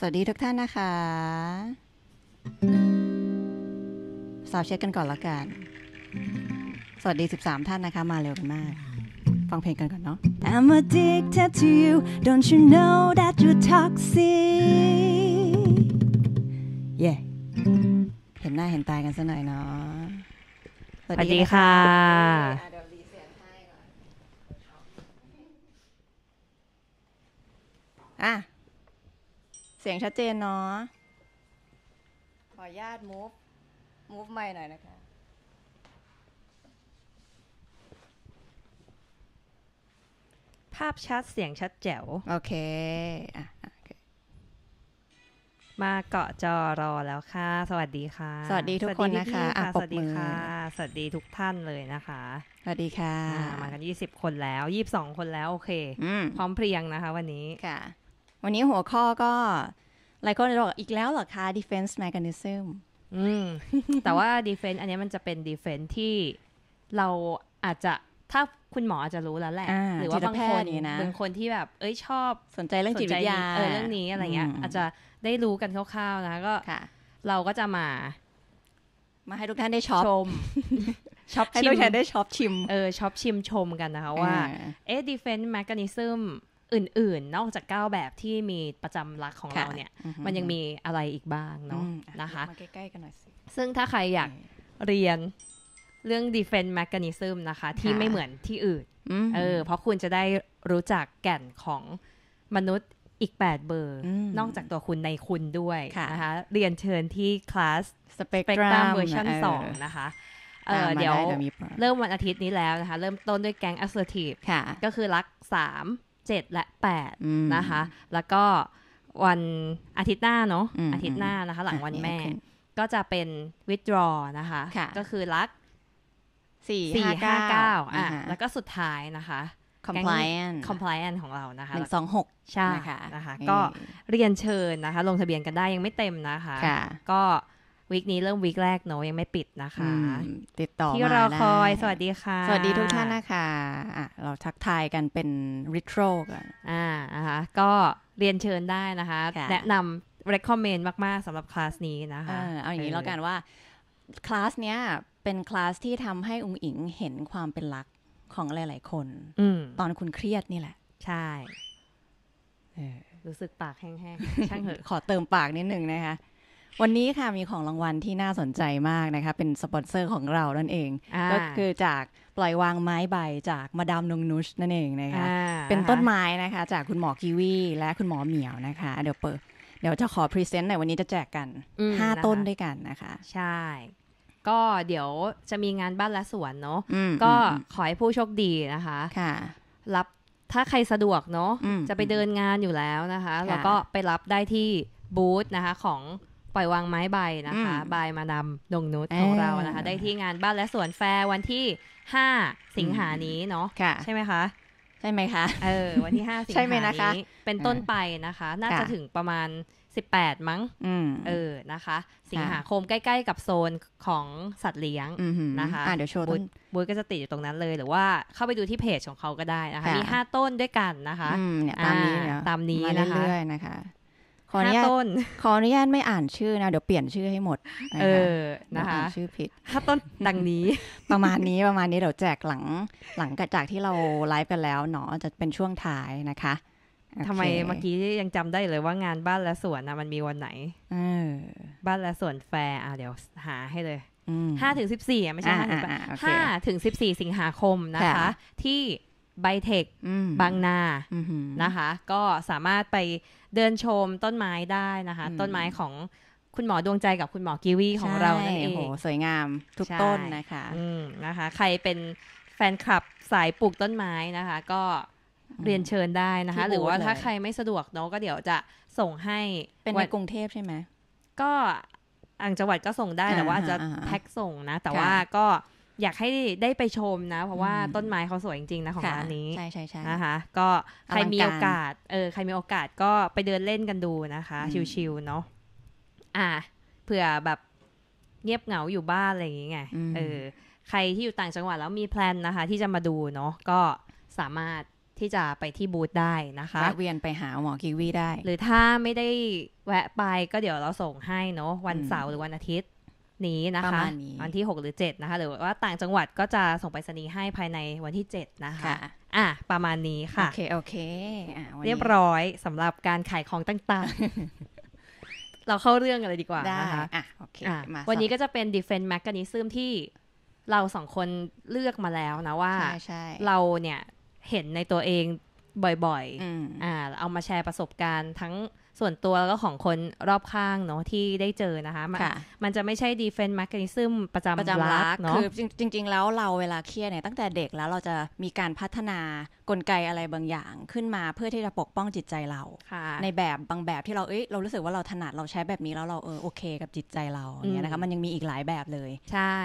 สวัสดีทุกท่านนะคะสาวเช็คกันก่อนละกัน สวัสดี 13 ท่านนะคะมาเร็วกันมาก ฟังเพลงกันก่อนเนาะ I'm addicted to you don't you know that you're toxic เย่ เห็นหน้าเห็นตายกันสักหน่อยเนาะ สวัสดีค่ะอ่ะสียงชัดเจนเนาะ ขออนุญาตมูฟมูฟใหม่หน่อยนะคะ ภาพชัดเสียงชัดแจ๋ว โอเคอ่ะมาเกาะจอรอแล้วค่ะ สวัสดีค่ะ สวัสดีทุกคนนะคะะสวัสดีค่ะ สวัสดีทุกท่านเลยนะคะ สวัสดีค่ะอมากันิบคนแล้วยี่สสิบองคนแล้วโอเคอพร้อมเพรียงนะคะ วันนี้ค่ะวันนี้หัวข้อก็หลายคนบอกอีกแล้วเหรอคะ defense mechanism อืมแต่ว่า defense อันนี้มันจะเป็น defense ที่เราอาจจะถ้าคุณหมออาจจะรู้แล้วแหละหรือว่าบางคนบางคนที่แบบ เอ้ยชอบสนใจเรื่องจิตวิทยาเรื่องนี้อะไรเงี้ยอาจจะได้รู้กันคร่าวๆนะก็เราก็จะมา มาให้ทุกท่านได้ช็อปชมช็อปชิมให้ทุกท่านได้ช็อปชิมเออช็อปชิมชมกันนะคะ ว่าเอ๊ะ defense mechanism อื่นๆ นอกจาก 9 แบบที่มีประจำหลักของเราเนี่ย มันยังมีอะไรอีกบ้างเนาะนะคะมาใกล้ๆกันหน่อยสิ ซึ่งถ้าใครอยากเรียนเรื่อง defense mechanism นะคะ ที่ไม่เหมือนที่อื่นเออเพราะคุณจะได้รู้จักแก่นของมนุษย์อีก 8 เบอร์ นอกจากตัวคุณในคุณด้วยนะคะเรียนเชิญที่คลาส Spectrum เวอร์ชัน2นะคะเดี๋ยวเริ่มวันอาทิตย์นี้แล้วนะคะ เริ่มต้นด้วยแก๊ง assertive ก็คือรัก3 7 และ 8 นะคะ แล้วก็วันอาทิตย์หน้าเนาะ อาทิตย์หน้า นะคะ หลังวันแม่ ก็จะเป็น withdraw นะคะ ก็คือรัก4 5 9อ่ะแล้วก็สุดท้ายนะคะ compliant compliant ของเรานะคะหนึ่งสองหกใช่นะคะนะคะ ก็เรียนเชิญนะคะ ลงทะเบียนกันได้ยังไม่เต็มนะคะก็วิกนี้เริ่มวิกแรกเนาะยังไม่ปิดนะคะ ติดต่อที่เราคอย สวัสดีค่ะ สวัสดีทุกท่านนะคะะเราทักทายกันเป็นรีทโรกัน อ่าก็เรียนเชิญได้นะคะ แนะนำีคอมเมนต์มาก ๆ สำหรับคลาสนี้นะคะ เอาอย่างนี้แล้วกันว่า คลาสเนี้ย เป็นคลาสที่ทำให้องอิงเห็นความเป็นลัก ของหลาย ๆ คนอตอนคุณเครียดนี่แหละ ใช่รู้สึกปากแห้งๆช่างเหอะขอเติมปากนิดนึงนะคะวันนี้ค่ะมีของรางวัลที่น่าสนใจมากนะคะ เป็นสปอนเซอร์ของเรานั่นเอง ก็คือจากปล่อยวางไม้ใบจากมาดามนงนุชนั่นเองนะคะ เป็นต้นไม้นะคะ จากคุณหมอกีวีและคุณหมอเหมียวนะคะ เดี๋ยวเปิด เดี๋ยวจะขอพรีเซนต์หน่อยวันนี้จะแจกกัน 5 ต้นด้วยกันนะคะ ใช่ ก็เดี๋ยวจะมีงานบ้านและสวนเนาะก็ขอให้ผู้โชคดีนะคะ ค่ะ รับถ้าใครสะดวกเนาะจะไปเดินงานอยู่แล้วนะคะแล้วก็ไปรับได้ที่บูธนะคะ ของปล่อยวางไม้ใบนะคะ บายมาดำดงนุชของเรานะคะ ได้ที่งานบ้านและสวนแฟร์วันที่ 5 สิงหานี้เนาะใช่ไหมคะใช่ไหมคะเออ วันที่ 5 สิงหานี้เป็นต้นไปนะคะ น่าจะถึงประมาณ 18 มั้งเออนะคะ สิงหาคมใกล้ๆกับโซนของสัตว์เลี้ยง นะคะะเดี๋ยวโชว์้นบุ้ยก็จะติดอยู่ตรงนั้นเลย หรือว่าเข้าไปดูที่เพจของเขาก็ได้นะคะ มี 5 ต้นด้วยกันนะคะตามนี้ตามนี้นะคะเรื่อยๆนะคะขออนุญาต ขออนุญาตไม่อ่านชื่อนะ เดี๋ยวเปลี่ยนชื่อให้หมด เออนะคะชื่อผิดห้าต้นดังนี้ ประมาณนี้ประมาณนี้ เดี๋ยวแจกหลังหลังจากที่เราไลฟ์กันแล้วเนาะจะเป็นช่วงท้ายนะคะทำไมเมื่อกี้ยังจำได้เลยว่างานบ้านและสวนนะมันมีวันไหนบ้านและสวนแฟร์อ่ะเดี๋ยวหา ให้เลยห้าถึงสิบสี่ไม่ใช่ห้าถึงห้าถึงสิบสี่สิงหาคมนะคะ ที่ไบเทคบางนานะคะ ก็สามารถไปเดินชมต้นไม้ได้นะคะ ต้นไม้ของคุณหมอดวงใจกับคุณหมอกิวีของเรานี่โอ้โหสวยงามทุกต้นนะคะนะคะ ใครเป็นแฟนคลับสายปลูกต้นไม้นะคะ ก็เรียนเชิญได้นะคะ หรือว่าถ้าใครไม่สะดวกเนาะก็เดี๋ยวจะส่งให้เป็นในกรุงเทพใช่ไหมก็อ่างจังหวัดก็ส่งได้แต่ว่าจะแพ็คส่งนะ แต่ว่าก็อยากให้ได้ไปชมนะ เพราะว่าต้นไม้เขาสวยจริงๆนะของร้านนี้ใช่ใช่ใช่นะคะก็ใครมีโอกาสเออใครมีโอกาสก็ไปเดินเล่นกันดูนะคะชิวๆเนาะอ่ะเผื่อแบบเงียบเหงาอยู่บ้านอะไรอย่างเงี้ยเออ ใครที่อยู่ต่างจังหวัดแล้วมีแพลนนะคะที่จะมาดูเนาะก็สามารถที่จะไปที่บูธได้นะคะแวะเวียนไปหาหมอกิวีได้ หรือถ้าไม่ได้แวะไปก็เดี๋ยวเราส่งให้เนาะวันเสาร์หรือวันอาทิตย์นี้นะคะะวันที่ 6 หรือ 7 นะคะ หรือว่าต่างจังหวัดก็จะส่งไปสนีให้ภายในวันที่ 7 นะคะ อ่ะ ประมาณนี้ค่ะ โอเค โอเคอเรียบร้อยสำหรับการขายของต่างๆ เราเข้าเรื่องอะไรดีกว่านะคะอ่ะโอเควันนี้ก็จะเป็น defense mechanism ที่เราสองคนเลือกมาแล้วนะว่า เราเนี่ยเห็นในตัวเองบ่อยๆอ่า เอามาแชร์ประสบการณ์ทั้งส่วนตัวแล้วก็ของคนรอบข้างเนาะที่ได้เจอนะคะ มันมันจะไม่ใช่ดีเฟนต์แมกนิซึมประจำประจำรักเนาะคือจริง ๆ แล้วเราเวลาเครียดเนี่ยตั้งแต่เด็กแล้ว เราจะมีการพัฒนากลไกอะไรบางอย่างขึ้นมาเพื่อที่จะปกป้องจิตใจเรา ในแบบบางแบบที่เรา เอ้ยเรารู้สึกว่าเราถนัดเราใช้แบบนี้แล้วเราเออโอเคกับจิตใจเราเนี่ยนะคะมันยังมีอีกหลายแบบเลย ใช่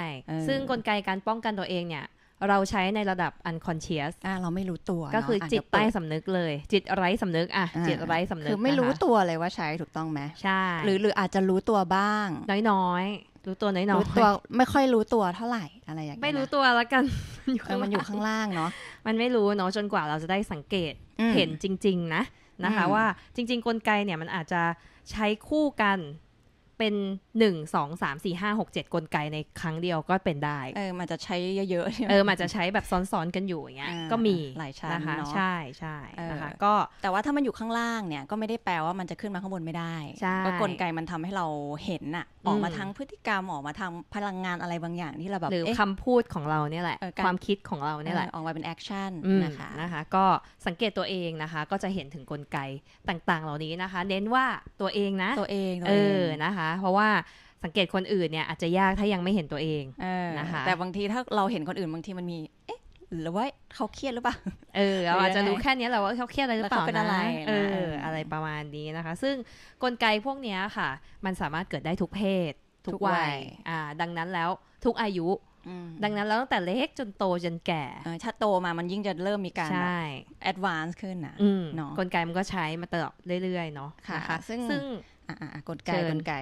ซึ่งกลไกการป้องกันตัวเองเนี่ยเราใช้ในระดับ unconscious อ่าเราไม่รู้ตัวก็คือจิตใต้สำนึกเลย จิตไร้สำนึกอ่ะจิตไร้สำนึกคือไม่รู้ตัวเลยว่าใช้ถูกต้องไหมใช่หรือหรืออาจจะรู้ตัวบ้าง น้อยรู้ตัวน้อยๆรู้ตัวไม่ค่อยรู้ตัวเท่าไหร่อะไรอย่างเงี้ยไม่รู้ตัวแล้วกันมันอยู่ข้างล่างเนาะมันไม่รู้เนาะจนกว่าเราจะได้สังเกตเห็นจริง ๆนะนะคะ ว่าจริง ๆ กลไกเนี่ยมันอาจจะใช้คู่กันเป็นหนึ่งสองสามสี่ห้าหกเจ็ดกลไกในครั้งเดียวก็เป็นได้เออมันจะใช้เยอะๆเออมันจะใช้แบบซ้อนๆกันอยู่อย่างเงี้ยก็มีหลายชั้นนะคะใช่ใช่นะคะก็แต่ว่าถ้ามันอยู่ข้างล่างเนี่ยก็ไม่ได้แปลว่ามันจะขึ้นมาข้างบนไม่ได้ก็กลไกมันทำให้เราเห็นอะออกมาทั้งพฤติกรรมออกมาทางพลังงานอะไรบางอย่างที่เราแบบหรือคำพูดของเราเนี่ยแหละความคิดของเราเนี่ยแหละออกมาเป็นแอคชั่นนะคะนะคะ ก็สังเกตตัวเองนะคะ ก็จะเห็นถึงกลไกต่างๆ เหล่านี้นะคะ เน้นว่าตัวเองนะ ตัวเองเออนะคะเพราะว่าสังเกตคนอื่นเนี่ยอาจจะยากถ้ายังไม่เห็นตัวเองเออนะคะแต่บางทีถ้าเราเห็นคนอื่นบางทีมันมี เอ๊ะหรือว่าเขาเครียดหรือเปล่าเออเราอาจจะรู้แค่นี้แหละว่าเขาเครียดอะไรหรือเปล่านะเอออะไรประมาณนี้นะคะ ซึ่งกลไกพวกนี้ค่ะ มันสามารถเกิดได้ทุกเพศทุกวัยอ่าดังนั้นแล้วทุกอายุดังนั้นแล้วตั้งแต่เล็กจนโตจนแก่ถ้าโตมามันยิ่งจะเริ่มมีการแอดวานซ์ขึ้นนะเนาะกลไกมันก็ใช้มาตลอดเรื่อยๆเนาะค่ะซึ่งกลไกกลไก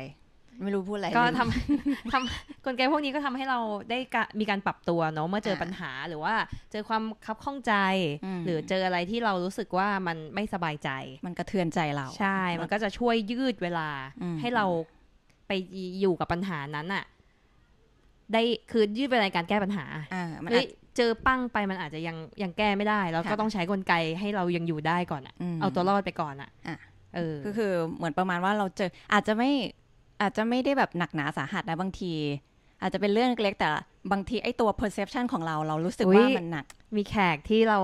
ไม่รู้พูดอะไรก็ทำทำกลไกพวกนี้ก็ทำให้เราได้มีการปรับตัวเนาะเมื่อเจอปัญหา หรือว่าเจอความคับข้องใจ หรือเจออะไรที่เรารู้สึกว่ามันไม่สบายใจมันกระเทือนใจเรา ใช่ มันก็จะช่วยยืดเวลา ให้เราไปอยู่กับปัญหานั้นอะได้คือยืดเวลาการแก้ปัญหาเฮ้ยเจอปั้งไปมันอาจจะยังยังแก้ไม่ได้แล้วก็ต้องใช้กลไกให้เรายังอยู่ได้ก่อนอะเอาตัวรอดไปก่อนอะเออก็คือเหมือนประมาณว่าเราเจอ อาจจะไม่ อาจจะไม่ได้แบบหนักหนาสาหัสนะบางที อาจจะเป็นเรื่องเล็กแต่บางทีไอตัว perception ของเรา เรารู้สึกว่ามันหนัก มีแขกที่เรา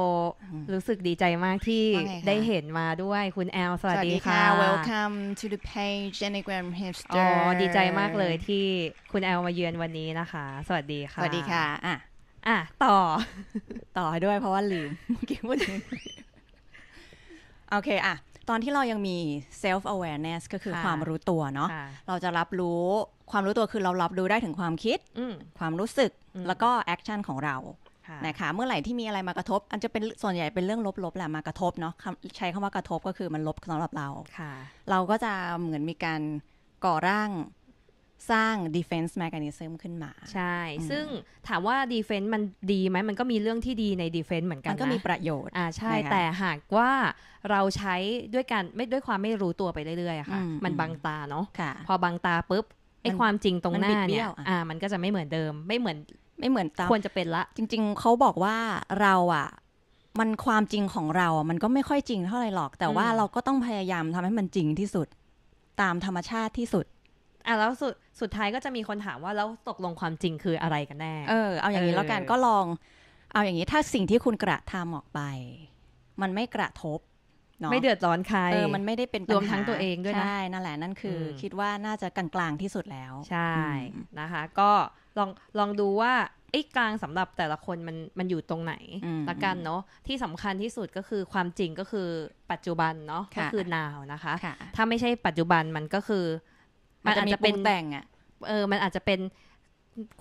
รู้สึกดีใจมากที่ได้เห็นมาด้วยคุณแอล สวัสดีค่ะ welcome to the page Enneagram Hipster อ๋อดีใจมากเลยที่คุณแอลมาเยือนวันนี้นะคะ สวัสดีค่ะ สวัสดีค่ะ อ่ะ อ่ะต่อ ต่อด้วย เพราะว่าลืมเมื่อกี้พูดถึงโอเค อ่ะตอนที่เรายังมี self awareness ก็คือความรู้ตัวเนาะ เราจะรับรู้ความรู้ตัวคือเรารับรู้ได้ถึงความคิด ความรู้สึกแล้วก็ action ของเรานะคะเมื่อไหร่ที่มีอะไรมากระทบ อันจะเป็นส่วนใหญ่เป็นเรื่องลบๆแหละมากระทบเนาะ ใช้คำว่ากระทบก็คือมันลบสำหรับเรา เราก็จะเหมือนมีการก่อร่างสร้าง defense mechanism ขึ้นมา ใช่ ซึ่งถามว่า defense มันดีไหม มันก็มีเรื่องที่ดีใน defense เหมือนกันมันก็มีประโยชน์อ่าใช่แต่หากว่าเราใช้ด้วยการไม่ด้วยความไม่รู้ตัวไปเรื่อยๆค่ะ มันบังตาเนาะพอบังตาปุ๊บ ไอ้ความจริงตรงหน้าเนี่ยอ่ามันก็จะไม่เหมือนเดิมไม่เหมือนไม่เหมือนควรจะเป็นละ จริง ๆเขาบอกว่าเราอ่ะมันความจริงของเราอ่ะมันก็ไม่ค่อยจริงเท่าไหร่หรอก แต่ว่าเราก็ต้องพยายามทำให้มันจริงที่สุดตามธรรมชาติที่สุดอ่ะแล้วสุดสุดท้ายก็จะมีคนถามว่าแล้วตกลงความจริงคืออะไรกันแน่เออ เอาอย่างนี้แล้วกันก็ลอง เอาอย่างนี้ ถ้าสิ่งที่คุณกระทำออกไป มันไม่กระทบเนาะไม่เดือดร้อนใครเออมันไม่ได้เป็นรวมทั้งตัวเองด้วยนะใช่นั่นแหละนั่นคือ คิดว่าน่าจะกลางๆที่สุดแล้ว ใช่นะคะ ก็ลองลองดูว่าไอ้กลางสำหรับแต่ละคนมันมันอยู่ตรงไหน ละกันเนาะที่สำคัญที่สุดก็คือความจริงก็คือปัจจุบันเนาะก็คือนาวนะคะถ้าไม่ใช่ปัจจุบันมันก็คือมันอาจจะเป็นแต่งอ่ะ เออ มันอาจจะเป็น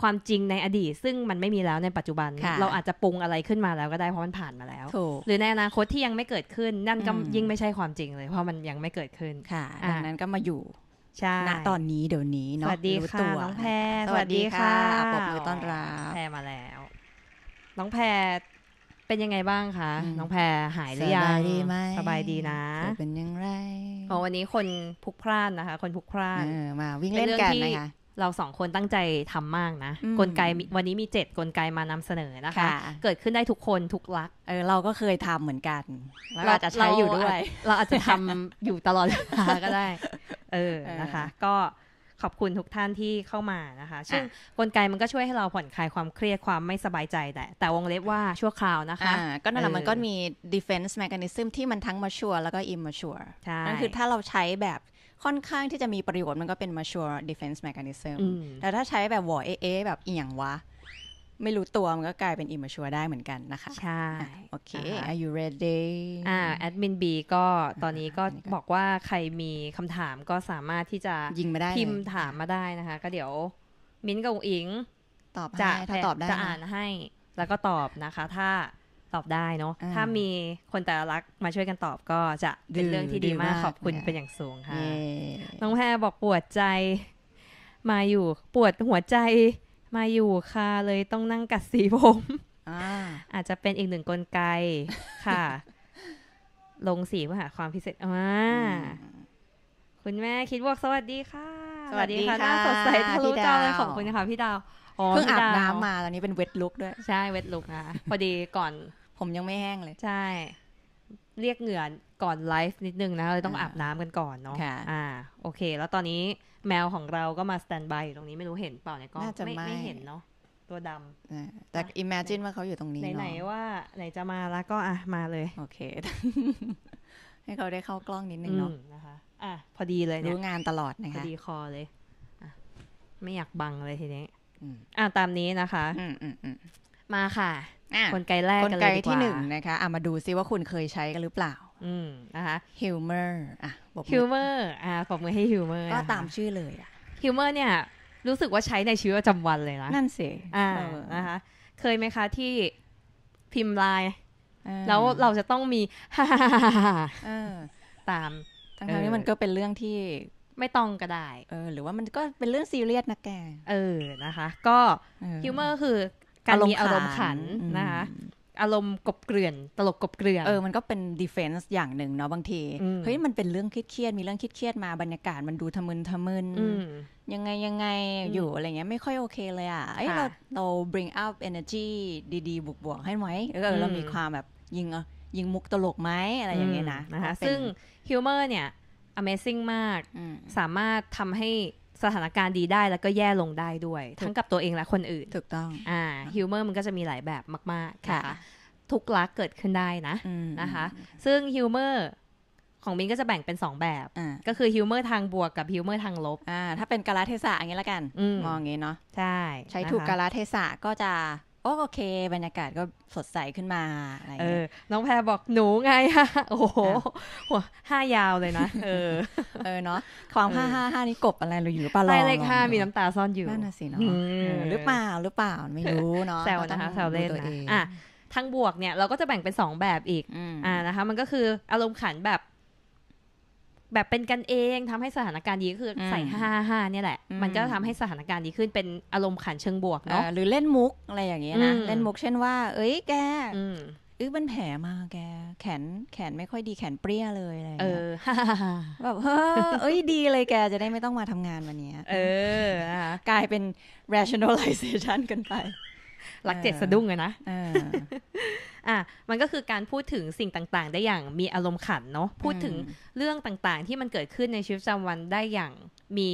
ความจริงในอดีตซึ่งมันไม่มีแล้วในปัจจุบัน เราอาจจะปรุงอะไรขึ้นมาแล้วก็ได้เพราะมันผ่านมาแล้ว หรือในอนาคตที่ยังไม่เกิดขึ้นนั่นก็ยิ่งไม่ใช่ความจริงเลย เพราะมันยังไม่เกิดขึ้นค่ะดังนั้นก็มาอยู่ณตอนนี้เดี๋ยวนี้เนาะสวัสดีค่ะ น้องแพรสวัสดีค่ะปรบมือต้อนรับแพรมาแล้ว น้องแพรเป็นยังไงบ้างคะน้องแพรหายหรือยังสบายดีไหมสบายดีนะเป็นยังไงอ๋อวันนี้คนพุกพลาดนะคะ คนพุกพลาดมา วิ่งเล่นกันนะคะเราสองคนตั้งใจทำมากนะกลไกวันนี้มีเจ็ดกลไกมานำเสนอนะคะ เกิดขึ้นได้ทุกคนทุกลัก เออเราก็เคยทำเหมือนกันเราอาจจะใช้อยู่ด้วยเราอาจจะทำอยู่ตลอดเวลาก็ได้ เออนะคะ ก็ขอบคุณทุกท่านที่เข้ามานะคะซึ่งกลไกมันก็ช่วยให้เราผ่อนคลายความเครียดความไม่สบายใจแต่แต่วงเล็บว่าชั่วคราวนะคะ ก็นั่นแหละมันก็มี defense mechanism ที่มันทั้งมาชัวแล้วก็ immature นั่นคือถ้าเราใช้แบบค่อนข้างที่จะมีประโยชน์มันก็เป็น mature defense mechanism แต่ถ้าใช้แบบวอเอเอแบบเอียงวะไม่รู้ตัวมันก็กลายเป็นอิมมัชัวได้เหมือนกันนะคะ ใช่ โอเค are you ready อ่าแอดมินบีก็ตอนนี้ก็บอกว่าใครมีคำถามก็สามารถที่จะยิงมาได้พิมพ์ถามมาได้นะคะ ก็เดี๋ยว มิ้นกับอิง ตอบจะถ้าตอบได้จะอ่านให้ แล้วก็ตอบนะคะถ้าตอบได้เนาะถ้ามีคนแต่ละรักมาช่วยกันตอบก็จะ เป็นเรื่องที่ดีมากขอบคุณเป็นอย่างสูงค่ะน้องแพรบอกปวดใจ มาอยู่ปวดหัวใจมาอยู่ค่ะเลยต้องนั่งกัดสีผมอาจจะเป็นอีกหนึ่งกลไกค่ะ ลงสีเพื่อหาความพิเศษมาคุณแม่คิดบวกสวัสดีค่ะ สวัสดีค่ะหน้าสดใสทะลุจอเลยขอบคุณนะคะพี่ดาวเพิ่งอาบน้ำมาตอนนี้เป็นเวทลุกด้วย ใช่เวทลุกนะพอดีก่อนผมยังไม่แห้งเลยใช่ เรียกเหงื่อก่อนไลฟ์นิดนึงนะเลยต้องอาบน้ำกันก่อนเนาะอ่า โอเค แล้วตอนนี้แมวของเราก็มาสแตนบายอยู่ตรงนี้ไม่รู้เห็นเปล่าเนี่ยก็ไม่ไม่เห็นเนาะตัวดำ แต่ imagine ว่าเขาอยู่ตรงนี้ไหนๆว่าไหนจะมาแล้วก็อ่ะมาเลย โอเค ให้เขาได้เข้ากล้องนิดนึงเนาะนะคะ อ่ะพอดีเลยรู้งานตลอดนะคะพอดีคอเลยอ่ะไม่อยากบังเลยทีนี้อ่าตามนี้นะคะมาค่ะ คนไกลแรกกลไกลที่หนึ่งนะคะอ่ะมาดูซิว่าคุณเคยใช้กันหรือเปล่าอืม นะคะฮิวเมอร์ อ่ะฮิวเมอร์อ่ะปรบมือให้ฮิวเมอร์ ก็ตามชื่อเลยอ่ะฮิวเมอร์เนี่ยรู้สึกว่าใช้ในชีวิตประจำวันเลยนะนั่นสิ อ่านะคะเคยไหมคะที่พิมพ์ไลน์แล้วเราจะต้องมีตามทั้งตามทั้งนี้มันก็เป็นเรื่องที่ไม่ต้องก็ได้ เออ หรือว่ามันก็เป็นเรื่องซีเรียสนะแก เออนะคะ ก็ฮิวเมอร์คือการมีอารมณ์ขันนะคะอารมณ์กบเกลื่อน ตลกกบเกลื่อนเออมันก็เป็นดีเฟนซ์อย่างหนึ่งเนาะบางที เฮ้ยมันเป็นเรื่องเครียดมีเรื่องเครียดมาบรรยากาศมันดูทะมึนทะมึนยังไงยังไงอยู่อะไรเงี้ยไม่ค่อยโอเคเลยอ่ะไอเราเรา bring up energy ดีๆ บวกๆ ให้ไหมเออเรามีความแบบยิง ยิงมุกตลกไหมอะไรอย่างเงี้ยนะนะคะซึ่งฮิวเมอร์เนี่ย amazing มากสามารถทำให้สถานการณ์ดีได้แล้วก็แย่ลงได้ด้วย ทั้งกับตัวเองและคนอื่นถูกต้อง อ่า ฮิวเมอร์มันก็จะมีหลายแบบมากๆ ค่ะ ทุกรักเกิดขึ้นได้นะนะคะ ซึ่งฮิวเมอร์ ของมิ้นก็จะแบ่งเป็น2แบบก็คือฮิวเมอร์ทางบวกกับฮิวเมอร์ทางลบ อ่าถ้าเป็นกาลเทศะอย่างนี้ละกันมองอย่างนี้เนาะใช่ ใช้ถูกกาลเทศะก็จะโอเคบรรยากาศก็สดใสขึ้นมาอะไร เออ น้องแพรบอกหนูไงฮะ โอ้โห ห้ายาวเลยนะ เออ เออเนาะ ความห้าห้าห้านี่กบอะไรเราอยู่หรือเปล่าเลขค่ะ มีน้ำตาซ่อนอยู่นั่นน่ะสิเนาะ หรือเปล่าหรือเปล่าไม่รู้เนาะ แซวนะคะแซวเล่นนะอ่ะทางบวกเนี่ยเราก็จะแบ่งเป็นสองแบบอีก อ่า นะคะ มันก็คืออารมณ์ขันแบบแบบเป็นกันเองทำให้สถานการณ์ดีคือใส่ห้าห้าเนี่ยแหละ มันก็ทำให้สถานการณ์ดีขึ้นเป็นอารมณ์ขันเชิงบวกเนาะหรือเล่นมุก อะไรอย่างเงี้ยนะ เล่นมุก เช่นว่าเอ้ยแกเอ้ยมันแผลมาแกแขนแขนไม่ค่อยดีแขนเปรี้ยเลยอะไรเออแบบเอ้ยดีเลยแกจะได้ไม่ต้องมาทำงานวันนี้ เออกลายเป็น rationalization กันไปรักเจ็ดสะดุ้งเลยนะอ่ะมันก็คือการพูดถึงสิ่งต่างๆ ได้อย่างมีอารมณ์ขันเนาะ พูดถึงเรื่องต่างๆ ที่มันเกิดขึ้นในชีวิตประจำวันได้อย่างมี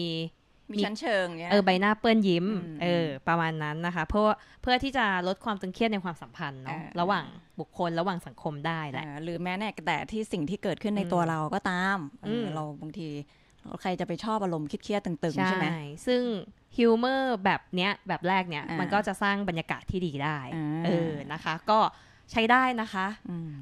มีชั้นเชิงเนี่ยเออใบหน้าเปื้อนยิ้ม เออ ประมาณนั้นนะคะ เพื่อเพื่อที่จะลดความตึงเครียดในความสัมพันธ์เนาะระหว่างบุคคลระหว่างสังคมได้แหละหรือแม้แต่ที่สิ่งที่เกิดขึ้นในตัวเราก็ตามเราบางทีใครจะไปชอบอารมณ์คิดเครียดตึงๆใช่ไหมใช่ซึ่งฮิวเมอร์แบบเนี้ยแบบแรกเนี้ยมันก็จะสร้างบรรยากาศที่ดีได้ เออนะคะก็ใช้ได้นะคะ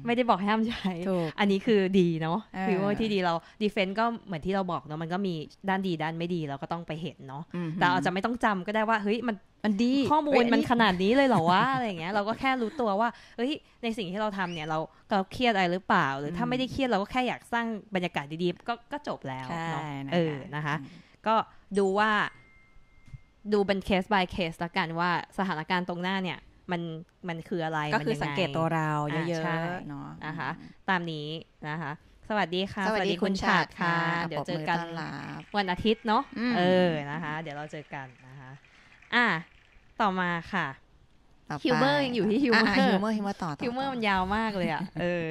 ไม่ได้บอกห้ามใช้อันนี้คือดีเนาะคือว่าที่ดีเราดีเฟนต์ก็เหมือนที่เราบอกเนาะมันก็มีด้านดีด้านไม่ดีเราก็ต้องไปเห็นเนาะแต่อาจจะไม่ต้องจำก็ได้ว่าเฮ้ยมันมันดีข้อมูลมันขนาดนี้เลยเหรอวะอะไรเงี้ยเราก็แค่รู้ตัวว่าเฮ้ยในสิ่งที่เราทำเนี่ยเราเราเครียดอะไรหรือเปล่าหรือถ้าไม่ได้เครียดเราก็แค่อยากสร้างบรรยากาศดีๆ ก็ก็จบแล้วเนาะเออนะคะ ก็ดูว่าดูเป็นเคส by เคสละกันว่าสถานการณ์ตรงหน้าเนี่ยมันมันคืออะไรก็คือสังเกตตัวเราเยอะๆเนาะนะคะตามนี้นะคะ สวัสดีค่ะสวัสดีคุณชาติค่ะเดี๋ยวเจอกัน วันอาทิตย์เนาะเออนะคะเดี๋ยวเราเจอกันนะคะอ่ะต่อมาค่ะฮิวเมอร์ยังอยู่ที่ฮิวเมอร์ฮิวเมอร์ต่อฮิวเมอร์มันยาวมากเลยอ่ะเออ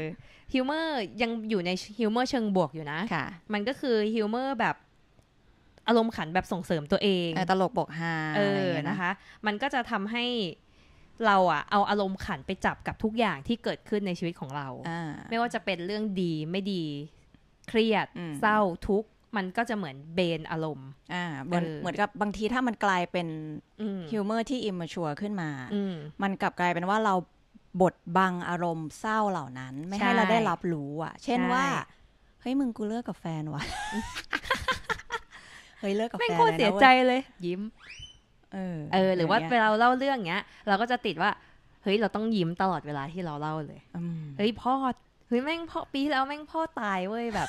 ฮิวเมอร์ยังอยู่ในฮิวเมอร์เชิงบวกอยู่นะค่ะ มันก็คือฮิวเมอร์แบบ อารมณ์ขันแบบส่งเสริมตัวเองตลกบอกฮาเออนะคะ มันก็จะทำให้เราอะเอาอารมณ์ขันไปจับกับทุกอย่างที่เกิดขึ้นในชีวิตของเราไม่ว่าจะเป็นเรื่องดีไม่ดีเครียดเศร้าทุกมันก็จะเหมือนเบนอารมณ์อ่าเหมือนเหมือนกับบางทีถ้ามันกลายเป็นฮิวเมอร์ที่อิมมัชัวขึ้นมามันกลับกลายเป็นว่าเราบดบังอารมณ์เศร้าเหล่านั้น ไม่ให้เราได้รับรู้อะเช่นว่าเฮ้ยมึงกูเลิกกับแฟนวะเฮ้ยเลิกกับแฟนไม่โคตรเสียใจเลย ยิ้มเออเออหรือว่าเวลาเล่าเรื่องเงี้ย เราก็จะติดว่า เฮ้ยเราต้องยิ้มตลอดเวลาที่เราเล่าเลยเฮ้ยพ่อเฮ้ยแม่งพ่อปีที่แล้วแม่งพ่อตายเว้ยแบบ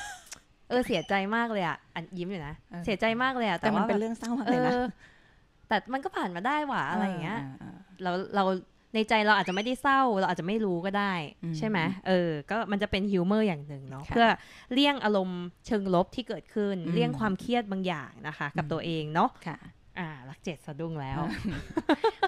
เออเสียใจมากเลยอ่ะอันยิ้มอยู่นะเสียใจมากเลยอ่ะแต่มันเป็นเรื่องเศร้ามากเลยนะแต่มันก็ผ่านมาได้หว่าอะไรอย่างเงี้ยเราเราในใจเราอาจจะไม่ได้เศร้าเราอาจจะไม่รู้ก็ได้ ใช่ไหมเออก็มันจะเป็นฮิวเมอร์อย่างหนึ่งเนาะเพื่อเลี่ยงอารมณ์เชิงลบที่เกิดขึ้นเลี่ยงความเครียดบางอย่างนะคะ กับตัวเองเนาะอ่า รักเจ็ดสะดุ้งแล้ว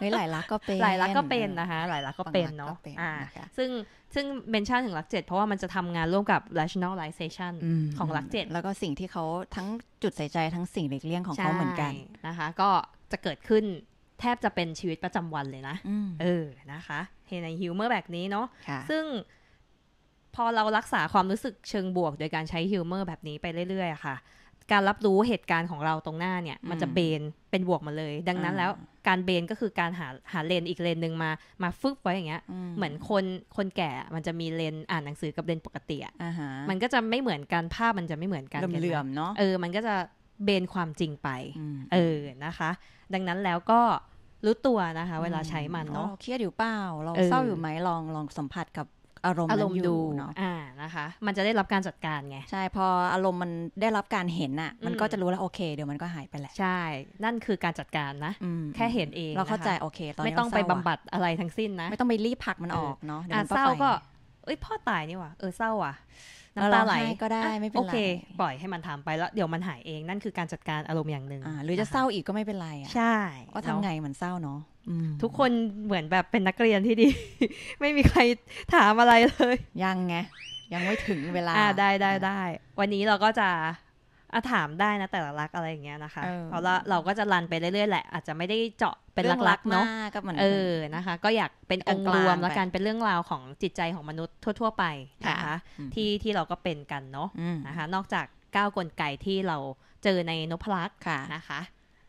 เฮ้ยหลายรักก็เป็น หลายรักก็เป็นนะคะ หลายรักก็เป็นเนาะอ่าซึ่งซึ่งเมนชั่นถึงรักเจ็ดเพราะว่ามันจะทำงานร่วมกับ rationalization ของรักเจ็ด แล้วก็สิ่งที่เขาทั้งจุดใส่ใจทั้งสิ่งเลีกเลี่ยงของเขาเหมือนกันนะคะ ก็จะเกิดขึ้นแทบจะเป็นชีวิตประจำวันเลยนะ เออ นะคะเฮนในฮิวเมอร์แบบนี้เนาะ ซึ่งพอเรารักษาความรู้สึกเชิงบวก โดยการใช้ฮิวเมอร์แบบนี้ไปเรื่อยๆค่ะการรับรู้เหตุการณ์ของเราตรงหน้าเนี่ย มันจะเบนเป็นบวกมาเลย ดังนั้นแล้วการเบนก็คือการหาหาเลนอีกเลนหนึ่งมามาฟึบไว้อย่างเงี้ยเหมือนคนคนแก่มันจะมีเลนอ่านหนังสือกับเลนปกติอ่ะมันก็จะไม่เหมือนกันภาพมันจะไม่เหมือนกันเลื่อมเนาะเออมันก็จะเบนความจริงไปเออนะคะ ดังนั้นแล้วก็รู้ตัวนะคะ เวลาใช้มันเนาะเราเครียดอยู่เปล่าเราเศร้าอยู่ไหมลองลองสัมผัสกับอารมณ์อารมณ์ดูเนาะ อ่า นะคะ มันจะได้รับการจัดการไง ใช่พออารมณ์มันได้รับการเห็นอะ่ะ มันก็จะรู้แล้วโอเค เดี๋ยวมันก็หายไปแหละ ใช่ นั่นคือการจัดการนะ แค่เห็นเองเราเข้าใจโอเคตอนไม่ต้องไปบำบัดอะไรทั้งสิ้นนะ ไม่ต้องไปรีบผักมันออกเนาะอ่เศร้าก็เอ้ย พ่อตายนี่ว่ะเออ เศร้าว่ะ น้ำตาไหล ก็ได้ ไม่เป็นไร โอเค ปล่อยให้มันทำไปแล้วเดี๋ยวมันหายเอง นั่นคือการจัดการอารมณ์อย่างหนึ่งหรือจะเศร้าอีกก็ไม่เป็นไรอ่ะ ใช่ ก็ทำไงมันเศร้าเนาะทุกคนเหมือนแบบเป็นนักเรียนที่ดี ไม่มีใครถามอะไรเลย ยังไง ยังไม่ถึงเวลาได้ได้ไดได้วันนี้เราก็จะอาถามได้นะแต่ละลักอะไรอย่างเงี้ยนะคะ เพราะเราก็จะรันไปเรื่อยๆแหละอาจจะไม่ได้เจาะเป็นลักกเนาะก็เหมือนเออนะคะ ก็อยากเป็นองค์รวมแล้วกันเป็นเรื่องราวของจิตใจของมนุษย์ทั่ว ๆ ไปนะคะที่ที่เราก็เป็นกันเนาะนะคะ นอกจากก้าวกลไกที่เราเจอในนพลักษ์นะคะ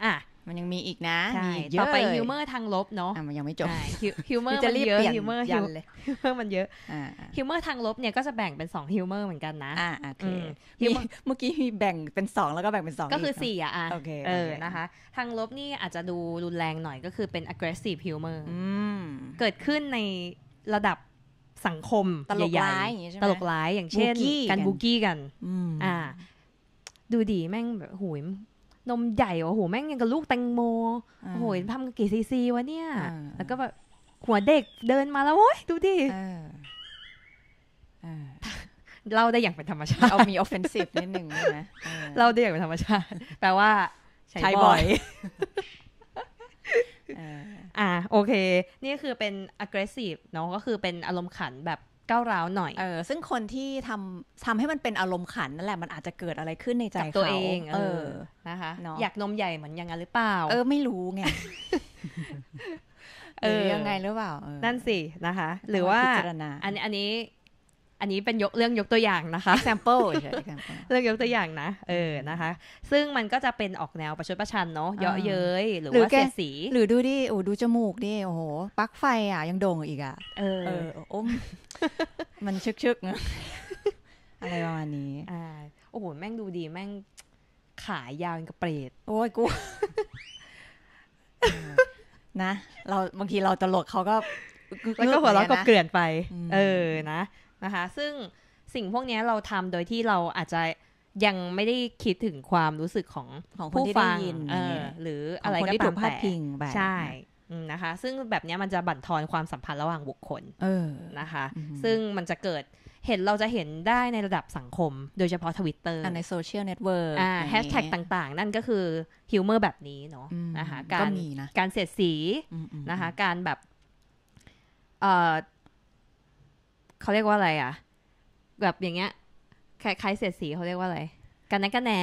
อ่ะมันยังมีอีกนะมีเยอะต่อไปฮิวเมอร์ทางลบเนาะมันยังไม่จบฮิวเมอร์มันเยอะฮิวเมอร์ฮิวเมอร์มันเยอะฮิวเมอร์ทางลบเนี่ยก็จะแบ่งเป็นสองฮิวเมอร์เหมือนกันนะอ่าโอเคเมื่อกี้มีแบ่งเป็นสองแล้วก็แบ่งเป็นสอง ก็คือ่อ่ะโอเค เออ นะคะ ทางลบนี่อาจจะดูรุนแรงหน่อยก็คือเป็น aggressive humor เกิดขึ้นในระดับสังคม ตลกร้ายตลกร้ายอย่างเช่นกันบูกี้กันอ่า ดูดีแม่งแบบหูยนมใหญ่โอ้โหแม่งยังกับลูกแตงโม โอ้โหทำกี่ซีซีวะเนี่ย แล้วก็แบบหัวเด็กเดินมาแล้วโอ้ยดูดิเราได้อย่างเป็นธรรมชาติ เอามีออฟเฟนซีฟนิดหนึ่งนะเราได้อย่างเป็นธรรมชาติ แปลว่า ใช้บ่อยอ่าโอเค นี่คือเป็น aggressive เนาะก็คือเป็นอารมณ์ขันแบบก้าวร้าวหน่อย เออ ซึ่งคนที่ทำทำให้มันเป็นอารมณ์ขันนั่นแหละ มันอาจจะเกิดอะไรขึ้นในใจตัวเอง เออ นะคะ อยากนมใหญ่เหมือนยังไงหรือเปล่า เออ ไม่รู้ไง เออ ยังไงหรือเปล่า นั่นสิ นะคะ หรือว่าอันนี้ อันนี้อันนี้เป็นยกเรื่องยกตัวอย่างนะคะ example เรื่องยกตัวอย่างนะเออนะคะ ซึ่งมันก็จะเป็นออกแนวประชดประชันเนาะเยอะเย้ยหรือว่าเสียสี หรือดูดิโอ้ดูจมูกดิโอ้โหปักไฟอ่ะยังโด่งอีกอ่ะเออ อ้ม มันชึกชึกอะไรประมาณนี้อ่าโอ้โหแม่งดูดีแม่งขายาวกับเปรตโอ้ยกูนะเราบางทีเราตลกเขาก็แล้วก็หัวเราะก็เกลื่อนไป เออนะนะคะ ซึ่งสิ่งพวกนี้เราทำโดยที่เราอาจจะยังไม่ได้คิดถึงความรู้สึกของ ของผู้ฟังหรืออะไรก็ตามแต่ใช่ นะคะ ซึ่งแบบนี้มันจะบั่นทอนความสัมพันธ์ระหว่างบุคคลนะคะ ซึ่งมันจะเกิดเห็นเราจะเห็นได้ในระดับสังคม โดยเฉพาะทวิตเตอร์ในโซเชียลเน็ตเวิร์กแฮชแท็กต่าง ๆ นั่นก็คือฮิวเมอร์แบบนี้เนาะนะคะการ การเสียดสีนะคะการแบบเขาเรียกว่าอะไรอ่ะ แบบอย่างเงี้ยคล้ายเสียดสีเขาเรียกว่าอะไร กันแนกันแหน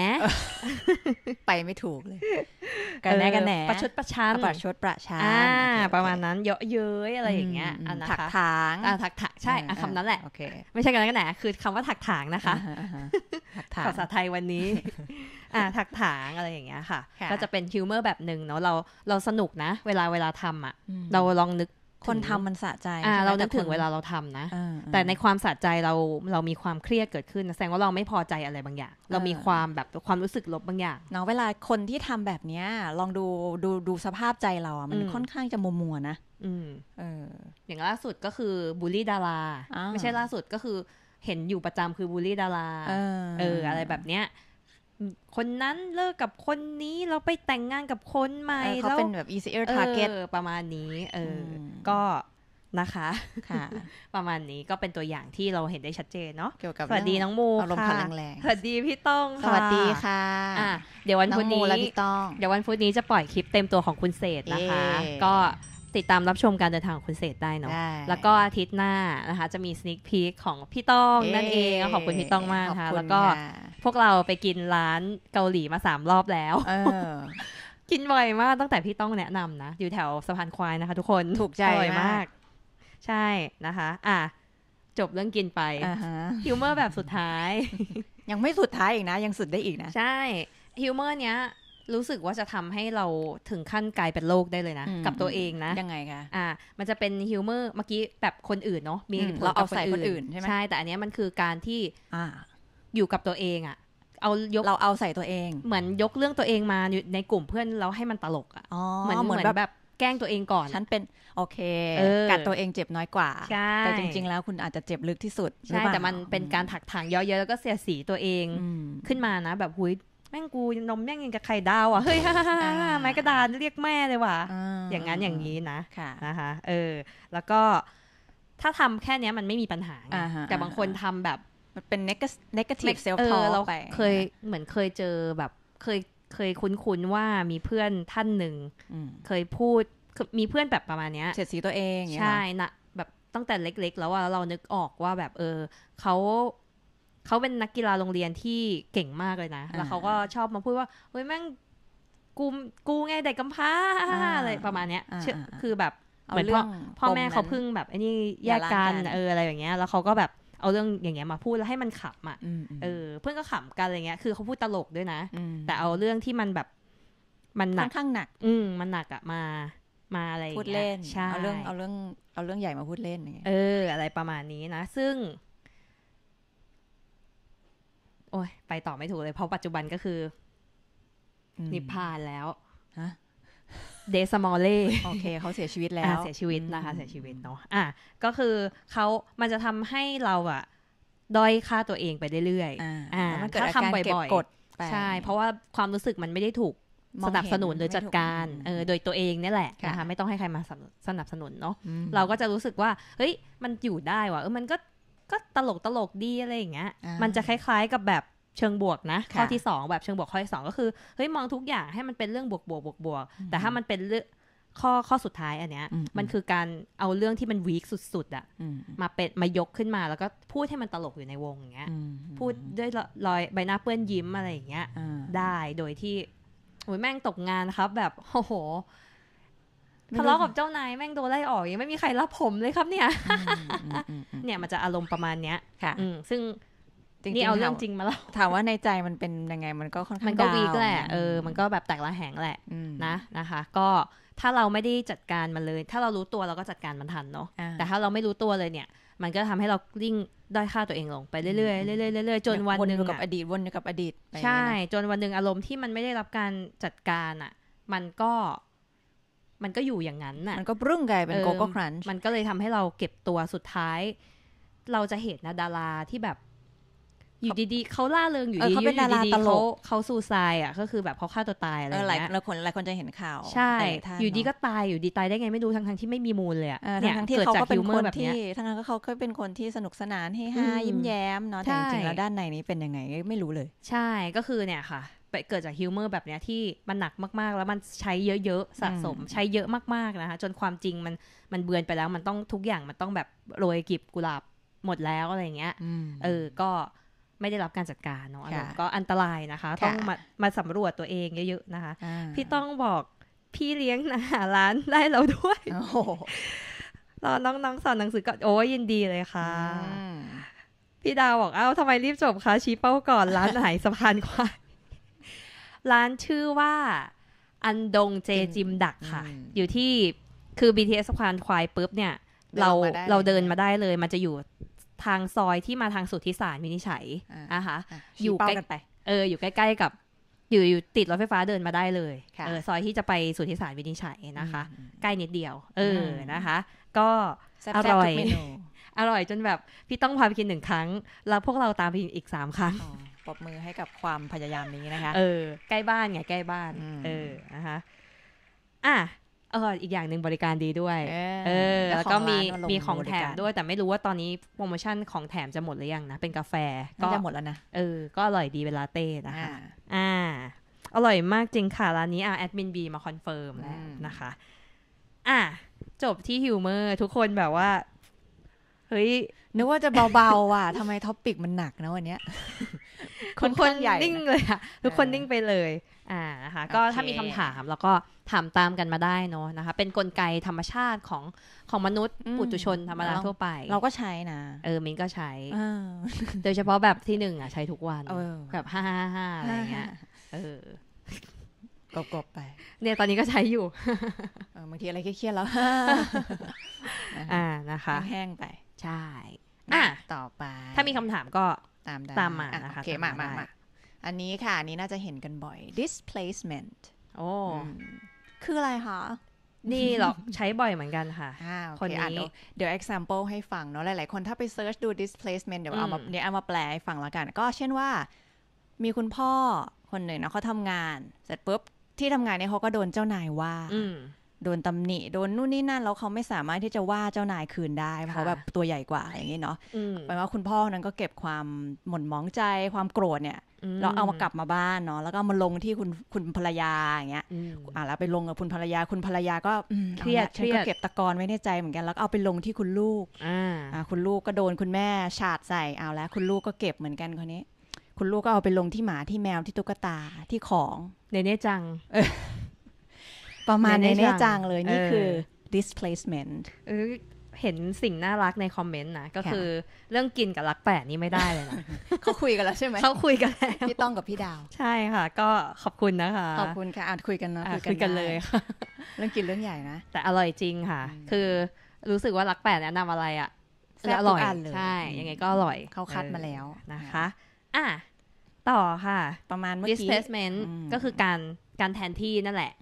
ไปไม่ถูกเลย กันแนกันแหนประชดประชันประชดประชันประมาณนั้นเยอะเย้ยอะไรอย่างเงี้ยอันนะถักถาง อ่าถักถางใช่คำนั้นแหละไม่ใช่กันแนกันแหนคือคำว่าถักถางนะคะภาษาไทยวันนี้ อ่าถักถางอะไรอย่างเงี้ยค่ะก็จะเป็นฮิวเมอร์แบบหนึ่งเนาะเราเราสนุกนะ เวลาเวลาทำอ่ะเราลองนึกคนทำมันสะใจ เรานึถึงเวลาเราทำนะ แต่ในความสะใจเรา เรามีความเครียดเกิดขึ้นแสดงว่าเราไม่พอใจอะไรบางอย่าง เรามีความแบบความรู้สึกลบบางอย่างเนาะเวลาคนที่ทำแบบเนี้ย ลองดูดูดูสภาพใจเราอ่ะมันค่อนข้างจะมัวมัวนะ อืมเอออย่างล่าสุดก็คือบูลลี่ดารา ไม่ใช่ล่าสุดก็คือเห็นอยู่ประจำคือบูลลี่ดารา เอออะไรแบบเนี้ยคนนั้นเลิกกับคนนี้เราไปแต่งงานกับคนใหม่เขาเป็นแบบ easier target ประมาณนี้เออก็นะคะค่ะ ประมาณนี้ก็เป็นตัวอย่างที่เราเห็นได้ชัดเจนเนาะเกี่ยวกับสวัสดีน้องมูอารมณ์ลังแรงสวัสดีพี่ต้องสวัสดีค่ะะเดี๋ยววันพุธนี้เดี๋ยววันพุธนี้จะปล่อยคลิปเต็มตัวของคุณเศษนะคะ ก็ติดตามรับชมการเดินทางของคุณเศษได้เนาะ แล้วก็อาทิตย์หน้านะคะ จะมีส e น k พ e คของพี่ต้องนั่นเอง ขอบคุณพี่ต้องมากนะค่ะแล้วก็พวกเราไปกินร้านเกาหลีมาสามรอบแล้วกินบ่อยมากตั้งแต่พี่ต้องแนะนำนะ อยู่แถวสะพานควายนะคะทุกคน ถูกใจมาก ใช่นะคะ อ่ะจบเรื่องกินไปฮฮิวเมอร์แบบสุดท้าย ยังไม่สุดท้ายอีกนะ ยังสุดได้อีกนะ ใช่ ฮิวเมอร์เนี้ยรู้สึกว่าจะทำให้เราถึงขั้นกลายเป็นโรคได้เลยนะ กับตัวเองนะ ยังไงคะอ่ามันจะเป็นฮิวเมอร์เมื่อกี้แบบคนอื่นเนาะมีเราเอาใส่คนอื่นใช่ไหมใช่แต่อันนี้มันคือการที่อ่าอยู่กับตัวเองอะเอายกเราเอาใส่ตัวเอง เหมือนยกเรื่องตัวเองมาในกลุ่มเพื่อนเราให้มันตลกอะเหมือนเหมือนแบบแกล้งตัวเองก่อนฉันเป็นโอเคออกัดตัวเองเจ็บน้อยกว่าแต่จริงๆแล้วคุณอาจจะเจ็บลึกที่สุดใช่ แต่มันเป็นการถักถางเยอะๆแล้วก็เสียสีตัวเองขึ้นมานะ แบบหุยแม่งกูนมแม่งยังกับไข่ดาวอ่ะเฮ้ยฮ่าฮ่าฮ่าไม้กระดานเรียกแม่เลยว่ะอย่างนั้นอย่างนี้นะนะคะเออ แล้วก็ถ้าทำแค่เนี้ยมันไม่มีปัญหาแต่บางคนทำแบบมันเป็นเนกาทีฟเซลฟ์ทอ l เราเคยเหมือนเคยเจอแบบ เคยเคยคุ้นๆว่ามีเพื่อนท่านหนึ่งเคยพูดมีเพื่อนแบบประมาณเนี้ยเฉดสีตัวเองใช่นะแบบตั้งแต่เล็กๆแล้วว่าเรานึกออกว่าแบบ เออเขาเขาเป็นนักกีฬาโรงเรียนที่เก่งมากเลยนะ แล้วเขาก็ชอบมาพูดว่า เฮ้ยแม่งกูกูไงเด็กกำพร้าอะไรประมาณเนี้ย คือแบบเหมือนพ่อแม่เขาพึ่งแบบไอ้นี่แยกกันเอออะไรอย่างเงี้ย แล้วเขาก็แบบเอาเรื่องอย่างเงี้ยมาพูดแล้วให้มันขำอ่ะเออเพื่อนก็ขำกันอะไรเงี้ย คือเขาพูดตลกด้วยนะ แต่เอาเรื่องที่มันแบบ มันหนักค่อนข้างหนัก อืม มันหนักอะมามาอะไรพูดเล่นเอาเรื่องเอาเรื่องเอาเรื่องใหญ่มาพูดเล่นอย่างเงี้ยเอออะไรประมาณนี้นะซึ่งโอ้ยไปต่อไม่ถูกเลยเพราะปัจจุบันก็คือ นิพพานแล้วเดซมอลเล่โอเค เขาเสียชีวิตแล้ว เสียชีวิตนะคะเสียชีวิตเนาะอ่ะก็คือเขา มันจะทำให้เราอะด้อยค่าตัวเองไปเรื่อยๆอ่าถ้าทำบ่อยๆ ใช่ เพราะว่าความรู้สึกมันไม่ได้ถูกสนับสนุนหรือจัดการเออโดยตัวเองนี่แหละ นะคะไม่ต้องให้ใครมาสนับสนุนเนาะเราก็จะรู้สึกว่า เฮ้ยมันอยู่ได้ว่ะเออมันก็ก็ตลกตลกดีอะไรอย่างเงี้ย มันจะคล้าย ๆกับแบบเชิงบวกนะ ข้อที่สองแบบเชิงบวกข้อที่สองก็คือเฮ้ยมองทุกอย่างให้มันเป็นเรื่องบวกบวกบวกบวกแต่ถ้ามันเป็นเรื่องข้อข้อสุดท้ายอันเนี้ย มันคือการเอาเรื่องที่มันวีคสุด ๆอะมาเป็นมายกขึ้นมาแล้วก็พูดให้มันตลกอยู่ในวงอย่างเงี้ยพูดด้วยรอยใบหน้าเปื้อนยิ้มอะไรอย่างเงี้ยได้โดยที่โอ้ยแม่งตกงานครับ แบบโอ้โหทะเลาะกับเจ้านายแม่งโดนไล่ออกยังไม่มีใครรับผมเลยครับเนี่ย เนี่ยมันจะอารมณ์ประมาณเนี้ยค่ะซึ่งจริงนี่เอาเรื่องจริงมาแล้วถามว่าในใจมันเป็นยังไงมันก็ค่อนข้างมันก็วีกแหละเออมันก็แบบแตกละแหงแหละนะนะคะ ก็ถ้าเราไม่ได้จัดการมันเลย ถ้าเรารู้ตัวเราก็จัดการมันทันเนาะแต่ถ้าเราไม่รู้ตัวเลยเนี่ย มันก็ทำให้เราลิ่งด้อยค่าตัวเองลงไปเรื่อยๆเรื่อยๆเรื่อยๆจนวันหนึ่งกับอดีตวนอยู่กับอดีตใช่ จนวันหนึ่งอารมณ์ที่มันไม่ได้รับการจัดการอ่ะ มันก็มันก็อยู่อย่างนั้นน่ะ มันก็รุ่งกลายเป็นโกโก้ครันช์ มันก็เลยทำให้เราเก็บตัวสุดท้าย เราจะเห็นนะดาราที่แบบ อยู่ดีๆเขาล่าเริงอยู่ดีๆเขาเป็นดาราตลกเขาซูซายอ่ะก็คือแบบเขาฆ่าตัวตายอะไรเงี้ยหลายคนหลายคนจะเห็นข่าว ใช่อยู่ดีก็ตายอยู่ดีตายได้ไงไม่รู้ทั้งที่ไม่มีมูลเลยอ่ะงที่เขาก็เป็นคนที่ทั้งนั้นก็เขาก็เป็นคนที่สนุกสนานเฮฮายิ้มแย้มเนาะแต่จริงๆแล้วด้านในนี้เป็นยังไงไม่รู้เลย ใช่ก็คือเนี่ยค่ะเกิดจากฮิวเมอร์แบบเนี้ย ที่มันหนักมากๆ แล้วมันใช้เยอะ ๆสะสม ใช้เยอะมากๆนะคะ จนความจริงมันมันเบือนไปแล้ว มันต้องทุกอย่างมันต้องแบบโรยกิบกุหลาบหมดแล้ว อะไรเงี้ยเออก็ไม่ได้รับการจัดการเนาะก็อันตรายนะคะต้องมามาสำรวจตัวเองเยอะๆนะคะ พี่ต้องบอกพี่เลี้ยงนะหาร้านได้เราด้วยตอนน้องๆสอนหนังสือก็โอ้ยินดีเลยค่ะพี่ดาวบอกเอ้าทำไมรีบจบคะชี้เป้าก่อนร้านไหนสะพานควายร้านชื่อว่าอันดงเจจิมดักค่ะ อยู่ที่คือ BTS ควานควายปุ๊บเนี่ยเราเราเดินมาได้เลย มันจะอยู่ทางซอยที่มาทางสุทธิสารมินิฉัยนะคะอยู่ใกล้ไปเอออยู่ใกล้ๆกับ อยู่อยู่ติดรถไฟฟ้าเดินมาได้เลยเออ ซอยที่จะไปสุทธิสารวินิชัยนะคะ ใกล้นิดเดียวเออนะคะ ก็อร่อยอร่อยจนแบบพี่ต้องพาไปกินหนึ่งครั้งแล้วพวกเราตามไปอีกสามครั้งปรบมือให้กับความพยายามนี้นะคะ เออ ใกล้บ้านไงใกล้บ้าน เออ นะคะ อ่ะเอออีกอย่างหนึ่งบริการดีด้วย เออ แล้วก็มีมีของแถม ด้วย แต่ไม่รู้ว่าตอนนี้โปรโมชั่นของแถมจะหมดหรือยังนะ เป็นกาแฟ ก็จะหมดแล้วนะ เออ ก็อร่อยดีเวลาเต้นะคะ อ่าอร่อยมากจริงค่ะร้านนี้ อ่ะแอดมินบีมาคอนเฟิร์มแล้วนะคะ อ่ะ จบที่ฮิวเมอร์ ทุกคนแบบว่า เฮ้ย นึกว่าจะเบาๆว่ะทำไมท็อปิกมันหนักนะวันเนี้ยคนคนใหญ่นิ่งเลยค่ะทุกคนนิ่งไปเลย อ่านะคะก็ถ้ามีคำถามแล้วก็ถามตามกันมาได้เนาะนะคะ เป็นกลไกธรรมชาติของของมนุษย์ ปุถุชนธรรมดาทั่วไป เราก็ใช้นะเออ มินก็ใช้โดยเฉพาะแบบที่หนึ่งอ่ะ ใช้ทุกวัน แบบห้าห้าห้าอะไรเงี้ยเออกบกบไป เนี่ยตอนนี้ก็ใช้อยู่บางทีอะไรเครียดแล้ว อ่านะคะ แห้งไป ใช่ อ่ะต่อไป ถ้ามีคำถามก็ตามได้ตามมานะคะโอเคมามามาอันนี้ค่ะอันนี้น่าจะเห็นกันบ่อย displacement โอ้คืออะไรคะ นี่หรอกใช้บ่อยเหมือนกันค่ะ คนนี้ เดี๋ยว example ให้ฟังเนาะหลายๆ คนถ้าไป search ดู displacement เดี๋ยวเอามาเนี่ยเอามาแปลให้ฟังละกัน ก็เช่นว่า มีคุณพ่อคนหนึ่งนะเขาทำงานเสร็จปุ๊บที่ทำงานเนี่ยเขาก็โดนเจ้านายว่าโดนตำหนิ โดนนู่นนี่นั่นแล้วเขาไม่สามารถที่จะว่าเจ้านายคืนได้เพราะแบบตัวใหญ่กว่าอย่างนี้เนาะแปลว่าคุณพ่อนั้นก็เก็บความหม่นหมองใจความโกรธเนี่ยเราเอามากลับมาบ้านเนาะแล้วก็มาลงที่คุณคุณภรรยาอย่างเงี้ยอ่าแล้วไปลงกับคุณภรรยาคุณภรรยาก็เครียดเครียดเก็บตะกอนไว้ในใจเหมือนกันแล้วเอาไปลงที่คุณลูกอ่าคุณลูกก็โดนคุณแม่ฉาดใส่เอาแล้วคุณลูกก็เก็บเหมือนกันคนนี้ คุณลูกก็เอาไปลงที่หมาที่แมวที่ตุ๊กตาที่ของในเนยจังประมาณในแน่จังเลยนี่คือ displacement เห็นสิ่งน่ารักในคอมเมนต์นะก็คือเรื่องกินกับรักแปดนี่ไม่ได้เลยนะเขาคุยกันแล้วใช่ไหมเขาคุยกันแล้วพี่ต้องกับพี่ดาว ใช่ค่ะ ก็ขอบคุณนะคะขอบคุณค่ะอาจคุยกันนะคุยกันเลยเรื่องกินเรื่องใหญ่นะแต่อร่อยจริงค่ะ คือรู้สึกว่ารักแปดแนะนำอะไรอ่ะจะอร่อยใช่ยังไงก็อร่อยเขาคัดมาแล้วนะคะ อ่ะต่อค่ะ ประมาณเมื่อกี้ displacement ก็คือการการแทนที่นั่นแหละ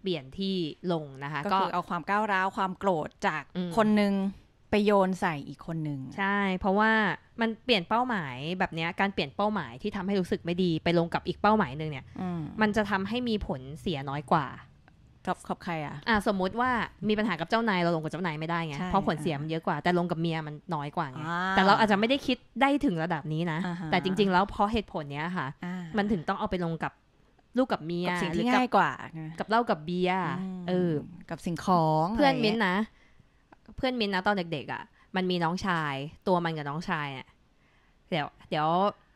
เปลี่ยนที่ลงนะคะ ก็คือเอาความก้าวร้าวความโกรธจากคนนึงไปโยนใส่อีกคนหนึ่ง ใช่ เพราะว่ามันเปลี่ยนเป้าหมายแบบนี้การเปลี่ยนเป้าหมายที่ทำให้รู้สึกไม่ดีไปลงกับอีกเป้าหมายหนึ่งเนี่ย มันจะทำให้มีผลเสียน้อยกว่าขอบกับใครอ่ะ อ่าสมมุติว่ามีปัญหากับเจ้านายเราลงกับเจ้านายไม่ได้ไง เพราะผลเสียมันเยอะกว่า แต่ลงกับเมียมันน้อยกว่าไง แต่เราอาจจะไม่ได้คิดได้ถึงระดับนี้นะ แต่จริง ๆ แล้วเพราะเหตุผลเนี้ยค่ะ มันถึงต้องเอาไปลงกับลูกกับเมียกับสิ่งที่ง่ายกว่า กับเหล้ากับเบียร์เออกับสิ่งของ เพื่อนมิ้นนะเพื่อนมิ้นนะตอนเด็ก ๆ อ่ะ มันมีน้องชาย ตัวมันกับน้องชายเนี่ยเดี๋ยว เดี๋ยว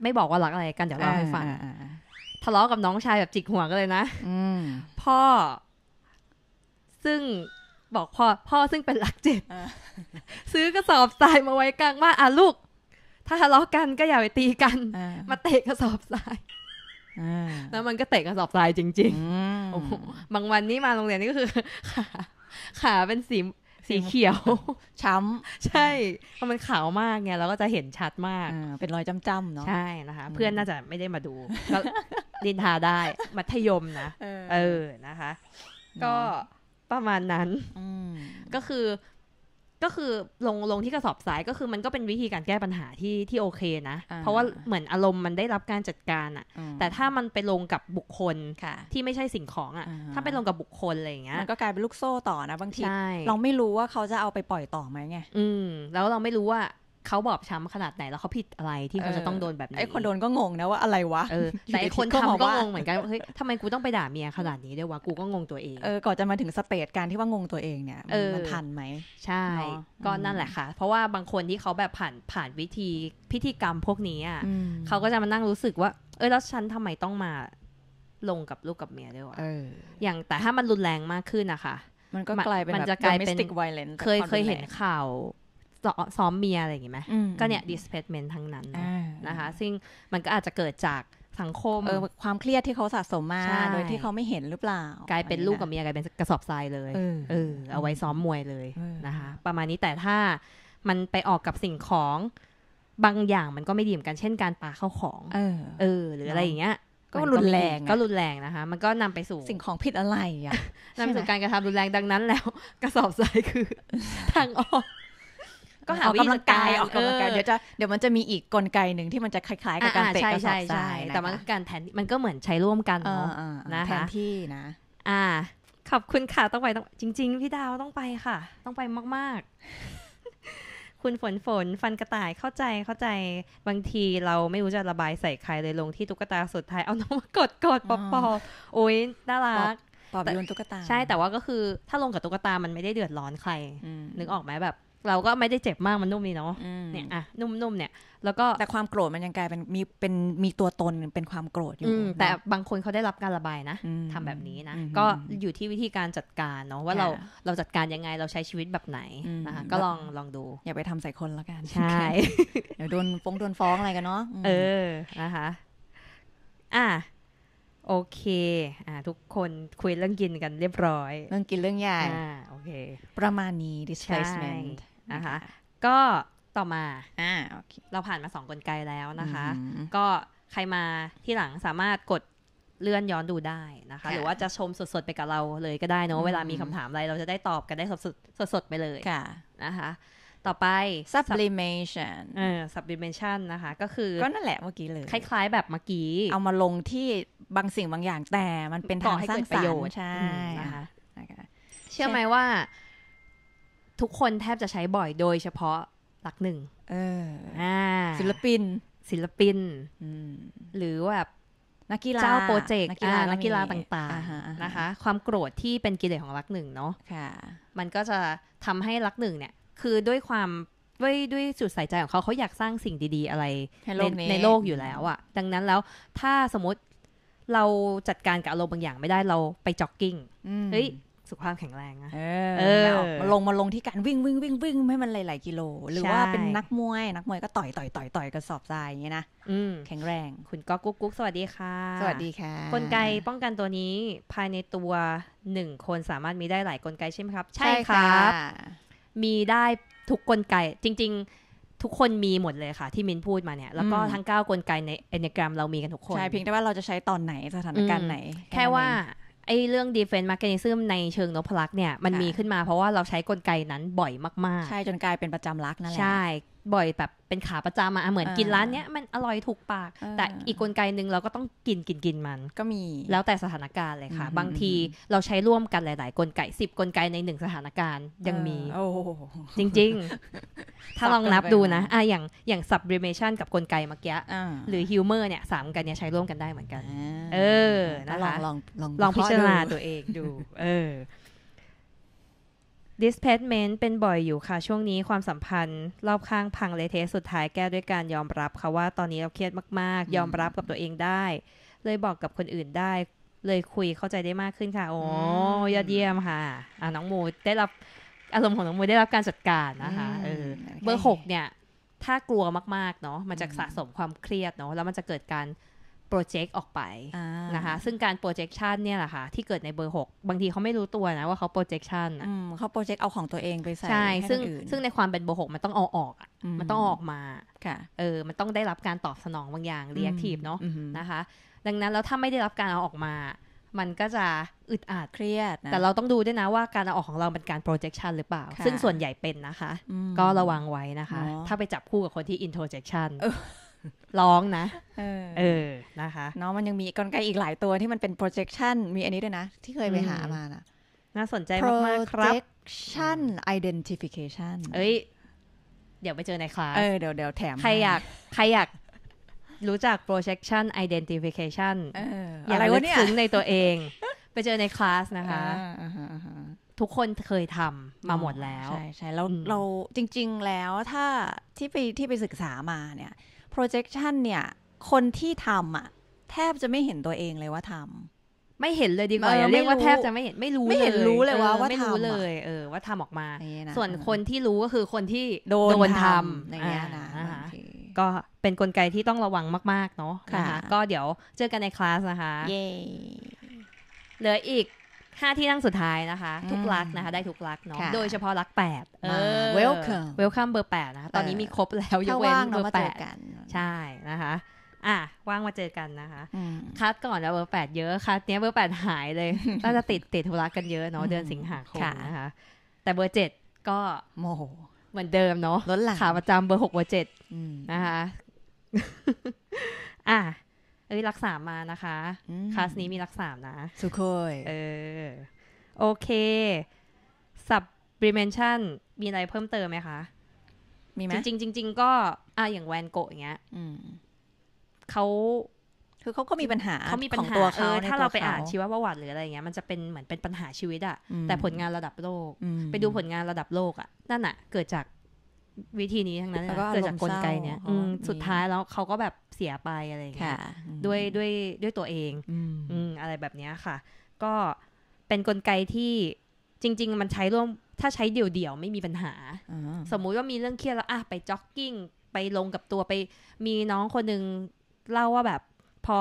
ไม่บอกว่ารักอะไรกัน เดี๋ยวเล่าให้ฟังทะเลาะกับน้องชายแบบจิกหัวกันเลยนะพ่อ ซึ่งบอกพ่อพ่อซึ่งเป็นหลักเจ็ดซื้อกระสอบทรายมาไว้กลางว่าอ่ะลูก ถ้าทะเลาะกันก็อย่าไปตีกันมาเตะกระสอบทรายแล้วมันก็เตะกระสอบทรายจริงๆ บางวันนี้มาโรงเรียนนี่ก็คือ ขาขาเป็นสีสีเขียว ช้ำ ใช่ เพราะมันขาวมากไงเราก็จะเห็นชัดมาก เป็นรอยจ้ำ ๆ เนาะ ใช่นะคะเพื่อนน่าจะไม่ได้มาดูก็ดินทาได้ มัธยมนะ เออ นะคะ ก็ประมาณนั้น ก็คือก็คือลงลงที่กระสอบทรายก็คือมันก็เป็นวิธีการแก้ปัญหาที่ที่โอเคนะเพราะว่าเหมือนอารมณ์มันได้รับการจัดการอะ่ะ แต่ถ้ามันไปลงกับบุคคล ที่ไม่ใช่สิ่งของอะ่ะ ถ้าไปลงกับบุคคลอะไรอย่างเงี้ยมันก็กลายเป็นลูกโซ่ต่อนะบางที เราไม่รู้ว่าเขาจะเอาไปปล่อยต่อไหมไงอืมแล้วเราไม่รู้ว่าเขาบอบช้ำขนาดไหนแล้วเขาผิดอะไรที่เขาจะต้องโดนแบบนี้ไอ้คนโดนก็งงนะ ว่าอะไรวะ แต่ไอ้คนทำก็งงเหมือนกันเฮ้ยทำไมกูต้องไปด่าเมียขนาดนี้ด้วยวะกูก็งงตัวเองเออก่อนจะมาถึงสเตจการที่ว่างงตัวเองเนี่ยมันทันไหมใช่ก็นั่นแหละค่ะ เพราะว่าบางคนที่เขาแบบผ่านผ่านวิธีพิธีกรรมพวกนี้อ่ะเขาก็จะมานั่งรู้สึกว่า เออแล้วฉันทำไมต้องมาลงกับลูกกับเมียด้วยวะอย่างแต่ถ้ามันรุนแรงมากขึ้นนะคะมันก็กลายเป็นแบบมันจะกลายเป็นเคยเคยเห็นข่าวซ้อมเมียอะไรอย่างงี้ไหม ก็เนี่ย displacement ทั้งนั้นนะคะ ซึ่งมันก็อาจจะเกิดจากสังคมเออความเครียดที่เขาสะสมมา โดยที่เขาไม่เห็นหรือเปล่า กลายเป็นลูกกับเมียกลายเป็นกระสอบทรายเลยเออ เอาไว้ซ้อมมวยเลยนะคะ ประมาณนี้แต่ถ้ามันไปออกกับสิ่งของบางอย่างมันก็ไม่ดีเหมือนกัน เช่นการปาเข้าของเออเออ หรืออะไรอย่างเงี้ย ก็รุนแรง ก็รุนแรงนะคะ มันก็นำไปสู่สิ่งของผิดอะไรอ่ะนำไปสู่การกระทำรุนแรง ดังนั้นแล้ว กระสอบทรายคือทางออกก็หาวิธีังกายออกกำลังกายเดี๋ยวจะ เดี๋ยวมันจะมีอีกกลไกหนึ่งที่มันจะคล้ายๆกับการเตะกระสอบทรายแต่มันการแทนมันก็เหมือนใช้ร่วมกันเนาะนะคะแทนที่นะ อ่า ขอบคุณค่ะต้องไปต้องจริง ๆพี่ดาวต้องไปค่ะ ต้องไปมาก ๆ คุณฝนฝนฟันกระต่ายเข้าใจเข้าใจบางทีเราไม่รู้จะระบายใส่ใครเลยลงที่ตุ๊กตาสุดท้ายเอาน้องมากดกดปอปอโอ้ยน่ารักปอบโยนตุ๊กตา ใช่แต่ว่าก็คือ ถ้าลงกับตุ๊กตามันไม่ได้เดือดร้อนใครนึกออกไหมแบบเราก็ไม่ได้เจ็บมากมันนุ่มนี่เนาะเนี่ยอ่ะนุ่มๆเนี่ยแล้วก็แต่ความโกรธมันยังกลายเป็นมีเป็นมีตัวตนเป็นความโกรธอยู่ แต่บางคนเขาได้รับการระบายนะทำแบบนี้นะก็อยู่ที่วิธีการจัดการเนาะว่าเราเราจัดการยังไงเราใช้ชีวิตแบบไหนนะคะก็ลองลองดู อย่าไปทำใส่คนละกัน ใช่เดี๋ยวโดนฟ้องโดนฟ้องอะไรกันเนาะเออนะคะอ่ะโอเค อ่า ทุกคนคุยเรื่องกินกันเรียบร้อย เรื่องกินเรื่องใหญ่ อ่าโอเคประมาณนี้ displacement นะคะก็ต่อมาอ่าโอเคเราผ่านมาสองกลไกแล้วนะคะ ก็ใครมาที่หลังสามารถกดเลื่อนย้อนดูได้นะคะ หรือว่าจะชมสดๆไปกับเราเลยก็ได้เนาะเวลามีคำถามอะไรเราจะได้ตอบกันได้สดๆสดๆไปเลยนะคะต่อไป sublimation เออ sublimation นะคะ ก็คือก็นั่นแหละเมื่อกี้เลย คล้ายๆแบบเมื่อกี้ เอามาลงที่บางสิ่งบางอย่างแต่มันเป็นทางสร้างประโยชน์ใช่นะคะเชื่อไหมว่า ทุกคนแทบจะใช้บ่อยโดยเฉพาะหลักหนึ่งเออศิลปิน ศิลปินหรือแบบนักกีฬาเจ้าโปรเจกต์นักกีฬาต่าง ๆ นะคะ ความโกรธที่เป็นกิเลสของรักหนึ่งเนาะมันก็จะทำให้รักหนึ่งเนี่ยคือด้วยความ ด้วยด้วยจุดใส่ใจของเขา เขาอยากสร้างสิ่งดีๆอะไรในในโลกอยู่แล้วอะดังนั้นแล้วถ้าสมมติเราจัดการกับอารมณ์บางอย่างไม่ได้เราไปจ็อกกิ้งเฮ้ย สุขภาพแข็งแรงอะเออมาลงมาลงที่การวิ่งวิ่งวิ่งวิ่งให้มันหลาย ๆ กิโล หรือว่าเป็นนักมวย นักมวยก็ต่อยต่อยต่อยต่อยกระสอบทรายอย่างเงี้ยนะแข็งแรงคุณก็กุ๊กกุ๊กสวัสดีค่ะสวัสดีค่ะกลไกป้องกันตัวนี้ภายในตัวหนึ่งคนสามารถมีได้หลายกลไกใช่ไหมครับ ใช่ครับมีได้ทุกกลไกจริงๆทุกคนมีหมดเลยค่ะที่มินพูดมาเนี่ย แล้วก็ทั้ง 9 กลไกในเอเนกรมเรามีกันทุกคน ใช่เพียงแต่ว่าเราจะใช้ตอนไหนสถานการณ์ไหน แค่ว่าไอ้เรื่อง defense mechanism ในเชิงนพลักษ์เนี่ย มันมีขึ้นมาเพราะว่าเราใช้กลไกนั้นบ่อยมากๆ ใช่จนกลายเป็นประจำลักนั่นแหละใช่บ่อยแบบเป็นขาประจำมาเหมือนกินร้านเนี้ยมันอร่อยถูกปาก แต่อีกกลไกหนึ่งเราก็ต้องกินกินกินมัน ก็มี แล้วแต่สถานการณ์เลยค่ะ บางทีเราใช้ร่วมกันหลาย ๆ กลไกสิบกลไกในหนึ่งสถานการณ์ยังมีจริงๆ ถ้าลองนับดูนะอะอย่างอย่าง sublimation กับกลไกเมื่อกี้หรือฮิวเมอร์เนี่ย สามกันเนี่ยใช้ร่วมกันได้เหมือนกันเออนะคะลองลองลองพิจารณาตัวเองดู เออ d i s p พ a เม m e n t เป็นบ่อยอยู่ค่ะ ช่วงนี้ความสัมพันธ์ รอบข้างพังเลยเทสสุดท้ายแก้ด้วยการยอมรับค่ะ ว่าตอนนี้เราเครียดมาก ๆ ยอมรับกับตัวเองได้ เลยบอกกับคนอื่นได้ เลยคุยเข้าใจได้มากขึ้นค่ะ โอ้ยอดเยี่ยมค่ะอ่ะน้องมูได้รับอารมณ์ของน้องมูได้รับการจัดการนะคะเบอร์หกเนี่ย ถ้ากลัวมาก ๆ เนาะมันจะสะสมความเครียดเนาะแล้วมันจะเกิดการโปรเจกต์ออกไปนะคะ ซึ่งการโปรเจคชันเนี่ยแหละค่ะที่เกิดในเบอร์6บางทีเขาไม่รู้ตัวนะว่าเขาโปรเจคชันเขาโปรเจกต์เอาของตัวเองไปใส่ใช่ ซึ่งซึ่งในความเป็นเบอร์หมันต้องเอาออกมันต้องออกมาค่ะ เออ มันต้องได้รับการตอบสนองบางอย่างเรียกทีฟเนาะนะคะ ดังนั้นแล้วถ้าไม่ได้รับการเอาออกมามันก็จะอึดอัดเครียดนะแต่เราต้องดูด้วยนะว่าการเอาออกของเราเป็นการ projection หรือเปล่า ซึ่งส่วนใหญ่เป็นนะคะก็ระวังไว้นะคะถ้าไปจับคู่กับคนที่ introjection ร้องนะ เออนะคะเนาะมันยังมีกลไกอีกหลายตัวที่มันเป็น projection มีอันนี้ด้วยนะ ที่เคยไปหามานะน่าสนใจมากๆครับ projection identification เอ้ย เดี๋ยวไปเจอในคลาส เออเดี๋ยวเดี๋ยวแถมใครอยากใครอยากรู้จัก projection identification อยากี่ยซึ้งในตัวเอง ไปเจอในคลาสนะคะทุกคนเคยทำมาหมดแล้ว ใช่ใช่แล้วเราจริงๆแล้วถ้าที่ไปที่ไปศึกษามาเนี่ย projection เนี่ย คนที่ทำอะแทบจะไม่เห็นตัวเองเลยว่าทำไม่เห็นเลยดีกว่าเรียกว่าแทบจะไม่เห็นไม่รู้ไม่เห็นรู้เลยว่า ว่าทำเลย เออ ว่าทำออกมา ส่วนคนที่รู้ก็คือคนที่โดนทำอย่างเงี้ยนะก็เป็นนกลไกที่ต้องระวังมาก ๆ เนาะนะคะก็เดี๋ยวเจอกันในคลาสนะคะเหลืออีกห้าที่นั่งสุดท้ายนะคะ ทุกลักนะคะ ได้ทุกลักเนาะโดยเฉพาะลักแเออ welcome welcome เบอร์แนะคะตอนนี้มีครบแล้วยกเว้นเบอร์แปนใช่นะคะ อ่ะว่างมาเจอกันนะคะคัดก่อน้ะเบอร์แปดเยอะคัดเนี้ยเบอร์แปดหายเลยน่าจะติดติดธุระกันเยอะเนาะเดือนสิงหาคมนะคะแต่เบอร์เจ็ดก็โมโหเหมือนเดิมเนาะล้นหลังขาประจำเบอร์หกเบอร์เจ็ดนะคะอ่ะเอ้ยรักษามานะคะ คลาสนี้มีรักษานะ สุขคยเออโอเคสับริ m e n ช i o n มีอะไรเพิ่มเติมไหมคะ มีไหมจริงจริงรงก็ อ่ะอย่างแวนโกะอย่างเงี้ยเขา คือเขาก็มีปัญหาเขามีปัญหาเออถ้าเราไปอ่านชีวประวัติหรืออะไรเงี้ย มันจะเป็นเหมือนเป็นปัญหาชีวิตอะ แต่ผลงานระดับโลก ไปดูผลงานระดับโลกอะนั่นอะเกิดจากวิธีนี้ทั้งนั้นเกิดจากกลไกเนี้ยสุดท้ายแล้วเขาก็แบบเสียไปอะไรอย่างเงี้ยด้วยด้วยด้วยตัวเองอือะไรแบบเนี้ยค่ะ ก็เป็นกลไกที่จริง ๆ มันใช้ร่วม ถ้าใช้เดี่ยว ๆ ไม่มีปัญหา สมมุติว่ามีเรื่องเครียดแล้วอ่ะไปจ็อกกิ้ง ไปลงกับตัวไป มีน้องคนหนึ่งเล่าว่าแบบพอ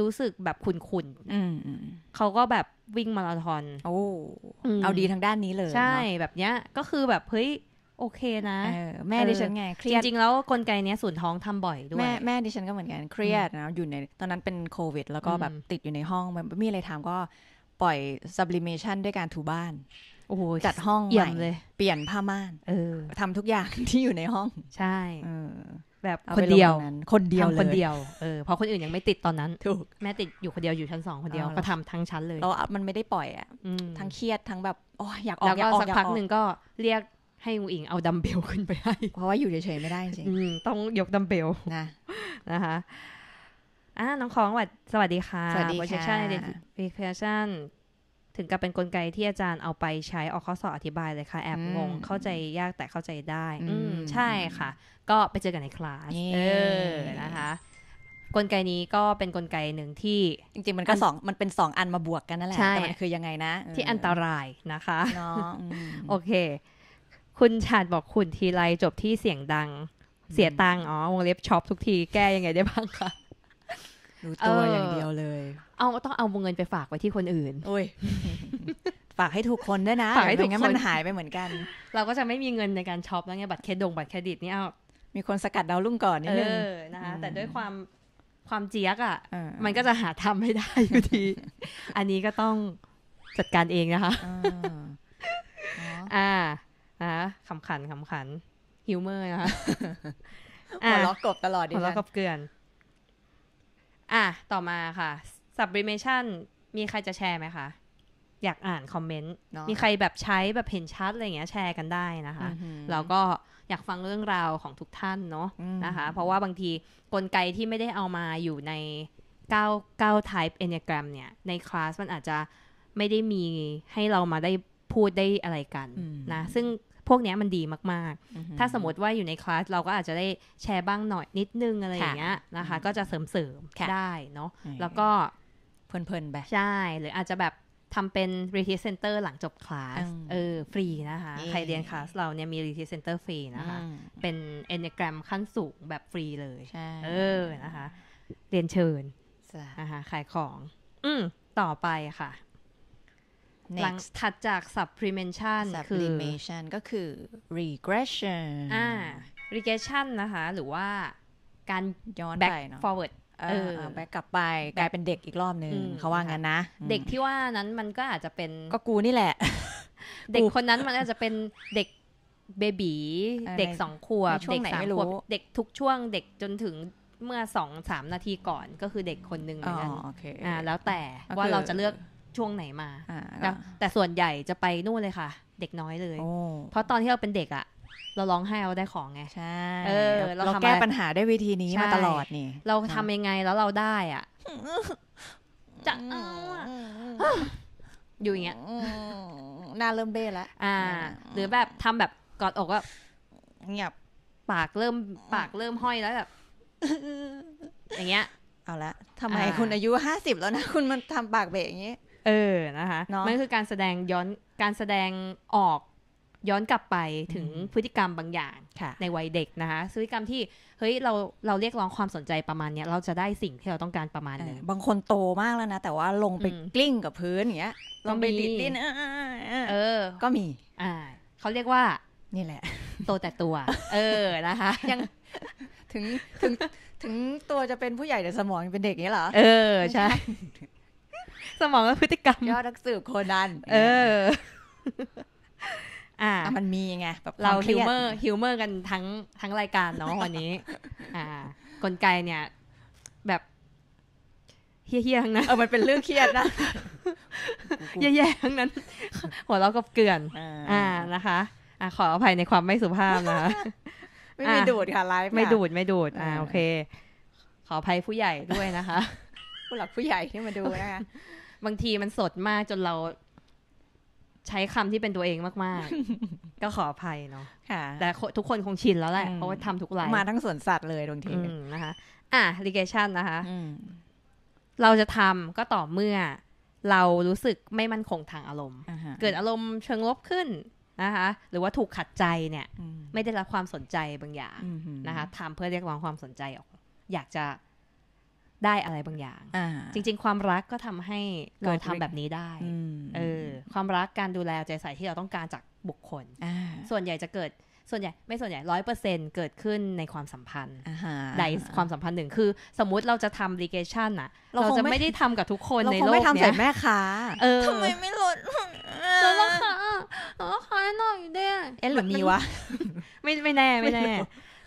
รู้สึกแบบขุนขุนเขาก็แบบวิ่งมาราธอน โอ้ เอาดีทางด้านนี้เลย ใช่แบบเนี้ย ก็คือแบบเฮ้ยโอเคนะแม่ดิฉันไงเครียดจริง ๆ แล้วกลไกเนี้ยสูนท้องทำบ่อยด้วย แม่แม่ดิฉันก็เหมือนกันเครียดนะอยู่ในตอนนั้นเป็นโควิดแล้วก็แบบติดอยู่ในห้องมไม่มีอะไรทำก็ปล่อยซับลิเมชันด้วยการถูบ้านโอ้โหจัดห้องใหม่เลย เปลี่ยนผ้าม่านเออทำทุกอย่างที่อยู่ในห้องใช่ แบบคนเดียวคนเดียวคนเดียวเออพราะคนอื่นยังไม่ติดตอนนั้นถูกแม่ติดอยู่คนเดียวอยู่ชั้นสองคนเดียวก็ทำทั้งชั้นเลยเรามันไม่ได้ปล่อยอ่ะทั้งเครียดทั้งแบบอยอยากออกอยากออกสักพักหนึ่งก็เรียกให้อูงอิงเอาดัมเบลขึ้นไปให้เพราะว่าอยู่เฉยๆไม่ได้จริงต้องยกดัมเบลนะ นะคะอ่าน้องของวัดสวัสดีค่ะสวัสดีค่ะ projection identification ถึงกับเป็นนกลไกที่อาจารย์เอาไปใช้ออกข้อสอบอธิบายเลยค่ะ แอบงงเข้าใจยากแต่เข้าใจได้ อืมใช่ค่ะ ก็ไปเจอกันในคลาสเออนะคะ กลไกนี้ก็เป็นกลไกหนึ่งที่จริงๆมันก็สองมันเป็นสองอันมาบวกกันนั่นแหละแต่มันคือยังไงนะที่อันตรายนะคะเนาะโอเคคุณชาดบอกขุนทีไรจบที่เสียงดัง เสียตังอ๋อวงเล็บช็อปทุกทีแก้ยังไงได้บ้างคะรู้ตัวอย่างเดียวเลย เอาต้องเอาวงเงินไปฝากไว้ที่คนอื่นโอ้ยฝากให้ถูกคนด้วยนะฝากให้ถูกคนมันหายไปเหมือนกัน เราก็จะไม่มีเงินในการช็อปแล้วไงบัตรเครดิตบัตรเครดิตนี่เอามีคนสกัดดาวรุ่งก่อนนิดนึงนะคะแต่ด้วยความความเจี๊ยกอ่ะมันก็จะหาทำไม่ได้อยู่ีอันนี้ก็ต้องจัดการเองนะคะอ่านะขำขันขำขันฮิวเมอร์นะคะหัวล็อกกบตลอดดิหัวล็อกกบเกิือนอ่ะ ต่อมาค่ะับเบรเมชั่นมีใครจะแชร์ไหมคะ อยากอ่านคอมเมนต์มีใครแบบใช้แบบเห็นชัดอะไรเงี้ยแชร์กันได้นะคะแล้วก็อยากฟังเรื่องราวของทุกท่านเนาะนะคะ เพราะว่าบางทีกลไกที่ไม่ได้เอามาอยู่ใน9 9 type enneagram เนี่ยในคลาสมันอาจจะไม่ได้มีให้เรามาได้พูดได้อะไรกันนะ ซึ่งพวกนี้มันดีมากๆ ถ้าสมมติว่าอยู่ในคลาสเราก็อาจจะได้แชร์บ้างหน่อยนิดนึงอะไรอย่างเงี้ยนะคะ ก็จะเสริมเสริมได้เนาะแล้วก็เพลินๆไปใช่ หรืออาจจะแบบทำเป็นรีท r เซนเตอร์หลังจบคลาสเออฟรีนะคะ ใครเรียนคลาสเราเนี่ยมีรีท r เซนเตอร์ฟรีนะคะ เป็นเอน e a กรมขั้นสูงแบบฟรีเลยเออนะคะ เรียนเชิญนะคะขายของ อืมต่อไปค่ะหลังถัดจาก supplementation supplementation ก็คือ regression อ่า regression นะคะ หรือว่าการย้อน back forward เออไปกลับไป กลายเป็นเด็กอีกรอบนึงเขาว่างั้นนะ เด็กที่ว่านั้นมันก็อาจจะเป็น ก็กูนี่แหละ เด็กคนนั้นมันอาจจะเป็นเด็กเบบีเด็กสองขวบ เด็กสามขวบ เด็กทุกช่วง เด็กจนถึงเมื่อสองสามนาทีก่อน ก็คือเด็กคนหนึ่งเหมือนกันอ่า แล้วแต่ว่าเราจะเลือกช่วงไหนมา แต่ส่วนใหญ่จะไปนู่นเลยค่ะ เด็กน้อยเลย เพราะตอนที่เราเป็นเด็กอะเราร้องไห้เราได้ของไง ใช่เออ เราแก้ปัญหาได้วิธีนี้มาตลอดนี่ เราทำยังไงแล้วเราได้อ่ะจะอยู่อย่างเงี้ย หน้าเริ่มเบ้แล้วอ่า หรือแบบ ทำแบบกอดอก่าเงียบปากเริ่มปากเริ่มห้อยแล้วแบบ อย่างเงี้ย เอาละทำไมคุณอายุห้าสิบแล้วนะ คุณมันทำปากเบะอย่างเงี้ยเออนะคะมันคือการแสดงย้อนการแสดงออกย้อนกลับไปถึงพฤติกรรมบางอย่างในวัยเด็กนะคะพฤติกรรมที่เฮ้ยเราเราเรียกร้องความสนใจประมาณเนี้ยเราจะได้สิ่งที่เราต้องการประมาณนึงบางคนโตมากแล้วนะแต่ว่าลงไปกลิ้งกับพื้นอย่างเงี้ย ลงไปดิดดิ้นเออ ก็มีอ่าเขาเรียกว่า นี่แหละ โตแต่ตัว เออนะคะยังถึงถึงถึงตัวจะเป็นผู้ใหญ่แต่สมองเป็นเด็กนี้เหรอเออใช่สมองและพฤติกรรมยอดนักสืบโคนัน เออ อ่า มันมีไงแบบเราฮิวเมอร์ ฮิวเมอร์กันทั้งทั้งรายการเนาะวันนี้ อ่า กลไกเนี่ย แบบเฮี้ยๆทั้งนั้นเออมันเป็นเรื่องเครียดนะ แย่ๆ ทั้งนั้น หัวเรากับเกลื่อนอ่า นะคะ อ่าขออภัยในความไม่สุภาพนะคะไม่ม่ดูดค่ะไลฟ์ไม่ดูดไม่ดูด อ่าโอเคขออภัยผู้ใหญ่ด้วยนะคะผู้หลักผู้ใหญ่ที่มาดูนะคะบางทีมันสดมากจนเราใช้คำที่เป็นตัวเองมาก ๆ ก็ขออภัยเนาะแต่ทุกคนคงชินแล้วแหละเพราะว่าทำทุกไลน์มาทั้งสวนสัตว์เลยบางทีนะคะ อ่ะลีเกชันนะคะเราจะทำก็ต่อเมื่อเรารู้สึกไม่มั่นคงทางอารมณ์ เกิดอารมณ์เชิงลบขึ้นนะคะ หรือว่าถูกขัดใจเนี่ย ไม่ได้รับความสนใจบางอย่างนะคะทำเพื่อเรียกร้องความสนใจออกอยากจะได้อะไรบางอย่าง จริงๆ ความรักก็ทำให้ เราทำแบบนี้ได้ เออ ความรักการดูแลใจใส่ที่เราต้องการจากบุคคล ส่วนใหญ่จะเกิด ส่วนใหญ่ไม่ส่วนใหญ่ร้อยเปอร์เซ็นเกิดขึ้นในความสัมพันธ์ใดความสัมพันธ์หนึ่งคือสมมุติเราจะทำ r ีเกชัน n อะเราจะไม่ได้ทำกับทุกคนในโลกเนี้ยเราคงไม่ทำใส่แม่ค้าเออทำไมไม่ลดแล้วค่ะแล้วคาหน่อยเด้เอ๊ะหรือมีวะไม่ไม่แน่ไม่แน่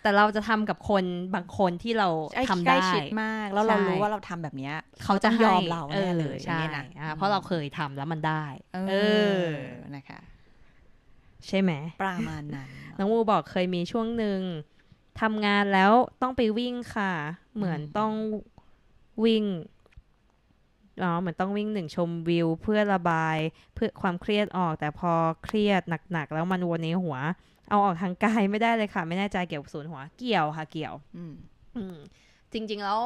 แต่เราจะทำกับคนบางคนที่เราทำได้ชิดมาก แล้วเรารู้ว่าเราทำแบบเนี้ย เขาจะยอมเราแน่เลยใช่ไหมเพราะเราเคยทำแล้วมันได้ เออนะคะ ใช่ไหมประมาณนั้นน้องวูบอกเคยมีช่วงหนึ่งทำงานแล้วต้องไปวิ่งค่ะ เหมือนต้องวิ่งอ๋อ เหมือนต้องวิ่งหนึ่งชมวิว เพื่อระบาย เพื่อความเครียดออก แต่พอเครียดหนักๆ แล้วมันวนในหัวเอาออกทางกายไม่ได้เลยค่ะไม่แน่ใจเกี่ยวกับศูนย์หัว เกี่ยวค่ะ เกี่ยวอืมอืมจริงๆแล้ว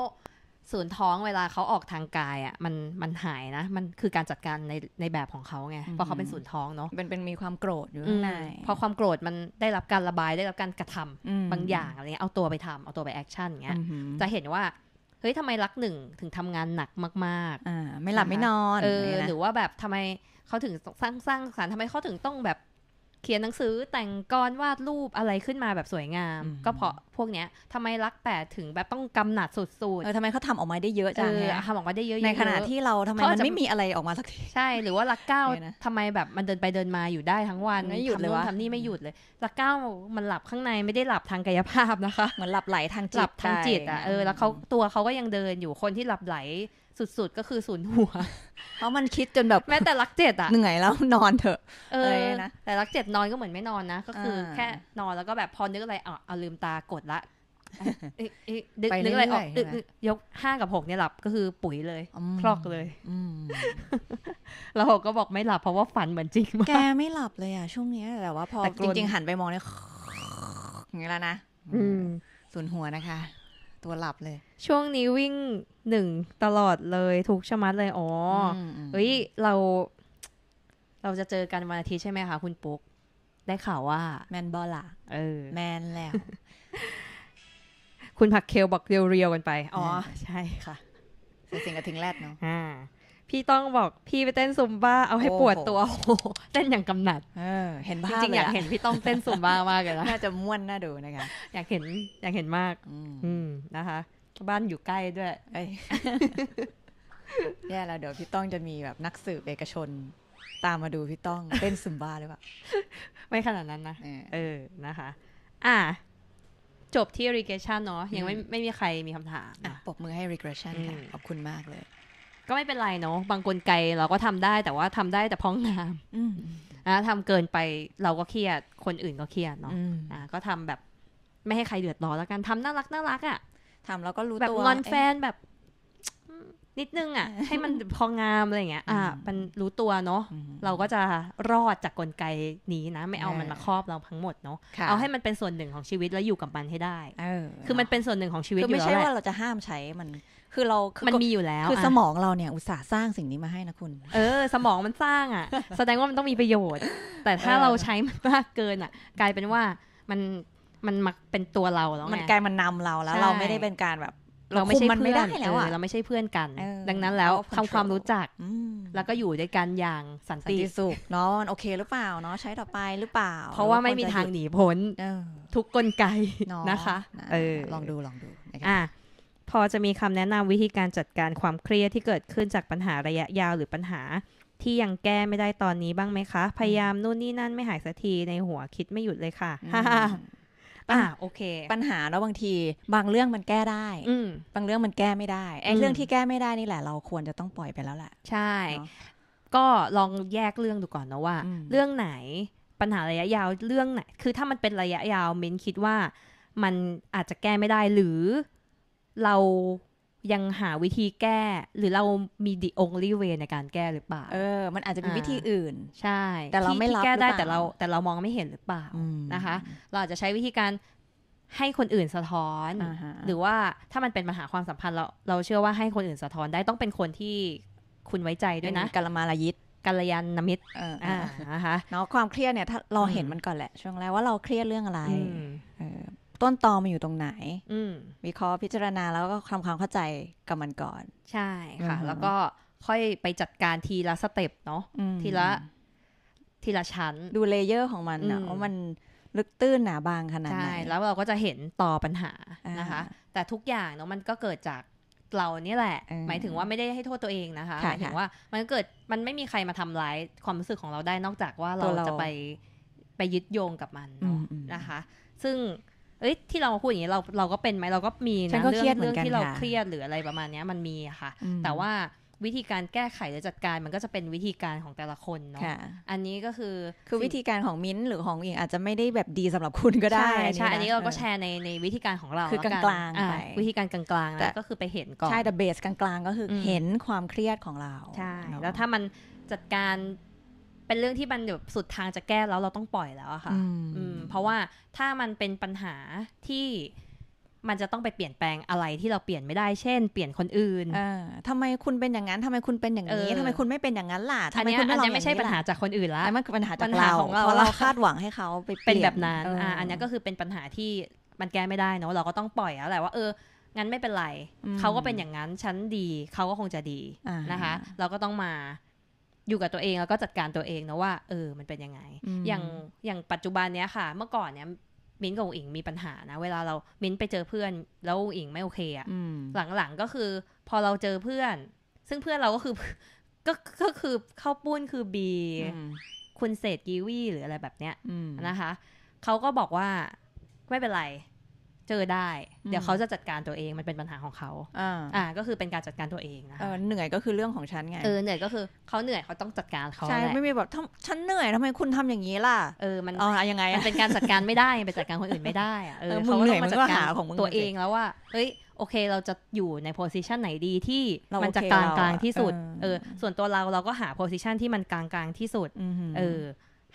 ศูนย์ท้องเวลาเขาออกทางกายอ่ะมันมันหายนะมันคือการจัดการในในแบบของเขาไงเพราะเขาเป็นศูนย์ท้องเนาะเป็นเป็นมีความโกรธอยู่ข้างในพอความโกรธมันได้รับการระบายได้รับการกระทำบางอย่างอะไรเงี้ยเอาตัวไปทำเอาตัวไปแอคชั่นเงี้ยจะเห็นว่า เฮ้ยทำไมรักหนึ่งถึงทำงานหนักมากๆไม่หลับไม่นอนเออหรือว่าแบบทำไมเขาถึงสร้างสร้างสารทำไมเขาถึงต้องแบบเขียนหนังสือแต่งกรวาดรูปอะไรขึ้นมาแบบสวยงาม ก็เพราะพวกเนี้ยทำไม รักแปดถึงแบบต้องกำหนัดสุดๆ เออทำไมเขาทาออกมาได้เยอะจังเนี่ยทำออกมาได้เยอะในขณะที่เราทำไมมันไม่มีอะไรออกมาสักทีใช่หรือว่ารักเก้าทำไมแบบมันเดินไปเดินมาอยู่ได้ทั้งวันไม่หยุดเลยวทำนี่ไม่หยุดเลยรักเก้ามันหลับข้างในไม่ได้หลับทางกายภาพนะคะเหมือนหลับไหลทางจิตหลับทางจิตอ่ะเออแล้วเขาตัวเขาก็ยังเดินอยู่คนที่หลับไหลสุดๆ ก็คือศูนย์หัว เพราะมันคิดจนแบบแม้แต่รักเจ็ดอะเหนื่อยแล้วนอนเถอะเออนะแต่รักเจ็ดนอนก็เหมือนไม่นอนนะก็คือแค่นอนแล้วก็แบบพอนึกอะไรเอาเอาลืมตากดละนึกอะไรออกยกห้ากับหกเนี่ยหลับก็คือปุ๋ยเลย คลอกเลยแล้วหกก็บอกไม่หลับเพราะว่าฝันเหมือนจริงมากแกไม่หลับเลยอะช่วงนี้แต่ว่าพอจริงๆหันไปมองเนี่ยอย่างนี้แล้วนะส่วนหัวนะคะตัวหลับเลย ช่วงนี้วิ่งหนึ่งตลอดเลยทุกชะมัดเลย อ๋อ เฮ้ย เราเราจะเจอกันวันอาทิตย์ใช่ไหมคะคุณปุ๊กได้ข่าวว่า แมนบอลล่ะ เออ แมนแล้ว คุณผักเคลบอกเรียวๆกันไป อ๋อ ใช่ค่ะเสียงกระทิงแรดเนาะพี่ต้องบอกพี่ไปเต้นซุมบ้า เอาให้ปวดตัวเต้นอย่างกำหนัดเห็นภาพจริงอยากเห็นพี่ต้องเต้นซุมบ้ามากเลยนะน่าจะม่วนน่าดูนะคะอยากเห็นอยากเห็นมากอืนะคะบ้านอยู่ใกล้ด้วยแย่แล้วเดี๋ยวพี่ต้องจะมีแบบนักสืบเอกชน ตามมาดูพี่ต้องเต้นซุมบ้าหรือเปล่าไม่ขนาดนั้นนะเออนะคะ อ่ะจบที่ regression เนาะยังไม่ไม่มีใครมีคำถามปรบมือให้ regression ค่ะขอบคุณมากเลยก็ไม่เป็นไรเนาะบางกลไกเราก็ทำได้ แต่ว่าทำได้แต่พ้องน้ำนะทำเกินไปเราก็เครียดคนอื่นก็เครียดเนาะอ่าก็ทำแบบไม่ให้ใครเดือดร้อนแล้วกันทำน่ารักน่ารักอ่ะทำแล้วก็รู้ตัวแบบงอนแฟนแบบ นิดนึง อ่ะ ให้มันพองามอะไรเงี้ยอ่า มันรู้ตัวเนาะเราก็จะรอดจากกลไกนี้นะไม่เอามันมาครอบเราทั้งหมดเนาะเอาให้มันเป็นส่วนหนึ่งของชีวิตแล้วอยู่กับมันให้ได้คือมันเป็นส่วนหนึ่งของชีวิตอยู่แล้วไม่ใช่ว่าเราจะห้ามใช้มันคือเรามันมีอยู่แล้วคือสมองเราเนี่ยอุตส่าห์สร้างสิ่งนี้มาให้นะคุณเออสมองมันสร้างอ่ะ แสดงว่ามันต้องมีประโยชน์ แต่ถ้าเราใช้มันมากเกินอ่ะ กลายเป็นว่ามันมันมักเป็นตัวเราแล้วมันกลายมันนำเราแล้ว เราไม่ได้เป็นการแบบ เราไม่ใช่เพื่อนแล้วเราไม่ใช่เพื่อนกันดังนั้นแล้วทำความรู้จักแล้วก็อยู่ด้วยกันอย่างสันติสุขเนาะโอเคหรือเปล่าเนาะใช้ต่อไปหรือเปล่า เพราะว่าไม่มีทางหนีพ้นทุกกลไกนะคะเออลองดูลองดูอ่ะพอจะมีคำแนะนำวิธีการจัดการความเครียดที่เกิดขึ้นจากปัญหาระยะยาว หรือปัญหาที่ยังแก้ไม่ได้ตอนนี้บ้างไหมคะ พยายามนู่นนี่นั่นไม่หายสักทีในหัวคิดไม่หยุดเลยค่ะอ่า โอเค ปัญหาเลาวบางที บางเรื่องมันแก้ได้ บางเรื่องมันแก้ไม่ได้ ไอ้เรื่องที่แก้ไม่ได้นี่แหละเราควรจะต้องปล่อยไปแล้วแหละ ใช่ ก็ลองแยกเรื่องดูก่อนนะว่าเรื่องไหนปัญหาระยะยาวเรื่องไหน คือถ้ามันเป็นระยะยาวมินคิดว่า มันอาจจะแก้ไม่ได้หรือเรายังหาวิธีแก้หรือเรามี the only way ในการแก้หรือเปล่า เออ มันอาจจะมีวิธีอื่น ใช่ แต่เราไม่รับแก้ได้แต่เราแต่เรามองไม่เห็นหรือเปล่านะคะ เราอาจจะใช้วิธีการให้คนอื่นสะท้อน หรือว่าถ้ามันเป็นปัญหาความสัมพันธ์เราเราเชื่อว่าให้คนอื่นสะท้อนได้ต้องเป็นคนที่คุณไว้ใจด้วยนะกัลมาลายิตกัลยาณมิตรอนะคะเนาะความเครียดเนี่ย ถ้าเราเห็นมันก่อนแหละช่วงแรกว่าเราเครียดเรื่องอะไรต้นตอมันอยู่ตรงไหนวิเคราะห์พิจารณาแล้วก็ทำความเข้าใจกับมันก่อน ใช่ค่ะ แล้วก็ค่อยไปจัดการทีละสเต็ปเนาะ ทีละ ทีละชั้น ดูเลเยอร์ของมันนะว่ามันลึกตื้นหนาบางขนาดไหน แล้วเราก็จะเห็นต่อปัญหานะคะ แต่ทุกอย่างเนาะมันก็เกิดจากเรานี่แหละ หมายถึงว่าไม่ได้ให้โทษตัวเองนะคะ หมายถึงว่า มันเกิด มันไม่มีใครมาทำร้ายความรู้สึกของเราได้นอกจากว่าเราจะไปไปยึดโยงกับมันนะคะ ซึ่งเอ้ยที่เราพูดอย่างนี้เราเราก็เป็นไหมเราก็มีนะเรื่องเรื่องที่เราเครียดหรืออะไรประมาณนี้มันมีค่ะแต่ว่าวิธีการแก้ไขหรือจัดการมันก็จะเป็นวิธีการของแต่ละคนเนาะอันนี้ก็คือคือวิธีการของมิ้นหรือของอิงอาจจะไม่ได้แบบดีสำหรับคุณก็ได้ใช่ใช่อันนี้เราก็แชร์ในในวิธีการของเราคือกลางๆไปวิธีการกลางๆางก็คือไปเห็นก่อนใช่แต่เบสกลาง ๆ ก็คือเห็นความเครียดของเราใช่แล้วถ้ามันจัดการเป็นเรื่องที่มันแบบสุดทางจะแก้แล้วเราต้องปล่อยแล้วอะค่ะอืมเพราะว่าถ้ามันเป็นปัญหาที่มันจะต้องไปเปลี่ยนแปลงอะไรที่เราเปลี่ยนไม่ได้เช่น เปลี่ยนคนอื่นทำไมคุณเป็นอย่างนั้น ทำไมคุณเป็นอย่างนี้ทำไมคุณไม่เป็นอย่างนั้นล่ะทำไมคุณไม่ลองไม่ใช่ปัญหาจากคนอื่นละมันคือปัญหาจากเราเพราะเรา คาดหวังให้เขาไปเป็นแบบนั้นอ่าอันนี้ก็คือเป็นปัญหาที่มันแก้ไม่ได้เนาะ เราก็ต้องปล่อยแล้วแหละว่าเออ งั้นไม่เป็นไรเขาก็เป็นอย่างนั้นฉันดีเขาก็คงจะดีนะคะ เราก็ต้องมาอยู่กับตัวเองแล้วก็จัดการตัวเองนะว่าเออมันเป็นยังไง อย่างอย่างปัจจุบันเนี้ยค่ะ เมื่อก่อนเนี้ยมิ้นกับอิงมีปัญหานะ เวลาเรามิ้นไปเจอเพื่อนแล้วอิงไม่โอเคอะ่ะหลังๆก็คือพอเราเจอเพื่อน ซึ่งเพื่อนเราก็คือก็ก็คือเข้าปุ้นคือบี คุณเศษกีวีหรืออะไรแบบเนี้ยนะคะเขาก็บอกว่า ไม่เป็นไรเจอได้ เดี๋ยวเขาจะจัดการตัวเองมันเป็นปัญหาของเขาอ่า ก็คือเป็นการจัดการตัวเองนะเหนื่อยก็คือเรื่องของฉันไงเออเหนื่อยก็คือเขาเหนื่อยเขาต้องจัดการเขาใช่ไม่มีแบบฉันเหนื่อยทำไมคุณทำอย่างนี้ล่ะเออมันอ๋อยังไงมันเป็นการจัดการไม่ได้ ไปจัดการคนอื่นไม่ได้อะเออมึงเหนื่อยมันก็หาของมึงตัวเองแล้วว่าเฮ้ยโอเคเราจะอยู่ในโพสิชันไหนดีที่มันจะกลางกลางที่สุดเออส่วนตัวเราเราก็หาโพสิชันที่มันกลางกลางที่สุดเออ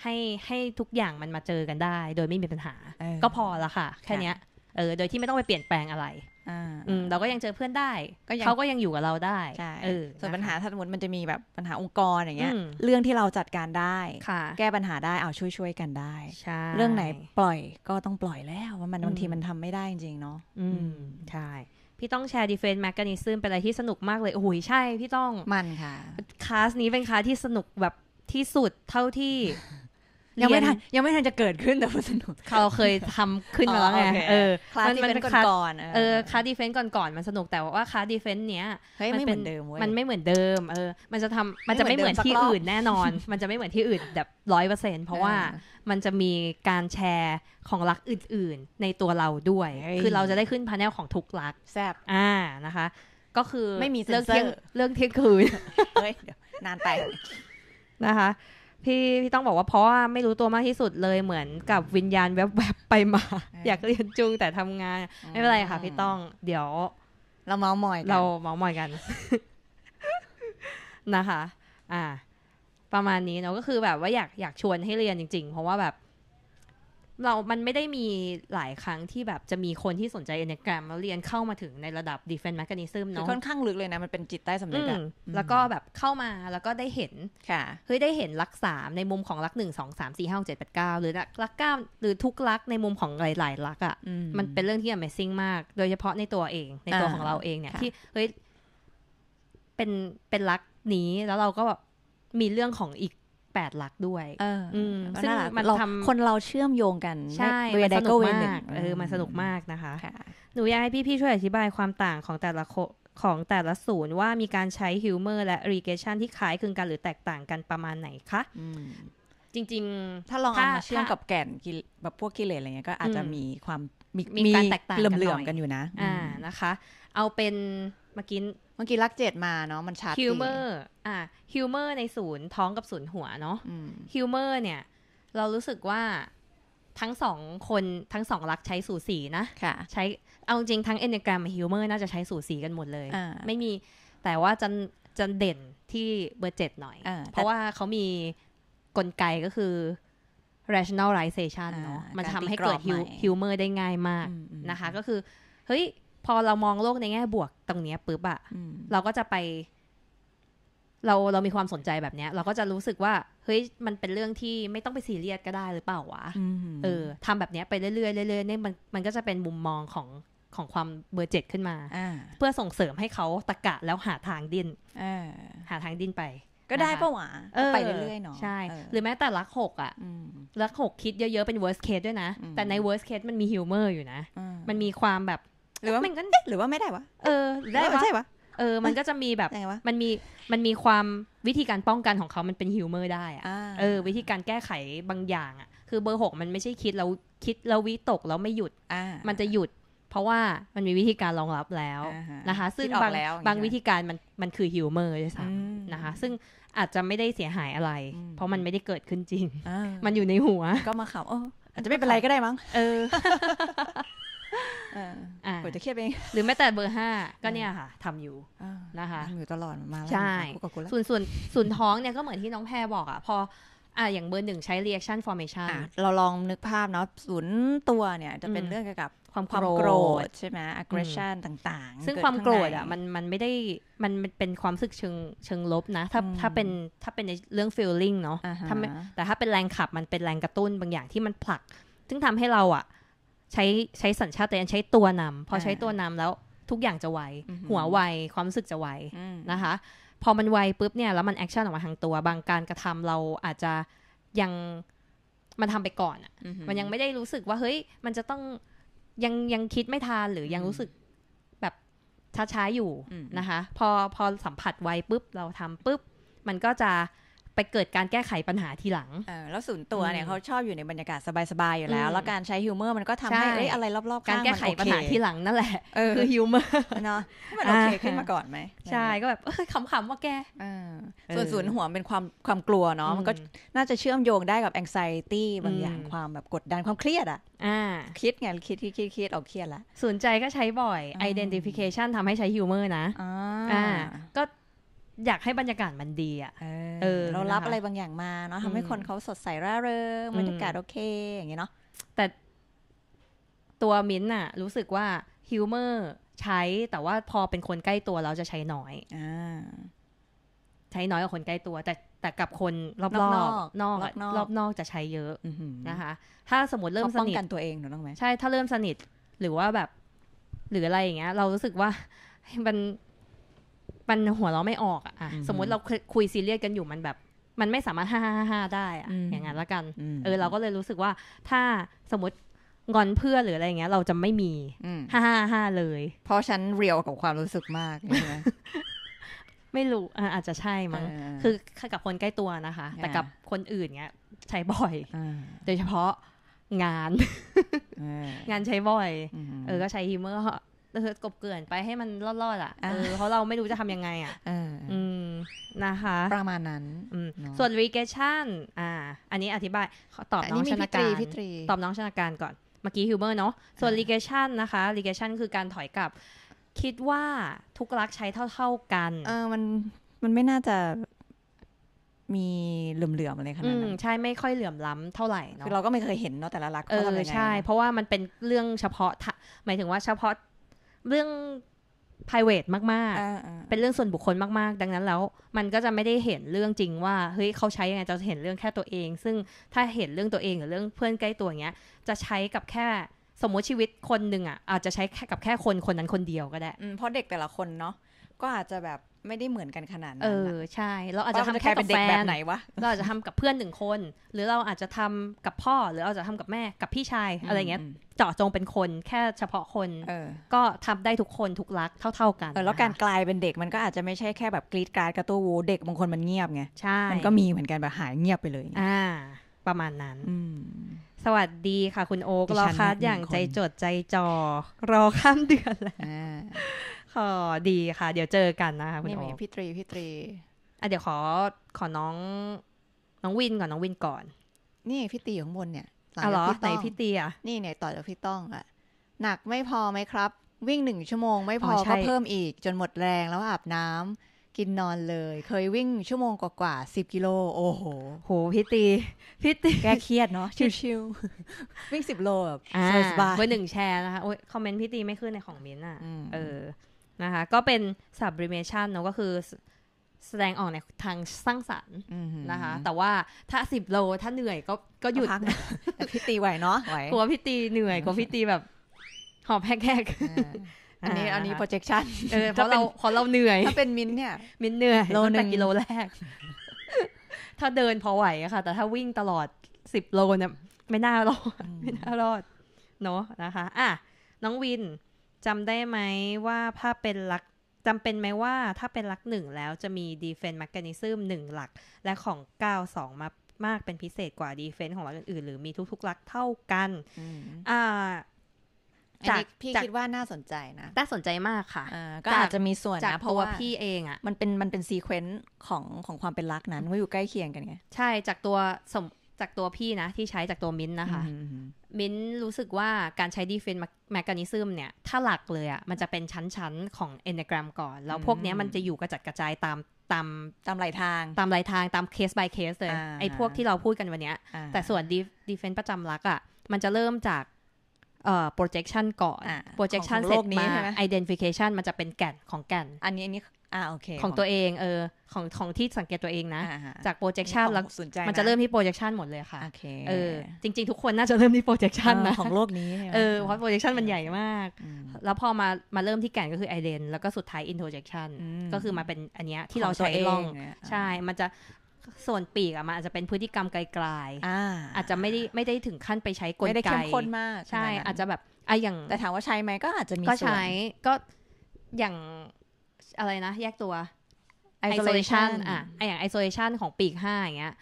ให้ให้ทุกอย่างมันมาเจอกันได้ โดยไม่มีปัญหาก็พอละค่ะแค่นี้เออ โดยที่ไม่ต้องไปเปลี่ยนแปลงอะไรอืม เราก็ยังเจอเพื่อนได้ เขาก็ยังอยู่กับเราได้เออ ส่วนปัญหาถ้าสมมติมันจะมีแบบปัญหาองค์กรอย่างเงี้ย เรื่องที่เราจัดการได้ แก้ปัญหาได้ เอาช่วยช่วยกันได้ เรื่องไหนปล่อยก็ต้องปล่อยแล้ว ว่ามันบางทีมันทำไม่ได้จริง ๆ เนาะ อืม ใช่ พี่ต้องแชร์ดีเฟนต์แมกนิซึมเป็นอะไรที่สนุกมากเลย โอ้โห ใช่พี่ต้อง มันค่ะคลาสนี้เป็นคลาสที่สนุกแบบที่สุดเท่าที่ยังไม่ทันยังไม่ทันจะเกิดขึ้นแต่มันสนุกเราเคยทำขึ้นมาแล้วไงเออคลาสดีเฟนต์ก่อนเออคลาสดีเฟนต์ก่อนนมันสนุกแต่ว่าคลาสดีเฟนต์เนี้ยมันเป็นมันไม่เหมือนเดิม เออ มันจะทำมันจะไม่เหมือนที่อื่นแน่นอน มันจะไม่เหมือนที่อื่นแบบร้อยเปอร์เซ็นเพราะว่ามันจะมีการแชร์ของรักอื่น ๆ ในตัวเราด้วย คือเราจะได้ขึ้นพาแนลของทุกรักแซบอ่านะคะ ก็คือไม่มีเ่องเที่ยงเ่องเที่ยงคืนเฮ้ยนานไปนะคะพี่พี่ต้องบอกว่าเพราะว่าไม่รู้ตัวมากที่สุดเลยเหมือนกับวิญญาณแวบๆไปมา อยากเรียนจุงแต่ทำงานไม่เป็นไรค่ะพี่ต้องเดี๋ยวเราเมาหมอยเราเมาหมอยกันนะคะ อ่า ประมาณนี้เนาะก็คือแบบว่าอยากอยากชวนให้เรียนจริงๆ เพราะว่าแบบเรามันไม่ได้มีหลายครั้งที่แบบจะมีคนที่สนใจเอเนกรม แล้วเรียนเข้ามาถึงในระดับ defense mechanism เนาะค่อนข้างลึกเลยนะมันเป็นจิตใต้สำนึกอะแล้วก็แบบเข้ามาแล้วก็ได้เห็นค่ะเฮ้ยได้เห็นลักสามในมุมของลักหนึ่งสองสามสี่ห้าเจ็ดแปดเก้าหรือลักเก้าหรือทุกลักในมุมของหลายๆลักอะมันเป็นเรื่องที่ amazing มากโดยเฉพาะในตัวเอง ในตัวของเราเองเนี่ยที่เฮ้ยเป็นเป็นลักนี้ แล้วเราก็แบบมีเรื่องของอีก8หลักด้วยออซึ่งมันทำคนเราเชื่อมโยงกันใช่มันสนุกมากเออมันสนุกมากนะคะ หนูอยากให้พี่ๆช่วยอธิบายความต่างของแต่ละของแต่ละศูนย์ว่ามีการใช้ฮิวเมอร์และรีเกชันที่คล้ายคลึงกันหรือแตกต่างกันประมาณไหนคะ จริงๆ ถ้าลองเอามาเชื่อมกับแก่นแบบพวกกิเลสอะไรเงี้ยก็อาจจะมีความมีการแตกต่างกันเหล่อๆกันอยู่นะ อ่านะคะ เอาเป็นเมื่อกี้เมื่อกี้ลักเจ็ดมาเนาะมันชัดฮิวเมอร์อ่ะฮิวเมอร์ในศูนย์ท้องกับศูนย์หัวเนาะฮิวเมอร์เนี่ย เรารู้สึกว่าทั้งสองคนทั้งสองลักใช้สูสีนะะใช้เอาจริงทั้งเอนแกรมฮิวเมอร์น่าจะใช้สูสีกันหมดเลย ไม่มีแต่ว่าจะจะเด่นที่เบอร์เจ็ดหน่อยอเพราะว่าเขามีกลไกก็คือ rationalization เนาะมันทำให้เกิดฮิวเมอร์ได้ง่ายมากนะคะก็คือเฮ้ยพอเรามองโลกในแง่บวกตรงเนี้ยปุ๊บอะเราก็จะไป เราเรามีความสนใจแบบเนี้ย เราก็จะรู้สึกว่า เฮ้ยมันเป็นเรื่องที่ไม่ต้องไปซีเรียสก็ได้หรือเปล่าวะ เออทำแบบเนี้ยไปเรื่อยๆเรื่อยๆเนี่ยมันมันก็จะเป็นมุมมองของของความเบอร์เจ็ดขึ้นมาเพื่อส่งเสริมให้เขาตะกะแล้วหาทางดิน้นหาทางดิ้นไป ก็ได้ปะหวะไปเรื่อยๆเนาะใช่ หรือแม้แต่รักหกอ่ะรักหกคิดเยอะ ๆ เป็น worst case ด้วยนะแต่ใน worst case มันมี humor อยู่นะมันมีความแบบหรือว่ามันก็หรือว่าไม่ได้วะ เออ ได้ปะใช่วะเออ มันก็จะมีแบบมันมีมันมีความวิธีการป้องกันของเขามันเป็นฮิวเมอร์ได้อะเออวิธีการแก้ไขบางอย่างอ่ะคือเบอร์หกมันไม่ใช่คิดแล้ว คิดแล้ววิตกแล้วไม่หยุดมันจะหยุด เพราะว่ามันมีวิธีการรองรับแล้วนะคะ ซึ่งบางบางวิธีการมันมันคือฮิวเมอร์เลยซ้ำนะคะ ซึ่งอาจจะไม่ได้เสียหายอะไร เพราะมันไม่ได้เกิดขึ้นจริงมันอยู่ในหัวก็มาขวอาจจะไม่เป็นไรก็ได้มั้ง เอออจะเครียดเองหรือแม้แต่เบอร์ห้าก็เนี่ยค่ะทำอยู่นะคะทำอยู่ตลอดมาใช่ ส่วนส่วนส่วนท้องเนี่ยก็เหมือนที่น้องแพรบอกอ่ะพออ่าอย่างเบอร์หนึ่งใช้ reaction formation เราลองนึกภาพเนาะศูนย์ตัวเนี่ยจะเป็นเรื่องเกี่ยวกับความโกรธ ใช่ไหม aggression ต่างๆ ซึ่งความโกรธอ่ะมันมันไม่ได้ มันเป็นความสึกเชิงเชิงลบนะถ้าถ้าเป็นถ้าเป็นในเรื่อง feeling เนาะแต่ถ้าเป็นแรงขับมันเป็นแรงกระตุ้นบางอย่างที่มันผลักซึ่งทำให้เราอ่ะใช้ใช้สัญชาตญาณใช้ตัวนำพอใช้ตัวนำแล้วทุกอย่างจะไว หัวไว ความรู้สึกจะไวนะคะ พอมันไวปุ๊บเนี่ยแล้วมันแอคชั่นออกมาทางตัว บางการกระทำเราอาจจะยัง มันทำไปก่อนอะ่ะ มันยังไม่ได้รู้สึกว่าเฮ้ย มันจะต้องยังยังคิดไม่ทันหรือยังรู้สึกแบบช้าๆอยู่นะคะ พอพอสัมผัสไวปุ๊บเราทำปุ๊บ มันก็จะไปเกิดการแก้ไขปัญหาทีหลังแล้วศูนย์ตัวเนี่ยเขาชอบอยู่ในบรรยากาศสบายๆ อยู่แล้ว แล้วการใช้ฮิวเมอร์มันก็ทำให้อะไรรอบๆการแก้ไขปัญหาทีหลังนั่นแหละคือฮิวเมอร์เนาะมันโอเค ขึ้นมาก่อนไหม ใช่ ก็แบบเออขำๆว่าแกส่วนศูนย์หัวเป็นความความกลัวเนาะมันก็น่าจะเชื่อมโยงได้กับแองไซตี้บางอย่างความแบบกดดันความเครียดอ่ะคิดไงคิดคิดคิดคิดออกเครียดละสนใจก็ใช้บ่อย identification ทำให้ใช้ฮิวเมอร์นะอ่าก็อยากให้บรรยากาศมันดีอ่ะ เออ เรารับอะไรบางอย่างมาเนาะทำให้คนเขาสดใสร่าเริงบรรยากาศโอเค อย่างเงี้ยเนาะ แต่ตัวมิ้นท์อะรู้สึกว่าฮิวเมอร์ใช้ แต่ว่าพอเป็นคนใกล้ตัวเราจะใช้น้อยอใช้น้อยกับคนใกล้ตัว แต่แต่กับคนรอบนอกนอกรอบนอกจะใช้เยอะนะคะ ถ้าสมมติเริ่มสนิทกันตัวเองถูต้องไหมใช่ถ้าเริ่มสนิท หรือว่าแบบ หรืออะไรอย่างเงี้ย เรารู้สึกว่ามันมันหัวเราไม่ออกอะ สมมติเราคุยซีเรียสกันอยู่มันแบบ มันไม่สามารถฮ่าฮ่าได้อะอย่างนั้นละกัน เออ เราก็เลยรู้สึกว่าถ้าสมมติงอนเพื่อหรืออะไรเงี้ย เราจะไม่มีฮ่าฮ่าฮ่าเลย เพราะฉันเรียวกับความรู้สึกมากไมไม่รู้อาจจะใช่มั้ง คือกับคนใกล้ตัวนะคะ แต่กับคนอื่นเงี้ย ใช้บ่อยโดยเฉพาะงานงานใช้บ่อย เออก็ใช้ฮิมเมอร์กบเกือนไปให้มันรอด ๆ อ่ะ เออเพราะเราไม่รู้จะทำยังไงอ่ะอืม นะคะ ประมาณนั้นส่วน regression อ่า อันนี้อธิบายตอบน้องชนาการตอบน้องชนาการก่อน เมื่อกี้ฮิวเมอร์เนาะ ส่วน regression นะคะ regression คือการถอยกลับ คิดว่าทุกรักใช้เท่า ๆกัน เออ มัน มันไม่น่าจะ มีเหลื่อมเหลื่อมอะไรขนาดนั้นใช่ ไม่ค่อยเหลื่อมล้ำเท่าไหร่เนาะ คือเราก็ไม่เคยเห็นเนาะแต่ละรักเออใช่ เพราะว่ามันเป็นเรื่องเฉพาะ หมายถึงว่าเฉพาะเรื่อง p r i v a t มาก ๆ เป็นเรื่องส่วนบุคคลมาก ๆ ดังนั้นแล้วมันก็จะไม่ได้เห็นเรื่องจริงว่าเฮ้ยเขาใช้ยังไงจะเห็นเรื่องแค่ตัวเอง ซึ่งถ้าเห็นเรื่องตัวเองหรือเรื่องเพื่อนใกล้ตัวเงี้ย จะใช้กับแค่สมมติชีวิตคนหนึ่งอ่ะ อาจจะใช้แค่กับแค่คนคนนั้นคนเดียวก็ได้ เพราะเด็กแต่ละคนเนาะก็อาจจะแบบไม่ได้เหมือนกันขนาดนั้น เออ ใช่ เราอาจจะทำแค่กับแฟนแบบไหนวะเราอาจจะทำกับเพื่อนหนึ่งคน หรือเราอาจจะทำกับพ่อหรือเราจะทำกับแม่กับพี่ชายอะไรเงี้ย เจาะจงเป็นคนแค่เฉพาะคนก็ทำได้ทุกคนทุกรักเท่า ๆ กัน แล้วการกลายเป็นเด็กมันก็อาจจะไม่ใช่แค่แบบกรีดการ์ดกระตู้วเด็กบางคนมันเงียบไงใช่มันก็มีเหมือนกันแบบหายเงียบไปเลย อ่าประมาณนั้นสวัสดีค่ะ คุณโอ๊กรอคัดอย่างใจจดใจจ่อรอข้ามเดือนแล้วออดีค่ะ เดี๋ยวเจอกันนะคะคุณโอพี่ตรีพี่ตรี อ่ะเดี๋ยวขอขอน้อง น้องวินก่อน น้องวินก่อน นี่พี่ตีอยู่ข้างบนเนี่ยหลังจากพี่ต้องพี่ตีอ่ะ นี่เนี่ยต่อจากพี่ต้องอ่ะ หนักไม่พอไหมครับ วิ่งหนึ่งชั่วโมงไม่พอก็เพิ่มอีก จนหมดแรงแล้วอาบน้ำกินนอนเลย เคยวิ่งชั่วโมงกว่าๆสิบกิโลโอ้โห โหพี่ตีพี่ตีแกเครียดเนาะชิวๆวิ่งสิบโลแบบสบายเบอร์หนึ่งแชร์นะคะโอ้ยคอมเมนต์พี่ตีไม่ขึ้นในของมิ้นอ่ะเออนะคะก็เป็น sublimation เนาะก็คือแสดงออกในทางสร้างสรรค์นะคะ แต่ว่าถ้าสิบโลถ้าเหนื่อยก็ก็หยุดพี่ตีไหวเนาะไหวกลัวพี่ตีเหนื่อยกลัวพี่ตีแบบหอบแฮกอันนี้อันนี้ projection เพราะเราเพราะเราเหนื่อย ถ้าเป็นมินเนี่ย มินเหนื่อยโลหนึ่งกิโลแรก ถ้าเดินพอไหวอะค่ะ แต่ถ้าวิ่งตลอดสิบโลเนี่ยไม่น่ารอดไม่น่ารอดเนาะนะคะ อ่ะน้องวินจำได้ไหมว่าถ้าเป็นลักจำเป็นไหมว่าถ้าเป็นลักหนึ่งแล้วจะมีดีเฟน s ม m e c h ิ n i s หนึ่งหลัก และของ 92มามากเป็นพิเศษกว่าดีเฟนต์ของลักอื่นๆหรือมีทุกๆลักเท่ากัน อ่าจากพี่คิดว่าน่าสนใจนะน่าสนใจมากค่ะก็อาจจะมีส่วนนะเพราะว่าพี่เองอ่ะ มันเป็นมันเป็นซีเควนต์ของของความเป็นรักนั้น ว่าอยู่ใกล้เคียงกันไงใช่จากตัวสมจากตัวพี่นะที่ใช้จากตัวมิ้นนะคะมิ้นรู้สึกว่าการใช้ดีเฟนแมกนิซึมเนี่ย ถ้าหลักเลยอะ่ะมันจะเป็นชั้น ๆ ของเอนเนกรมก่อน แล้วพวกเนี้ยมันจะอยู่กระจัดกระจายตามตาม ตามหลายทางตามหลายทางตามเคส by เคสเลย ไอ้พวกที่เราพูดกันวันเนี้ย แต่ส่วนดีเฟนประจำลักอะ่ะมันจะเริ่มจากเอ่อ projection ก่อน projection เสร็จมา identification มันจะเป็นแก่นของแก่นอันนี้อันนี้อของตัวเองเออของของที่สังเกตตัวเองนะ จาก projection แล้วมันจะเริ่มที่ projection หมดเลยค่ะเออจริง ๆทุกคนน่าจะเริ่มที่ projection นะของโลกนี้เออเพราะ projection มันใหญ่มาก แล้วพอมามาเริ่มที่แก่นก็คือ ident แล้วก็สุดท้าย i n t r o ร e c t i o n ก็คือมาเป็นอันเนี้ยที่เราใช้ลองใช่มันจะส่วนปีกอะมันอาจจะเป็นพฤติกรรมไกลๆ อาจจะไม่ได้ไม่ได้ถึงขั้นไปใช้กลไกไม่ได้เข้มข้นมากใช่ อาจจะแบบไออย่าง แต่ถามว่าใช้ไหมก็อาจจะมีก็ใช้ก็อย่างอะไรนะแยกตัว isolation อ่ะ อย่าง isolation ของปีกห้าอย่างเงี้ย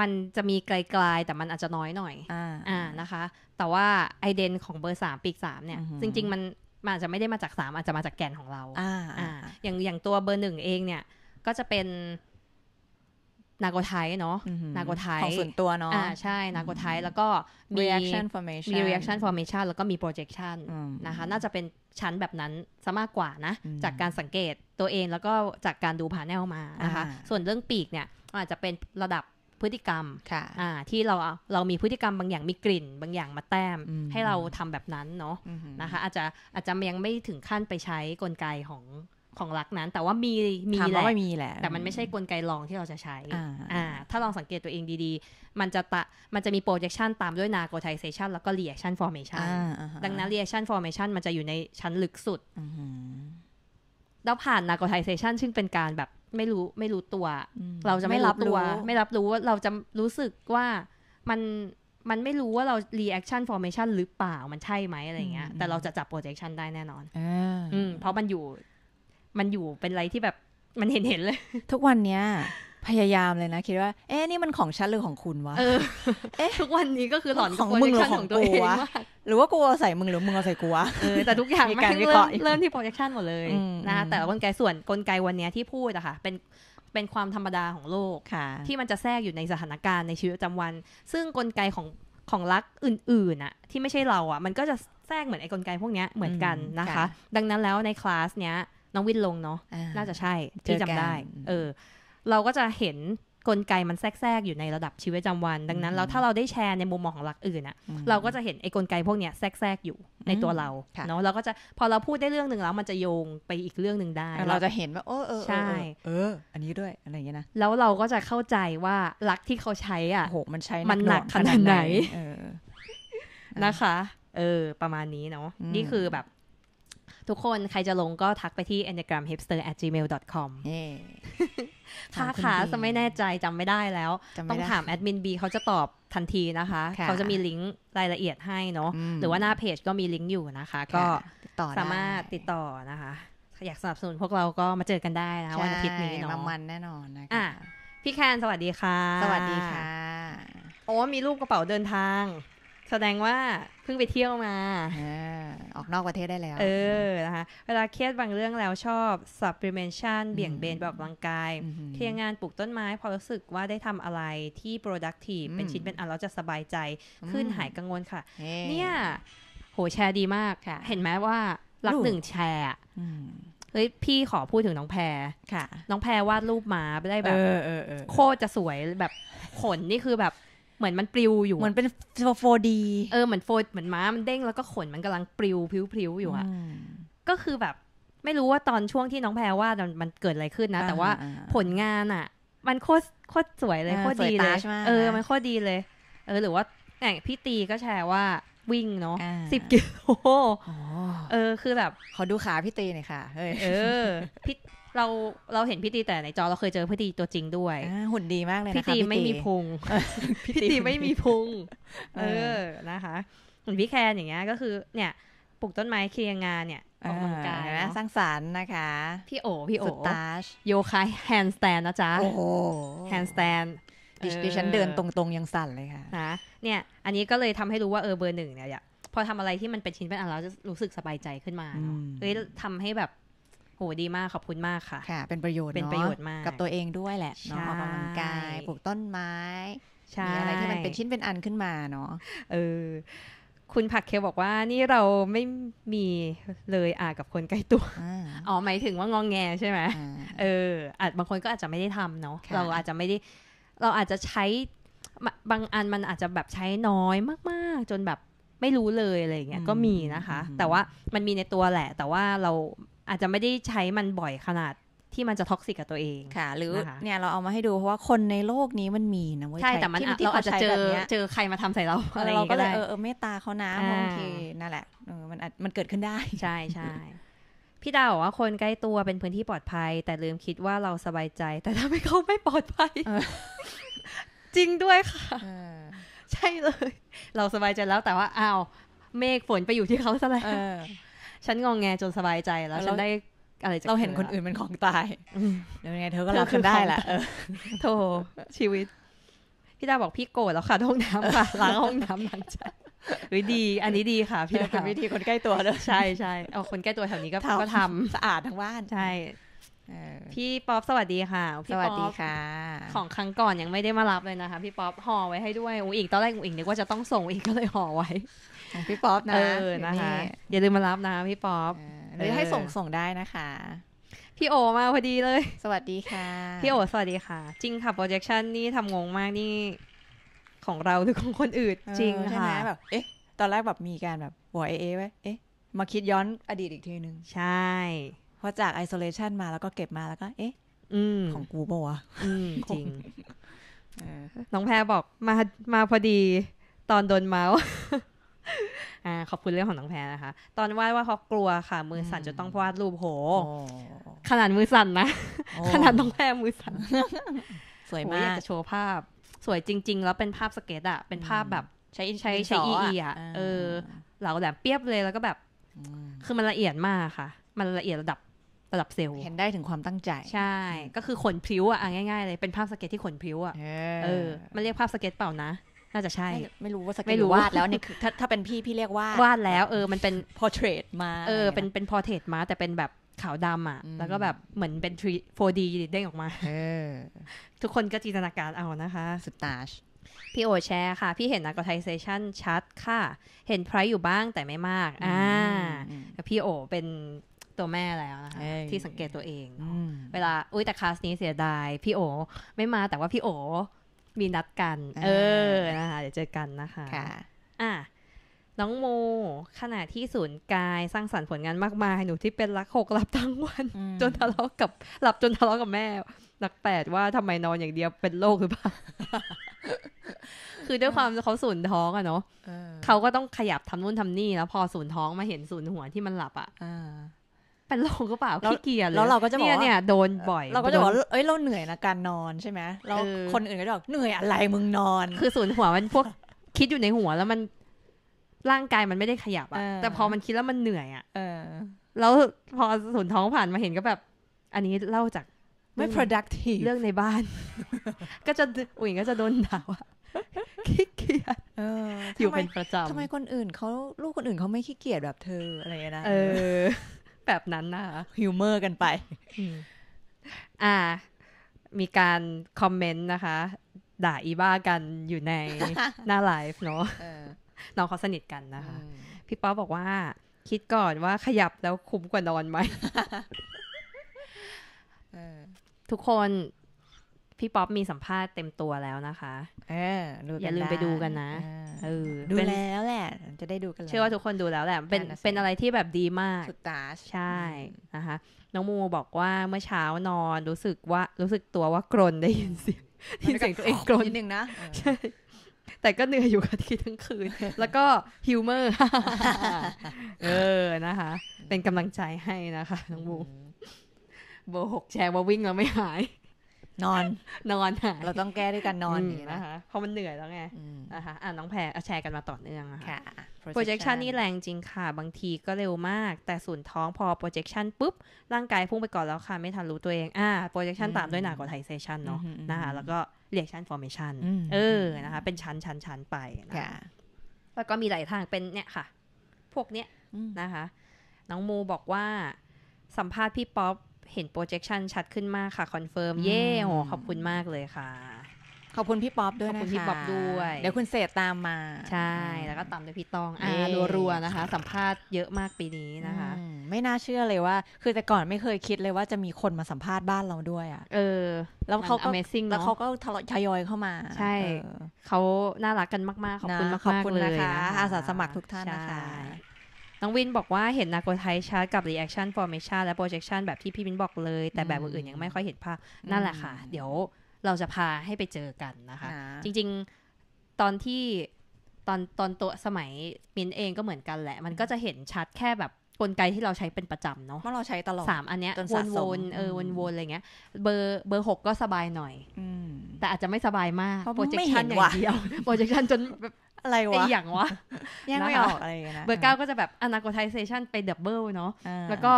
มันจะมีไกลๆแต่มันอาจจะน้อยหน่อย อ่า นะคะ แต่ว่า ไอเดนของเบอร์สามปีกสามเนี่ย จริงๆ มัน มันอาจจะไม่ได้มาจากสามอาจจะมาจากแกนของเรา อ่า อย่างอย่างตัวเบอร์หนึ่งเองเนี่ย ก็จะเป็นนาโกไทเนาะนาโกไทของส่วนตัวเนาะอ่าใช่นาโกไทแล้วก็มี reaction formation มี reaction formation แล้วก็มี projection นะคะน่าจะเป็นชั้นแบบนั้นซะมากกว่านะ จากการสังเกตตัวเองแล้วก็จากการดูพาแนลมานะคะส่วนเรื่องปีกเนี่ยอาจจะเป็นระดับพฤติกรรมค่ะที่เราเรามีพฤติกรรมบางอย่างมีกลิ่นบางอย่างมาแต้มให้เราทำแบบนั้นเนาะนะคะอาจจะอาจจะยังไม่ถึงขั้นไปใช้กลไกของของรักนั้นแต่ว่ามีมีแหละแหละแต่มันไม่ใช่กลไกลองที่เราจะใช้อ่าถ้าลองสังเกตตัวเองดีๆ มันจะตะมันจะมี projection ตามด้วย narcotization แล้วก็ reaction formation ดังนั้น reaction formation มันจะอยู่ในชั้นลึกสุดแล้วผ่าน narcotization ซึ่งเป็นการแบบไม่รู้ไม่รู้ตัว เราจะไม่รับตัวไม่รับรู้ว่าเราจะรู้สึกว่ามันมันไม่รู้ว่าเรา reaction formation หรือเปล่ามันใช่ไหมอะไรเงี้ยแต่เราจะจับ projection ได้แน่นอนอืมเพราะมันอยู่มันอยู่เป็นอะไรที่แบบมันเห็นเห็นเลย ทุกวันเนี้ย พยายามเลยนะ คิดว่า เอ๊ะนี่มันของฉันหรือของคุณวะเออทุกวันนี้ก็คือหลอนของมึงหรือของตัวเอะหรือว่ากูเอาใส่มึงหรือมึงเอาใส่กูวะเออแต่ทุกอย่างมันเริ่มเริ่มที่โปรเจคชันหมดเลยนะแต่กลไกส่วนกลไกวันเนี้ยที่พูดอะค่ะ เป็นเป็นความธรรมดาของโลกที่มันจะแทรกอยู่ในสถานการณ์ในชีวิตประจำวัน ซึ่งกลไกของของรักอื่นๆอะที่ไม่ใช่เราอะมันก็จะแทรกเหมือนไอ้กลไกพวกนี้เหมือนกันนะคะ ดังนั้นแล้วในคลาสเนี้ยน้องวินลงเนาะ น่าจะใช่ ที่จำได้ เออ เราก็จะเห็นกลไกมันแทรกอยู่ในระดับชีวิตประจำวัน ดังนั้นเราถ้าเราได้แชร์ในมุมมองของหลักอื่นอ่ะ เราก็จะเห็นไอ้กลไกพวกเนี้ยแทรกอยู่ในตัวเรา เนาะ เราก็จะพอเราพูดได้เรื่องหนึ่งแล้ว มันจะโยงไปอีกเรื่องหนึ่งได้ เราจะเห็นว่าโอ้เออ ใช่ เออ อันนี้ด้วย อะไรอย่างเงี้ยนะ แล้วเราก็จะเข้าใจว่าหลักที่เขาใช้ อ่ะโหมันใช้มันหนักขนาดไหนนะคะ เออ ประมาณนี้เนาะ นี่คือแบบทุกคนใครจะลงก็ทักไปที่ enneagramhipster@gmail.com ค่ะค่ะจะไม่แน่ใจจำไม่ได้แล้ว ต้องถามแอดมินบีเขาจะตอบทันทีนะคะ เขาจะมีลิงก์รายละเอียดให้เนาะหรือว่าหน้าเพจก็มีลิงก์อยู่นะคะ ก็สามารถติดต่อนะคะอยากสนับสนุนพวกเราก็มาเจอกันได้นะวันอาทิตย์นี้เนาะมันแน่นอนนะคะพี่แคนสวัสดีค่ะ สวัสดีค่ะโอ้มีรูปกระเป๋าเดินทาง แสดงว่าเพิ่งไปเที่ยวมาออกนอกประเทศได้แล้ว เออนะคะเวลาเครียดบางเรื่องแล้วชอบ supplementation เบี่ยงเบนแบบร่างกายเที่ยงงานปลูกต้นไม้ พอรู้สึกว่าได้ทำอะไรที่ productive เป็นชิ้นเป็นอันเราจะสบายใจขึ้นหายกังวลค่ะ เนี่ย โหแชร์ดีมากค่ะ เห็นไหมว่ารักหนึ่งแชร์เฮ้ยพี่ขอพูดถึงน้องแพรค่ะ น้องแพรวาดรูปหมาได้แบบโคตรจะสวยแบบขนนี่คือแบบเหมือนมันปลิวอยู่ เหมือนเป็นโฟดีเออเหมือนโฟเหมือนม้ามันเด้งแล้วก็ขนมันกำลังปลิวพพิ้วๆอยู่อะ ก็คือแบบ ไม่รู้ว่าตอนช่วงที่น้องแพรว่ามันเกิดอะไรขึ้นนะ แต่ว่าผลงานอะมันโคตรโคตรสวยเลยโคตรดีเลยเออมันโคตรดีเลย เออหรือว่าแหมพี่ตีก็แชร์ว่าวิ่งเนาะสิบกิโลเออคือแบบ ขอดูขาพี่ตีหน่อยค่ะเออพี่เราเราเห็นพี่ตีแต่ในจอเราเคยเจอพี่ตีตัวจริงด้วยหุ่นดีมากเลยนะคะพี่ตีไม่มีพุงพี่ตีไม่มีพุงเออนะคะเหมือนพี่แคนอย่างเงี้ยก็คือ เนี่ยปลูกต้นไม้เคลียงงาน เนี่ยออกกำลังกายนะสร้างสารรค์นะคะ พี่โอพี่โอตาชโยคะแฮนด์สแตนนะจ๊ะโอ้แฮนด์สแตนดิฉันเดินตรงๆยังสั่นเลยค่ะนะเนี่ย อันนี้ก็เลยทำให้รู้ว่าเออเบอร์หนึ่งเนี่ยพอทำอะไรที่มันเป็นชิ้นเป็นอันเราจะรู้สึกสบายใจขึ้นมาเนาะเอ้ยทำให้แบบโหดีมาก ขอบคุณมากค่ะ ค่ะ เป็นประโยชน์เป็นประโยชน์มากกับตัวเองด้วยแหละเนาะออกกำลังกายปลูกต้นไม้มีอะไรที่มันเป็นชิ้นเป็นอันขึ้นมาเนาะ เออ คุณผักเคบอกว่า นี่เราไม่มีเลยอ่ากับคนใกล้ตัว อ๋อหมายถึงว่างองแงใช่ไหมเอออาจบางคนก็อาจจะไม่ได้ทำเนาะเราอาจจะไม่ได้เราอาจจะใช้บางอันมันอาจจะแบบใช้น้อยมากๆ จนแบบไม่รู้เลยอะไรอย่างเงี้ยก็มีนะคะ แต่ว่ามันมีในตัวแหละแต่ว่าเราอาจจะไม่ได้ใช้มันบ่อยขนาดที่มันจะท็อกซิกกับตัวเอง ค่ะ หรือเนี่ยเราเอามาให้ดูเพราะว่าคนในโลกนี้มันมีนะเว้ยใช่ แต่มันเราอาจจะเจอ เจอใครมาทำใส่เรา เราก็เลย เออเมตตาเขานะบางทีนั่นแหละ เออมันมันเกิดขึ้นได้ ใช่ใช่พี่ดาวบอกว่าคนใกล้ตัวเป็นพื้นที่ปลอดภัย แต่ลืมคิดว่าเราสบายใจ แต่ถ้าห้เขาไม่ปลอดภัยจริงด้วยค่ะใช่เลย เราสบายใจแล้วแต่ว่าอ้าวเมฆฝนไปอยู่ที่เขาซะแล้วฉันงองแงจนสบายใจแล้วฉันได้อะไรจเราเห็นคนอื่นเป็นของตายเดี๋ยวยังไงเธอก็รับคนได้แหละโธ่ชีวิต พี่ดาบอกพี่โกรธแล้วค่ะห้องน้ำค่ะ ล้างห้องน้ำล้างจากวิดีอันนี้ดีค่ะ พี่ดาเป็นวิธีคนใกล้ตัวเลยใช่ใช่เอาคนใกล้ตัวแถวนี้ก็ก็ทำสะอาดทั้งบ้านใช่พี่ป๊อปสวัสดีค่ะสวัสดีค่ะของครั้งก่อนยังไม่ได้มารับเลยนะคะพี่ป๊อปห่อไว้ให้ด้วยอุ๋งอิงตอนแรกอุ๋งอิงนึกว่าจะต้องส่งอุ๋งอิงก็เลยห่อไว้ของพี่ป๊อปนะเออนะคะอย่าลืมมารับนะพี่ป๊อปหรือให้ส่งส่งได้นะคะ พี่โอมาพอดีเลย สวัสดีค่ะ พี่โอสวัสดีค่ะ จริงค่ะ projection นี่ทำงงมากนี่ ของเราหรือของคนอื่นจริงค่ะ แบบ เอ๊ะ ตอนแรกแบบมีการแบบหัวเอ๊ะไว้ เอ๊ะ มาคิดย้อนอดีตอีกทีนึง ใช่พอจาก isolation มาแล้วก็เก็บมาแล้วก็ เอ๊ะ ของกูปะวะจริงน้องแพรบอกมา มาพอดีตอนโดนเมาส์อขอบคุณเรื่องของน้องแพรนะคะตอนวาดว่าเขากลัวค่ะ มือสั่นจะต้องวาดรูปโห ขนาดมือสั่นนะ ขนาดน้องแพรมือสั่น สวยมากจะโชว์ภาพ สวยจริงๆแล้วเป็นภาพสเก็ตอะเป็นภาพแบบใช้ใช้ใช้อีอ่ะเออเหลาแหลเปียบเลยแล้วก็แบบคือมันละเอียดมากค่ะ มันละเอียดระดับระดับเซลล์เห็นได้ถึงความตั้งใจ ใช่ก็คือขนพิ้วอะง่ายๆเลยเป็นภาพสเก็ตที่ขนพิ้วอะเออมันเรียกภาพสเก็ตเปล่านะน่าจะใช่ ไม่รู้ว่าสกิลวาดแล้วเนี่ยถ้าถ้าเป็นพี่พี่เรียกวาดวาดแล้วเออมันเป็นพอร์เทรตมา เออ เป็นเป็นพอร์เทรตมาแต่เป็นแบบขาวดำอ่ะแล้วก็แบบเหมือนเป็น 4D เด้งออกมาทุกคนก็จินตนาการเอานะคะ สตาชพี่โอ แชร์ค่ะ พี่เห็น a ั v ไทเซชั t i ชัดค่ะ เห็นไพรอยู่บ้างแต่ไม่มากอ่าพี่โอเป็นตัวแม่แล้วนะคะที่สังเกตตัวเองเวลา อุ้ยแต่คลาสนี้เสียดายพี่โอไม่มาแต่ว่าพี่โอมีนัดกัน เออ นะคะ เดี๋ยวเจอกันนะคะ ค่ะ อ่ะน้องโม ขณะที่ศูนย์กายสร้างสรรค์ผลงานมากมายหนูที่เป็นรักหกหลับทั้งวันจนทะเลาะกับ หลับจนทะเลาะกับแม่ลักแปดว่าทำไมนอนอย่างเดียวเป็นโรคหรือเปล่า คือด้วยความเขาสูนท้องอะเนาะเขาก็ต้องขยับทำนู่นทำนี่แล้วพอสูนท้องมาเห็นสูนหัวที่มันหลับอะเป็นลมก็เปล่าขี้เกียจแล้วเราก็จะบอกเนี่ยโดนบ่อยเราก็จะบอกเอ้ยเราเหนื่อยนะ การนอนใช่ไหมเราคนอื่นก็จะบอกเหนื่อยอะไรมึงนอน คือส่วนหัวมันพวกคิดอยู่ในหัว แล้วมันร่างกายมันไม่ได้ขยับอะแต่พอมันคิดแล้วมันเหนื่อยอะแล้วพอสุนท้องผ่านมาเห็นก็แบบอันนี้เล่าจากไม่ productive เรื่องในบ้านก็จะอุ๋ยก็จะโดนด่าว่าขี้เกียจอยู่เป็นประจำทำไมคนอื่นเขาลูกคนอื่นเขาไม่ขี้เกียจแบบเธออะไรนะเออแบบนั้นนะคะฮิวเมอร์กันไป อ่า มีการคอมเมนต์นะคะ ด่าอีบ้ากันอยู่ในหน้าไลฟ์เนาะน้องเขาสนิทกันนะคะ พี่ป๊อบอกว่า คิดก่อนว่าขยับแล้วคุ้มกว่านอนไหมทุกคนพี่ป๊อปมีสัมภาษณ์เต็มตัวแล้วนะคะออย่าลืมไปดูกันนะเออดูแล้วแหละจะได้ดูกันเชื่อว่าทุกคนดูแล้วแหละ เป็น เป็นอะไรที่แบบดีมากสุดตา ใช่ นะคะ น้องมูบอกว่าเมื่อเช้านอนรู้สึกว่า รู้สึกตัวว่ากรนได้ยินเสียงได้ยินเสียงตัวเองกรนนิดนึงนะใช่แต่ก็เหนื่อยอยู่กับที่ทั้งคืน แล้วก็ฮิวเมอร์ เออ นะคะ เป็นกำลังใจให้นะคะ น้องมูโบหกแชร์ว่าวิ่งแล้วไม่หายนอนนอนเราต้องแก้ด้วยกันนอนนี่นะคะเพราะมันเหนื่อยแล้วไงนะคะอ่ะน้องแพรแชร์กันมาต่อเนื่องค่ะ projection นี่แรงจริงค่ะ บางทีก็เร็วมาก แต่ส่วนท้องพอ projection ปุ๊บ ร่างกายพุ่งไปก่อนแล้วค่ะ ไม่ทันรู้ตัวเอง อ่า projection ตามด้วยหนากว่าไท z a t i o n เนาะนะคะแล้วก็ reaction formation เออนะคะ เป็นชั้นชั้นชั้นไปนะแล้วก็มีหลายทางเป็นเนี่ยค่ะ พวกเนี้ยนะคะ น้องมูบอกว่าสัมภาษณ์พี่ป๊อปเห็น projection ชัดขึ้นมากค่ะคอนเฟิร์มเย่โหขอบคุณมากเลยค่ะ ขอบคุณพี่ป๊อปด้วยนะคะขอบคุณพี่ป๊อปด้วย เดี๋ยวคุณเศษตามมา ใช่ แล้วก็ตามด้วยพี่ตองอ่ารัวๆนะคะ สัมภาษณ์เยอะมากปีนี้นะคะ ไม่น่าเชื่อเลยว่า คือแต่ก่อนไม่เคยคิดเลยว่าจะมีคนมาสัมภาษณ์บ้านเราด้วยอ่ะเออแล้วเขาก็ Amazing แล้วเขาก็ทะเลาายอยเข้ามา ใช่ เขาน่ารักกันมากๆขอบคุณมากๆเลยนะคะ อาสาสมัครทุกท่านนะคะน้องวินบอกว่าเห็นนาโกไทชัดกับ reaction formation และ projection แบบที่พี่วินบอกเลยแต่แบบอื่นๆยังไม่ค่อยเห็นภาพนั่นแหละค่ะ เดี๋ยวเราจะพาให้ไปเจอกันนะคะ จริง ๆตอนที่ตอนตอนตัวสมัยมินเองก็เหมือนกันแหละ มันก็จะเห็นชัดแค่แบบกลไกที่เราใช้เป็นประจำเนาะเมื่อเราใช้ตลอดสามอันเนี้ยวนวนเออวนวนอะไรเงี้ยเบอร์เบอร์หกก็สบายหน่อยแต่อาจจะไม่สบายมากโปรเจคชันอย่างเดียวโปรเจคชันจนอะไรวะอย่างวะแยกไม่ออกอะไรนะเบอร์เก้าก็จะแบบ anagotization ไปดับเบิลเนาะ แล้วก็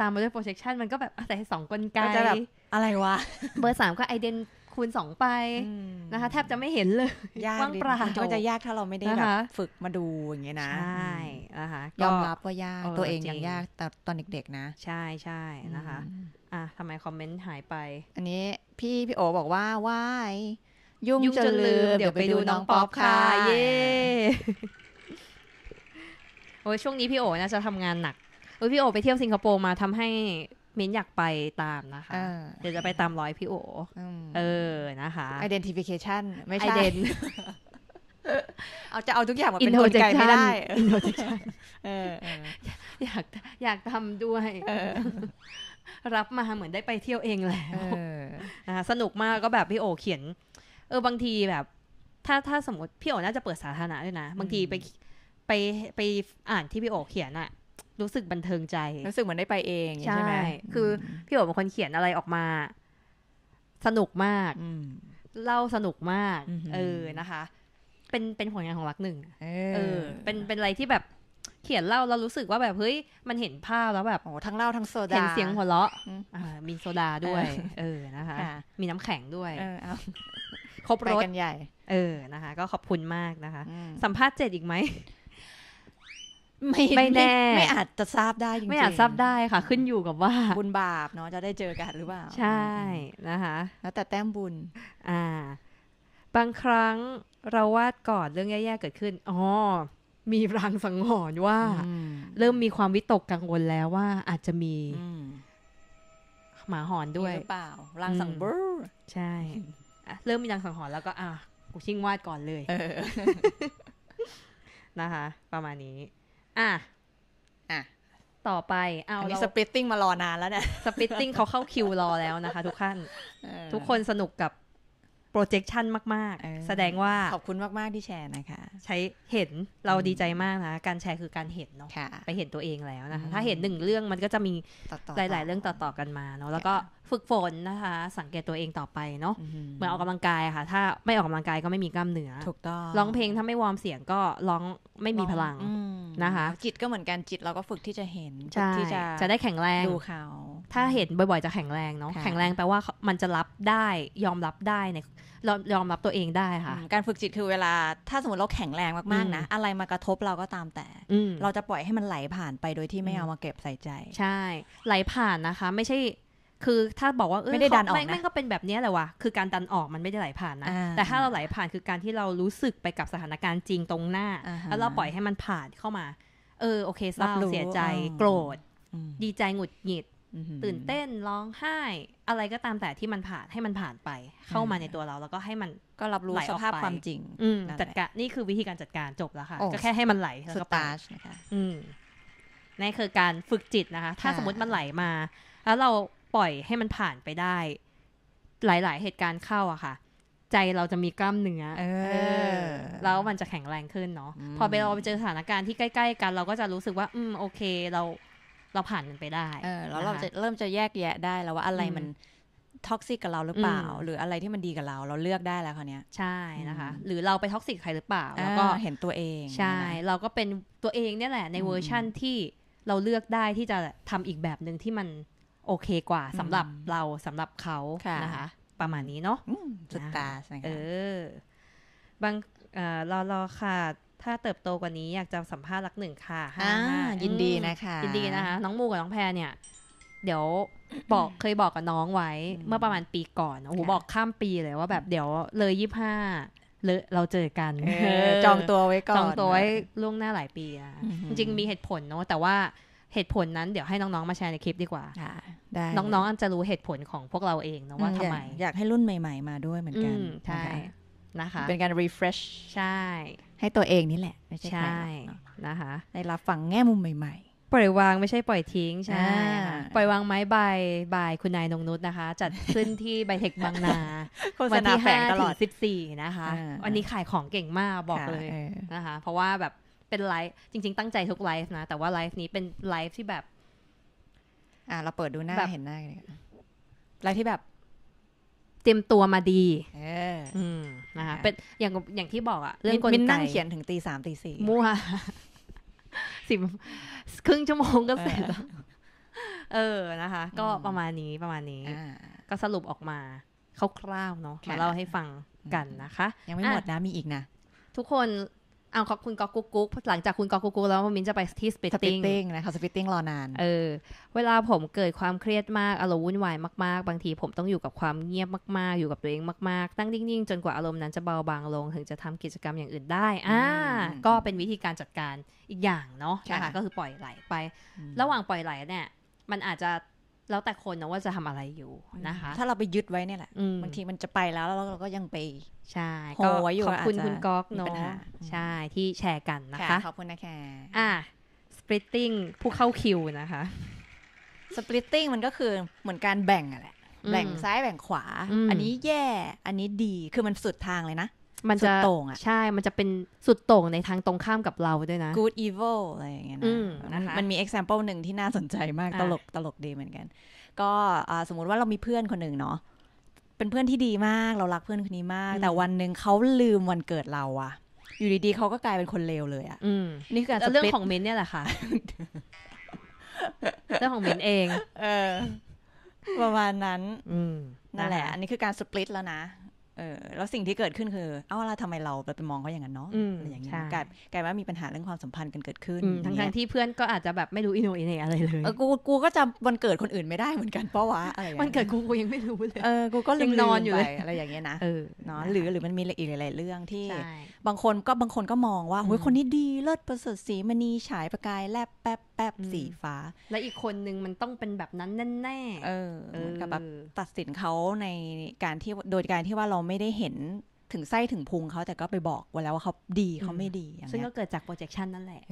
ตามมาด้วย projection มันก็แบบใส่สองกลไกอะไรวะ เบอร์สามก็ ident คูณสองไปนะคะแทบจะไม่เห็นเลย ยากปราก็จะยากถ้าเราไม่ได้แบบฝึกมาดู อย่างเงี้ยนะ ใช่นะคะยอมรับว่ายากตัวเองยังยากแต่ตอนเด็กๆนะ ใช่ ใช่นะคะอ่ะทำไมคอมเมนต์หายไป อันนี้พี่พี่โอบอกว่า why ยุ่งจนลืม เดี๋ยวไปดูน้องป๊อปค่ะเย้ โอ้ยช่วงนี้พี่โอ๋น่าจะทำงานหนัก โอ้ยพี่โอ๋ไปเที่ยวสิงคโปร์มาทำให้มิ้นอยากไปตามนะคะ เดี๋ยวจะไปตามร้อยพี่โอ๋เออนะคะ identification ไม่ใช่ ident เอาจะเอาทุกอย่างมาเป็นคนไกลไม่ได้ i e t i อยากอยากทำด้วยรับมาเหมือนได้ไปเที่ยวเองแล้วนะสนุกมากก็แบบพี่โอเขียนเออบางทีแบบ ถ้าถ้าสมมติพี่โอ๋น่าจะเปิดสาธารณะด้วยนะบางทีไปไปไปอ่านที่พี่โอ๋เขียนอะรู้สึกบันเทิงใจ รู้สึกเหมือนได้ไปเองใช่ไหมคือพี่โอ๋เป็นคนเขียนอะไรออกมา สนุกมากเล่าสนุกมากเออนะคะ เป็นเป็นผลงานของรักหนึ่งเออ เป็นเป็นอะไรที่แบบเขียนเล่าเรารู้สึกว่าแบบเฮ้ยมันเห็นภาพแล้วแบบโอ้ทั้งเล่าทั้งโซดาเห็นเสียงหัวเราะมีโซดาด้วย เออนะคะมีน้ำแข็งด้วยครบรถกันใหญ่ เออนะคะ ก็ขอบคุณมากนะคะ สัมภาษณ์เจ็ดอีกไหมไม่แน่ ไม่อาจจะทราบได้จริงไม่อาจทราบได้ค่ะ ขึ้นอยู่กับว่า บุญบาป เนาะจะได้เจอกันหรือเปล่า ใช่ นะคะ แล้วแต่แต้มบุญ อ่า บางครั้งเราวาดกอดเรื่องแย่ๆเกิดขึ้นอ๋อมีรังสังหรณ์ว่า เริ่มมีความวิตกกังวลแล้วว่าอาจจะมีหมาหอนด้วยหรือเปล่ารังสังบรใช่เริ่มมีดังสังหรณ์แล้วก็อ่ะกูชิงวาดก่อนเลย นะคะประมาณนี้ อ่ะอ่ะต่อไปเอาอัีสปริตติ้งมารอนานแล้วเนี่ยสปริตติ้งเขาเข้าคิวรอแล้วนะคะทุกท่านทุกคนสนุกกับโปรเจคชันมากๆ แสดงว่า ขอบคุณมากๆที่แชร์นะคะ ใช้เห็นเราดีใจมากนะ การแชร์คือการเห็นเนาะไปเห็นตัวเองแล้วนะคะ ถ้าเห็นหนึ่งเรื่องมันก็จะมี หลายๆเรื่องต่อๆกันมาเนาะแล้วก็ฝึกฝนนะคะ สังเกตตัวเองต่อไปเนาะเหมือนออกกำลังกายค่ะ ถ้าไม่ออกกำลังกายก็ไม่มีกล้ามเนื้อถูกต้องร้องเพลงถ้าไม่วอร์มเสียงก็ร้องไม่มีพลังนะคะ จิตก็เหมือนกันจิตเราก็ฝึกที่จะเห็นที่จะจะได้แข็งแรงดูเขาถ้าเห็นบ่อยๆจะแข็งแรงเนาะแข็งแรงแปลว่ามันจะรับได้ยอมรับได้ในยอมรับตัวเองได้ค่ะ การฝึกจิตคือเวลาถ้าสมมติเราแข็งแรงมากๆนะอะไรมากระทบเราก็ตามแต่เราจะปล่อยให้มันไหลผ่านไปโดยที่ไม่เอามาเก็บใส่ใจ ใช่ ไหลผ่านนะคะ ไม่ใช่คือถ้าบอกว่าไม่ได้ดันออกนะม่ก็เป็นแบบนี้แหละว่ะคือการดันออกมันไม่ได้ไหลผ่านนะ แต่ถ้าเราไหลผ่านคือการที่เรารู้สึกไปกับสถานการณ์จริงตรงหน้าแล้วเราปล่อยให้มันผ่านเข้ามา เออโอเคเศร้าเสียใจโกรธดีใจหงุดหงิดตื่นเต้นร้องไห้ อะไรก็ตามแต่ที่มันผ่านให้มันผ่านไป เข้ามาในตัวเราแล้วก็ให้มันก็รับรู้สภาพความจริงจัดการนี่คือวิธีการจัดการจบแล้วค่ะก็แค่ให้มันไหลสตารกชนะคะนี่คือการฝึกจิตนะคะ ถ้าสมมติมันไหลมา แล้วเราปล่อยให้มันผ่านไปได้ หลายๆเหตุการณ์เข้าอะค่ะ ใจเราจะมีกล้ามเนื้อเออแล้วมันจะแข็งแรงขึ้นเนาะพอไปเราไปเจอสถานการณ์ที่ใกล้ๆ กันเราก็จะรู้สึกว่า อืมโอเค เรา เราผ่านมันไปได้ เออแล้วเราจะเริ่มจะแยกแยะได้ แล้วว่าอะไรมันท็อกซิกกับเราหรือเปล่า หรืออะไรที่มันดีกับเรา เราเลือกได้แล้วคราวนี้ใช่นะคะ หรือเราไปท็อกซิกใครหรือเปล่า แล้วก็เห็นตัวเองใช่ เราก็เป็นตัวเองเนี่ยแหละ ในเวอร์ชั่นที่เราเลือกได้ที่จะทำอีกแบบหนึ่งที่มันโอเคกว่าสำหรับเราสำหรับเขาะนะคะประมาณนี้เนาะจุดตาใช่ไหมเออ บางรอรอค่ะ ถ้าเติบโตกว่านี้อยากจะสัมภาษณ์รักหนึ่งค่ะายินดีนะคะยินดีนะคะน้องมูกับน้องแพรเนี่ย เดี๋ยวบอกเคยบอกกับน้องไว้ เมื่อประมาณปีก่อนโอ้โหบอกข้ามปีเลยว่าแบบเดี๋ยวเลยยี่ห้าเลเราเจอกันจองตัวไว้ก่อนจองตัวไว้ล่วงหน้าหลายปีอะจริงมีเหตุผลเนาะแต่ว่าเหตุผลนั้นเดี๋ยวให้น้องๆมาแชร์ในคลิปดีกว่า ได้ น้องๆจะรู้เหตุผลของพวกเราเองนะว่าทำไม อยากให้รุ่นใหม่ ๆ มาด้วยเหมือนกัน ใช่ นะคะ เป็นการ refresh ใช่ ให้ตัวเองนี่แหละ ไม่ใช่ใช่นะคะ ในรับฟังแง่มุมใหม่ ๆ ปล่อยวางไม่ใช่ปล่อยทิ้ง ใช่ ปล่อยวางไม้ใบใบคุณนายนงนุษนะคะ จัดขึ้นที่ไบเทคบางนาวันที่ห้าถึงสิบสี่นะคะ วันนี้ขายของเก่งมากบอกเลยนะคะ เพราะว่าแบบเป็นไลฟ์จริง ๆ ตั้งใจทุกไลฟ์นะ แต่ว่าไลฟ์นี้เป็นไลฟ์ที่แบบ อ่าเราเปิดดูหน้าเห็นหน้ากันไลฟ์ที่แบบ เตรียมตัวมาดี เออ อืมนะคะเป็นอย่างอย่างที่บอกอะเรื่องกลไกนั่งเขียนถึงตีสามตีสี่มั่วสิบ ครึ่งชั่วโมงก็เสร็จเออนะคะ ก็ประมาณนี้ประมาณนี้ก็สรุปออกมาคร่าวๆเนาะมาเล่าให้ฟังกันนะคะ ยังไม่หมดนะมีอีกนะทุกคนเอาขอบคุณกอกุ๊กกุ๊กหลังจากคุณกอกุ๊กกุ๊กแล้วมินจะไปที่สปิตติ้งสปิตติ้งนะคะสปิตติ้งรอนาน เออ เวลาผมเกิดความเครียดมากอารมณ์วุ่นวายมากๆ บางทีผมต้องอยู่กับความเงียบมากๆอยู่กับตัวเองมากๆตั้งนิ่งๆ จนกว่าอารมณ์นั้นจะเบาบางลง ถึงจะทำกิจกรรมอย่างอื่นได้อ่าก็เป็นวิธีการจัดการอีกอย่างเนาะนะคะก็คือปล่อยไหลไป ระหว่างปล่อยไหลเนี่ยมันอาจจะแล้วแต่คนนะว่าจะทำอะไรอยู่นะคะถ้าเราไปยึดไว้เนี่ยแหละบางทีมันจะไปแล้วแล้วเราก็ยังไป ใช่ก็ขอบคุณคุณก๊อกเนาะใช่ที่แชร์กันนะคะขอบคุณนะแค่อ่ะ splitting ผู้เข้าคิวนะคะ splitting มันก็คือเหมือนการแบ่งอะแหละแบ่งซ้ายแบ่งขวา อันนี้แย่อันนี้ดีคือมันสุดทางเลยนะมันจะโต่งอ่ะใช่มันจะเป็นสุดโต่งในทางตรงข้ามกับเราด้วยนะ good evil อะไรอย่างเงี้ยนะ มันมี example หนึ่งที่น่าสนใจมากตลกตลกดีเหมือนกัน ก็สมมุติว่าเรามีเพื่อนคนหนึ่งเนาะ เป็นเพื่อนที่ดีมากเรารักเพื่อนคนนี้มาก แต่วันหนึ่งเขาลืมวันเกิดเราอะอยู่ดีๆเขาก็กลายเป็นคนเลวเลยอะนี่คือเรื่องของเมนเนี่ยแหละค่ะ เรื่องของเมนเอง เออ ประมาณนั้นนั่นแหละ อันนี้คือการสปลิตแล้วนะเออแล้วสิ่งที่เกิดขึ้นคือเอ้าละทำไมเราไปมองเขาอย่างนั้นเนาะอะไรอย่างเงี้ยกลายกลายว่ามีปัญหาเรื่องความสัมพันธ์กันเกิดขึ้น ทั้งทั้งที่เพื่อนก็อาจจะแบบไม่รู้อินโนอินเนอะไรเลยเออกูกูก็จำวันเกิดคนอื่นไม่ได้เหมือนกันเพราะว่าอะไรวันเกิดกูกูยังไม่รู้เลยเออกูก็ลืมนอนอยู่เลยอะไรอย่างเงี้ยนะเออนาะหรือหรือมันมีอีกหลายๆเรื่องที่บางคนก็บางคนก็มองว่าเฮ้ยคนนี้ดีเลิศประเสริฐสีมณีฉายประกายแลบแป๊บแป๊บสีฟ้า และอีกคนนึงมันต้องเป็นแบบนั้นแน่ๆเออเหมือนกับแบบตัดสินเขาในการที่โดยการที่ว่าเราไม่ได้เห็นถึงไส้ถึงพุงเขาแต่ก็ไปบอกว่าแล้วว่าเขาดีเขาไม่ดี ซึ่งก็เกิดจาก projection นั่นแหละ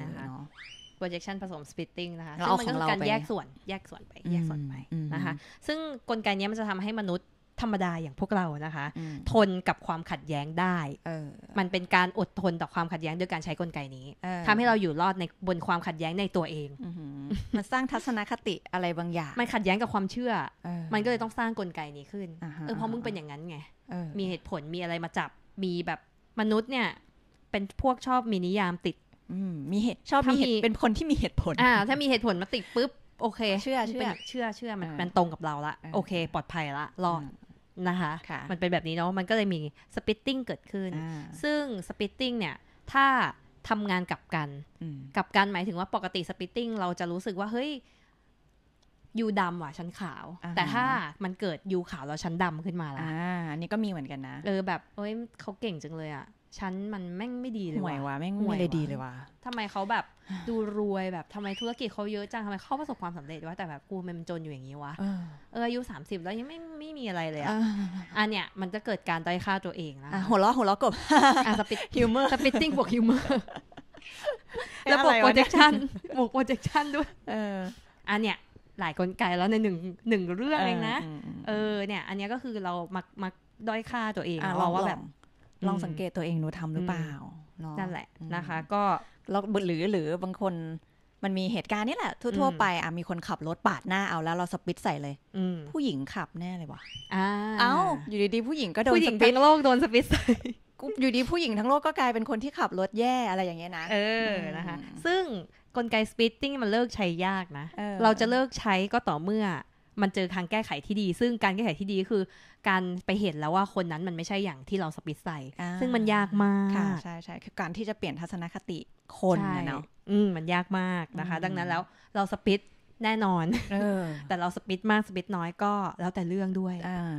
นะคะ projection ผสม splitting นะคะ ซึ่งมันก็การแยกส่วนแยกส่วนไปแยกส่วนไปนะคะ ซึ่งกลไกนี้มันจะทำให้มนุษย์ธรรมดาอย่างพวกเรานะคะ ทนกับความขัดแย้งได้ มันเป็นการอดทนต่อความขัดแย้งด้วยการใช้กลไกนี้ทำให้เราอยู่รอดในบนความขัดแย้งในตัวเองมันสร้างทัศนคติอะไรบางอย่างมันขัดแย้งกับความเชื่อ มันก็เลยต้องสร้างกลไกนี้ขึ้นเออพอมึงเป็นอย่างนั้นไง มีเหตุผลมีอะไรมาจับมีแบบมนุษย์เนี่ย เป็นพวกชอบมีนิยามติดมีเหตุชอบมีเหตุเป็นคนที่มีเหตุผลอ่าถ้ามีเหตุผลมาติดปุ๊บโอเค เชื่อเชื่อเชื่อเชื่อมันมันตรงกับเราละโอเค ปลอดภัยละรอดนะคะคะ มันเป็นแบบนี้เนาะ มันก็เลยมีสปิตติ้งเกิดขึ้น ซึ่งสปิตติ้งเนี่ย ถ้าทำงานกับกัน กับกัน หมายถึงว่าปกติสปิตติ้งเราจะรู้สึกว่าเฮ้ย ยูดำว่ะชั้นขาว แต่ถ้ามันเกิดยูขาวแล้วชั้นดำขึ้นมาล่ะอันนี้ก็มีเหมือนกันนะ เออแบบเอ้ยเขาเก่งจังเลยอะฉันมันแม่งไม่ดีเลยห่วยว่ะแม่งไม่เลยดีเลยว่ะทำไมเขาแบบดูรวยแบบทำไมธุรกิจเขาเยอะจังทำไมเขาประสบความสำเร็จวะแต่แบบกูมันจนอยู่อย่างนี้วะเอออายุสามสิบแล้วยังไม่ไม่มีอะไรเลย อ่ะอันเนี้ยมันจะเกิดการด้อยค่าตัวเองนะหัวล้อหัวล้อกบะสปิดฮิวเมอร์สปิตติ้งบวกฮิวเมอร์แล้วบวกโปรเจคชันบวกโปรเจคชันด้วย เอออันเนี้ยหลายกลไกแล้วในหนึ่งหนึ่งเรื่องเองนะเออ เนี่ย อันนี้ก็คือเรามักมักด้อยค่าตัวเองเราว่าแบบลองสังเกตตัวเองดูทำหรือเปล่านั่นแหละนะคะ ก็เราหรือหรือบางคนมันมีเหตุการณ์นี่แหละทั่วๆ ไปอ่ะมีคนขับรถปาดหน้าเอาแล้วเราสปิดใส่เลยผู้หญิงขับแน่เลยวะเอ้าอยู่ดีๆผู้หญิงก็โดนผู้หญิงทั้งโลกโดนสปิดใส่อยู่ดีผู้หญิงทั้งโลกก็กลายเป็นคนที่ขับรถแย่อะไรอย่างเงี้ยนะ เออนะคะซึ่งกลไกสปิตติ้งมันเลิกใช้ยากนะ เราจะเลิกใช้ก็ต่อเมื่อมันเจอทางแก้ไขที่ดี ซึ่งการแก้ไขที่ดีคือ การไปเห็นแล้วว่าคนนั้นมันไม่ใช่อย่างที่เราสปิดใส่ซึ่งมันยากมากค่ะใช่ใช่คือการที่จะเปลี่ยนทัศนคติคนเนาะอืมมันยากมากนะคะ ดังนั้นแล้วเราสปิดแน่นอนออแต่เราสปิดมากสปิดน้อยก็แล้วแต่เรื่องด้วย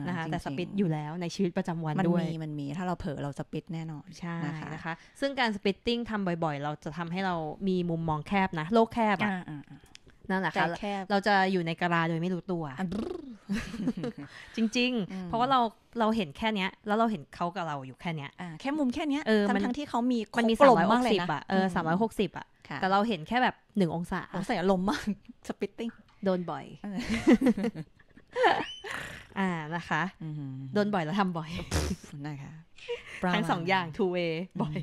นะคะแต่สปิดอยู่แล้ว ในชีวิตประจำวันด้วยมันมีมันมีถ้าเราเผลอเราสปิดแน่นอนใช่นะคะนะคะ ซึ่งการสปิดติ้งทำบ่อย ๆ เราจะทำให้เรามีมุมมองแคบนะ โลกแคบอะนั่นแหละค่ะเราจะอยู่ในกะลาโดยไม่รู้ตัว จริงๆ เพราะว่าเราเราเห็นแค่เนี้ย แล้วเราเห็นเขากับเราอยู่แค่เนี้ย แค่มุมแค่เนี้ยเออทั้งที่เขามีมันมีสามร้อยหกสิบอะเออสามร้อยหกสิบอ่ะ แต่เราเห็นแค่แบบหนึ่งองศาใส่ลมมากสปิตติ้ง โดนบ่อยอ่านะคะโดนบ่อยแล้วทำบ่อยนะคะทั้งสองอย่างทูเวย์บ่อย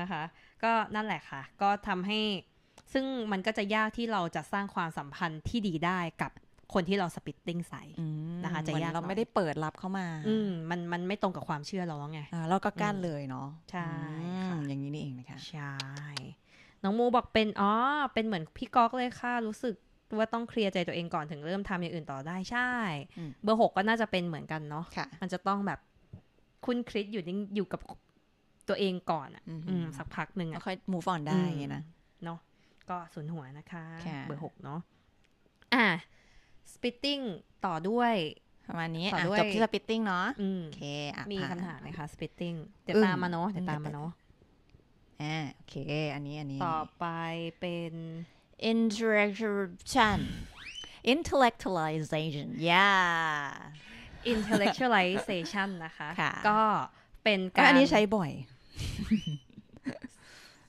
นะคะ ก็นั่นแหละค่ะ ก็ทำให้ซึ่งมันก็จะยากที่เราจะสร้างความสัมพันธ์ที่ดีได้กับคนที่เราสปิตติ้งใส่นะคะ จะยากเราไม่ได้เปิดรับเข้ามา อืมันมันไม่ตรงกับความเชื่อเราแล้วไงเราก็กั้นเลยเนาะ ใช่ค่ะอย่างนี้นี่เองนะคะ ใช่ น้องมูบอกเป็น อ๋อ เป็นเหมือนพี่ก๊อกเลยค่ะ รู้สึกว่าต้องเคลียร์ใจตัวเองก่อนถึงเริ่มทำอย่างอื่นต่อได้ ใช่ เบอร์หกก็น่าจะเป็นเหมือนกันเนาะะมันจะต้องแบบคุณคลิดอยู่อยู่กับตัวเองก่อนอ่ะสักพักหนึ่งอ่ะค่อยมูฟออนได้นะก็ศูนย์หัวนะคะเบอร์หกเนาะ อ่ะ splitting ต่อด้วยประมาณนี้จบที่ splitting เนาะโอเคมีคำถามไหมคะ splitting เดี๋ยวตามมาเนาะ เดี๋ยวตามมาเนาะอ่าโอเค อันนี้อันนี้ต่อไปเป็น interaction intellectualization yeah intellectualization นะคะ ก็เป็นการ อันนี้ใช้บ่อย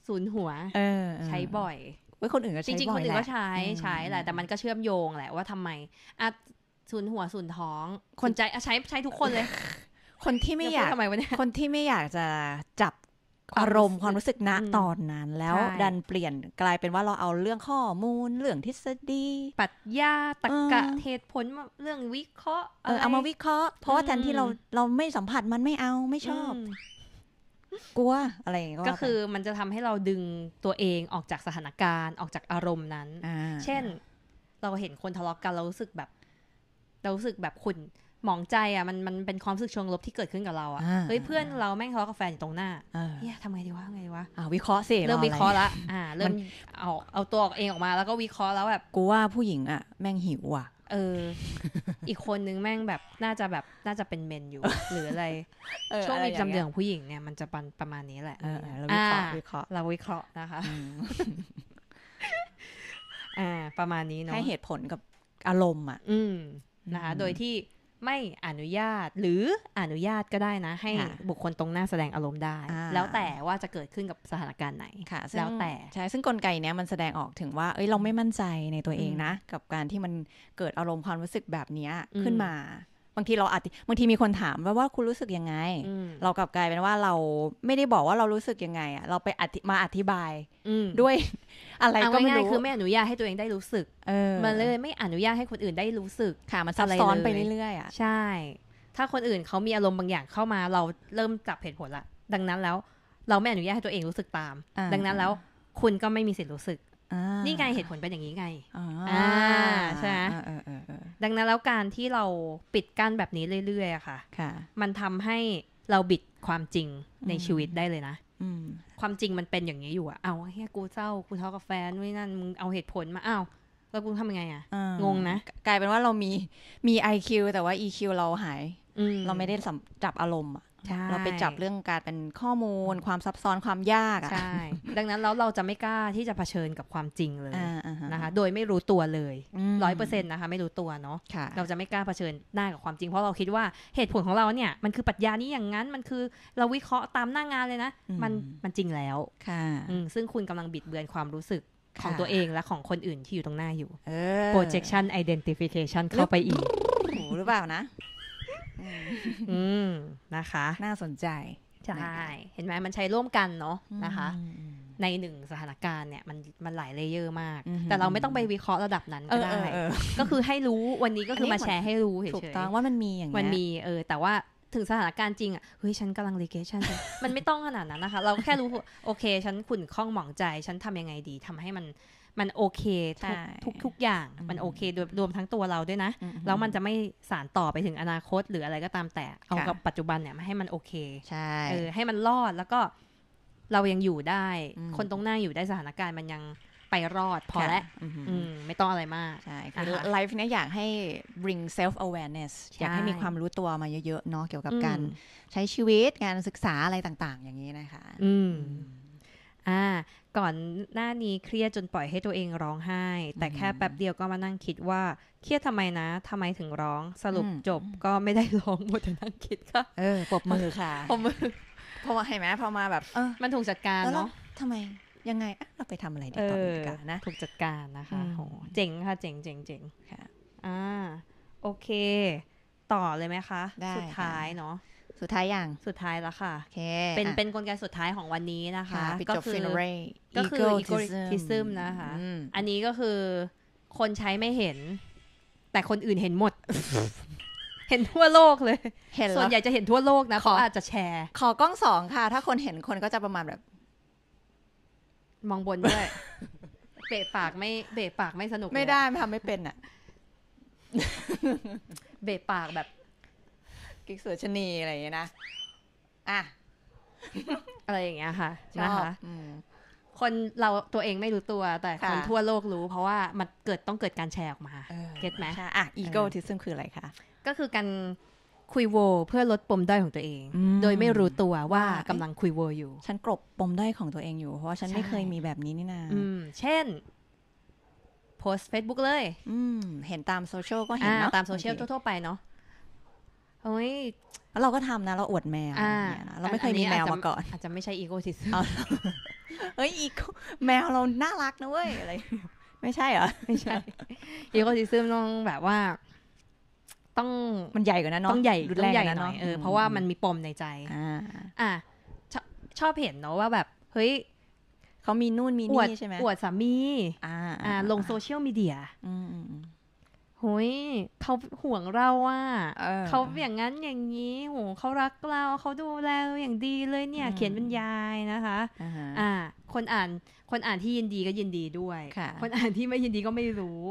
ศูนย์หัวใช้บ่อยว้คนอื่นก็ใช้จริงๆ คนอื่นก็ใช้ใช้แหละแต่มันก็เชื่อมโยงแหละว่าทำไมอ่ะสุนหัวสุนท้อง คนใจใช้ใช้ทุกคนเลย คนที่ไม่อยากคนที่ไม่อยากจะจับอารมณ์ความรู้สึกณตอนนั้น แล้ว ดันเปลี่ยนกลายเป็นว่าเราเอาเรื่องข้อมูล เรื่องทฤษฎีปรัชญาตรรกะเหตุผลเรื่องวิเคราะห์เอามาวิเคราะห์ เพราะว่าแทนที่เราเราไม่สัมผัสมันไม่เอาไม่ชอบกลัวอะไรอย่างเงี้ยก็คือมันจะทำให้เราดึงตัวเองออกจากสถานการณ์ออกจากอารมณ์นั้นเช่น เราเห็นคนทะเลาะกันเรารู้สึกแบบเรารู้สึกแบบขุ่นหมองใจอ่ะมันมันเป็นความรู้สึกชวงลบที่เกิดขึ้นกับเราอ่ะเฮ้ยเพื่อนเราแม่งทะเลาะกับแฟนอยู่ตรงหน้าเนี่ยทำไงดีวะไงดีวะวิเคราะห์เสเริ่มวิเคราะห์ละอ่าเริ่มเอาเอาตัวออกเองออกมาแล้วก็วิเคราะห์แล้วแบบ กูว่าผู้หญิงอ่ะแม่งหิวอ่ะเออ อีกคนนึงแม่งแบบน่าจะแบบ น่าจะเป็นเมนอยู่ หรืออะไรช่วงมีจำเดือนของผู้หญิงเนี่ยมันจะประมาณนี้แหละเราวิเคราะห์วิเคราะห์เราวิเคราะห์นะคะอ่าประมาณนี้เนาะให้เหตุผลกับอารมณ์อ่ะ อืม นะคะ โดยที่ไม่อนุญาตหรืออนุญาตก็ได้นะ ให้บุคคลตรงหน้าแสดงอารมณ์ได้ แล้วแต่ว่าจะเกิดขึ้นกับสถานการณ์ไหนแล้วแต่ใช่ซึ่งกลไกเนี้ยมันแสดงออกถึงว่าเอ้ยเราไม่มั่นใจในตัวเองนะ กับการที่มันเกิดอารมณ์ความรู้สึกแบบนี้ขึ้นมาบางทีเราอาจบางทีมีคนถามว่าว่าคุณรู้สึกยังไง เรากลับกลายเป็นว่าเราไม่ได้บอกว่าเรารู้สึกยังไงอ่ะเราไปมาอธิบายด้วย อะไรก็ไม่รู้คือไม่อนุญาตให้ตัวเองได้รู้สึกมันเลยไม่อนุญาตให้คนอื่นได้รู้สึกค่ะมันซับซ้อนไปเรื่อยๆอ่ะใช่ ถ้าคนอื่นเขามีอารมณ์บางอย่างเข้ามาเราเริ่มจับเหตุผลละดังนั้นแล้วเราไม่อนุญาตให้ตัวเองรู้สึกตามดังนั้นแล้วคุณก็ไม่มีสิทธิ์รู้สึกนี่ไงเหตุผลเป็นอย่างนี้ไงอ่าใช่ไหมดังนั้นแล้วการที่เราปิดกั้นแบบนี้เรื่อยๆค่ะค่ะ มันทำให้เราบิดความจริงในชีวิตได้เลยนะความจริงมันเป็นอย่างนี้อยู่อะเอาเฮียกูเศร้ากูทะเลาะกับแฟนนู่นนั่น มึงเอาเหตุผลมา อ้าวแล้วกูทำยังไงอะงงนะ กลายเป็นว่าเรามีมี IQ แต่ว่า EQ เราหาย เราไม่ได้จับอารมณ์อะเราไปจับเรื่องการเป็นข้อมูล ความซับซ้อนความยากใช่ดังนั้นแล้วเราจะไม่กล้าที่จะเผชิญกับความจริงเลยนะคะ โดยไม่รู้ตัวเลยร้อยเปอร์เซ็นต์นะคะไม่รู้ตัวเนาะเราจะไม่กล้าเผชิญหน้ากับความจริง เพราะเราคิดว่าเหตุผลของเราเนี่ยมันคือปรัชญานี้อย่างนั้นมันคือ เราวิเคราะห์ตามหน้างานเลยนะ มันมันจริงแล้วค่ะซึ่งคุณกำลังบิดเบือนความรู้สึกของตัวเองและของคนอื่นที่อยู่ตรงหน้าอยู่ projection identification เข้าไปอีกหรือเปล่านะอืมนะคะ น่าสนใจ ใช่ เห็นไหมมันใช้ร่วมกันเนาะนะคะ ในหนึ่งสถานการณ์เนี่ยมันมันหลายเลเยอร์มาก แต่เราไม่ต้องไปวิเคราะห์ระดับนั้นก็ได้ ก็คือให้รู้วันนี้ก็คือมาแชร์ให้รู้เฉยๆถูกต้องว่ามันมีอย่างนี้มันมีเออ แต่ว่าถึงสถานการณ์จริงอ่ะ เฮ้ยฉันกำลังเลเกชันมันไม่ต้องขนาดนั้นนะคะ เราแค่รู้ โอเค ฉันขุ่นข้องหมองใจ ฉันทำยังไงดีทำให้มันมันโอเคทุกทุกอย่างมันโอเคโดยรวมทั้งตัวเราด้วยนะ แล้วมันจะไม่สานต่อไปถึงอนาคต หรืออะไรก็ตามแต่เอากับปัจจุบันเนี่ยมาให้มันโอเค ใช่ให้มันรอดแล้วก็เรายังอยู่ได้ คนตรงหน้าอยู่ได้สถานการณ์มันยังไปรอดพอแล้วไม่ต้องอะไรมากใช่คือไลฟ์เนี้ยอยากให้ bring self awareness อยากให้มีความรู้ตัวมาเยอะๆเนาะเกี่ยวกับการใช้ชีวิตการศึกษาอะไรต่าง ๆ อย่างนี้นะคะอืมอ่าก่อนหน้านี้เครียดจนปล่อยให้ตัวเองร้องไห้ แต่แค่แป๊บเดียวก็มานั่งคิดว่า เครียดทำไมนะทำไมถึงร้องสรุปจบก็ไม่ได้ร้องหมดแต่นั่งคิดก็เออปบมือค่ะปบมือพอมาเห็นไหมพอมาแบบเออมันถูกจัดการเนาะทำไมยังไงเราไปทำอะไรดีต่อดีกันนะ ถูกจัดการนะคะโอหเจ๋งค่ะเจ๋งเจ๋งเจ๋งค่ะอ่าโอเค ต่อเลยไหมคะสุดท้ายเนาะสุดท้ายอย่างสุดท้ายแล้วค่ะ o k เ y เป็นเป็นกลไกสุดท้ายของวันนี้นะคะก็คือก็คือ egotism นะคะอันนี้ก็คือคนใช้ไม่เห็น แต่คนอื่นเห็นหมด เห็นทั่วโลกเลยเห็นส่วนใหญ่จะเห็นทั่วโลกนะเขาอาจจะแชร์ ขอกล้องสองค่ะ ถ้าคนเห็นคนก็จะประมาณแบบ มองบนด้วย เบะปากไม่เบะปากไม่สนุกไม่ได้ทำไม่เป็นอ่ะเบะปากแบบกิ๊กเสือชนีอะไรอย่างเงี้ยนะ อ่ะ อะไรอย่างเงี้ยค่ะนะคะคนเราตัวเองไม่รู้ตัวแต่คนทั่วโลกรู้ เพราะว่ามันเกิดต้องเกิดการแชร์ออกมาเก็ตไหมอ่ะอีโก้ทิซึ่งคืออะไรคะ ก็คือการคุยโวเพื่อลดปมด้อยของตัวเอง โดยไม่รู้ตัวว่ากำลังคุยโวอยู่ ฉันกลบปมด้อยของตัวเองอยู่ เพราะว่าฉันไม่เคยมีแบบนี้นี่นาเช่นโพสเฟซบุ๊กเลยเห็นตามโซเชียลก็เห็นเนาะตามโซเชียลทั่วๆไปเนาะเอ้ยเราก็ทำนะ เราอวดแมวเนี่ยเราไม่เคยมีแมว มา ก่อน อาจจะ ไม่ใช่ อีโกซิสเฮเ้ยอีกแมวเราน่ารักนะเว้ยอะไร ไม่ใช่ เหรอ ไม่ใช่ อีโกซิสต้องแบบว่า ต้อง มันใหญ่ กว่านั้นเนาะต้องใหญ่รุนต้แรองใหญ่กว่านั้นหน่อยเออ เพราะว่า มัน มี ปม ในใจ อ่าอ่ชอบเห็นเนาะว่าแบบ เฮ้ย เขามีนู่น มี นี่ใช่ไหมอวดสามีอ่าอ่า ลงโซเชียลมีเดีย อืมฮ้ยเขาห่วงเราว่าเขาอย่างนั้นอย่างนี้โหเขารักเราเขาดูแลอย่างดีเลยเนี่ย เขียนบรรยายนะคะอ่า คนอ่านคนอ่านที่ยินดีก็ยินดีด้วยคนอ่านที่ไม่ยินดีก็ไม่รู้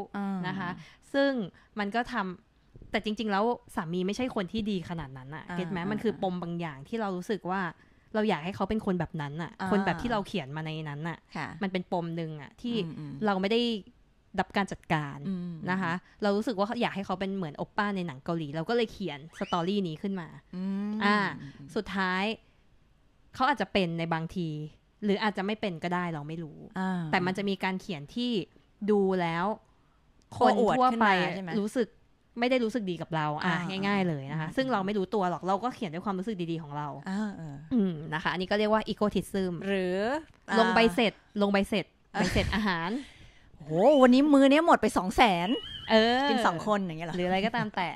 นะคะ ซึ่งมันก็ทำแต่จริงๆแล้วสามีไม่ใช่คนที่ดีขนาดนั้นอะเก็ตไหมมันคือปมบางอย่างที่เรารู้สึกว่า เราอยากให้เขาเป็นคนแบบนั้นอะคนแบบที่เราเขียนมาในนั้นอะมันเป็นปมหนึ่งอะที่เราไม่ได้รับการจัดการนะคะ เรารู้สึกว่าอยากให้เขาเป็นเหมือนอปป้าในหนังเกาหลีเราก็เลยเขียนสตอรี่นี้ขึ้นมาอ่า สุดท้ายเขาอาจจะเป็นในบางที หรืออาจจะไม่เป็นก็ได้เราไม่รู้แต่มันจะมีการเขียนที่ดูแล้ว คนทั่วไปรู้สึกไม่ได้รู้สึกดีกับเรา อ่ะง่าย ๆ เลยนะคะซึ่งเราไม่รู้ตัวหรอกเราก็เขียนด้วยความรู้สึกดีๆของเราอืมนะคะอันนี้ก็เรียกว่าอีโกทิซึมหรือลงใบเสร็จลงใบเสร็จใบเสร็จอาหารโห วันนี้มือเนี้ยหมดไปสองแสนเออกินสองคนอย่างเงี้ยหรอ หรืออะไรก็ตามแต่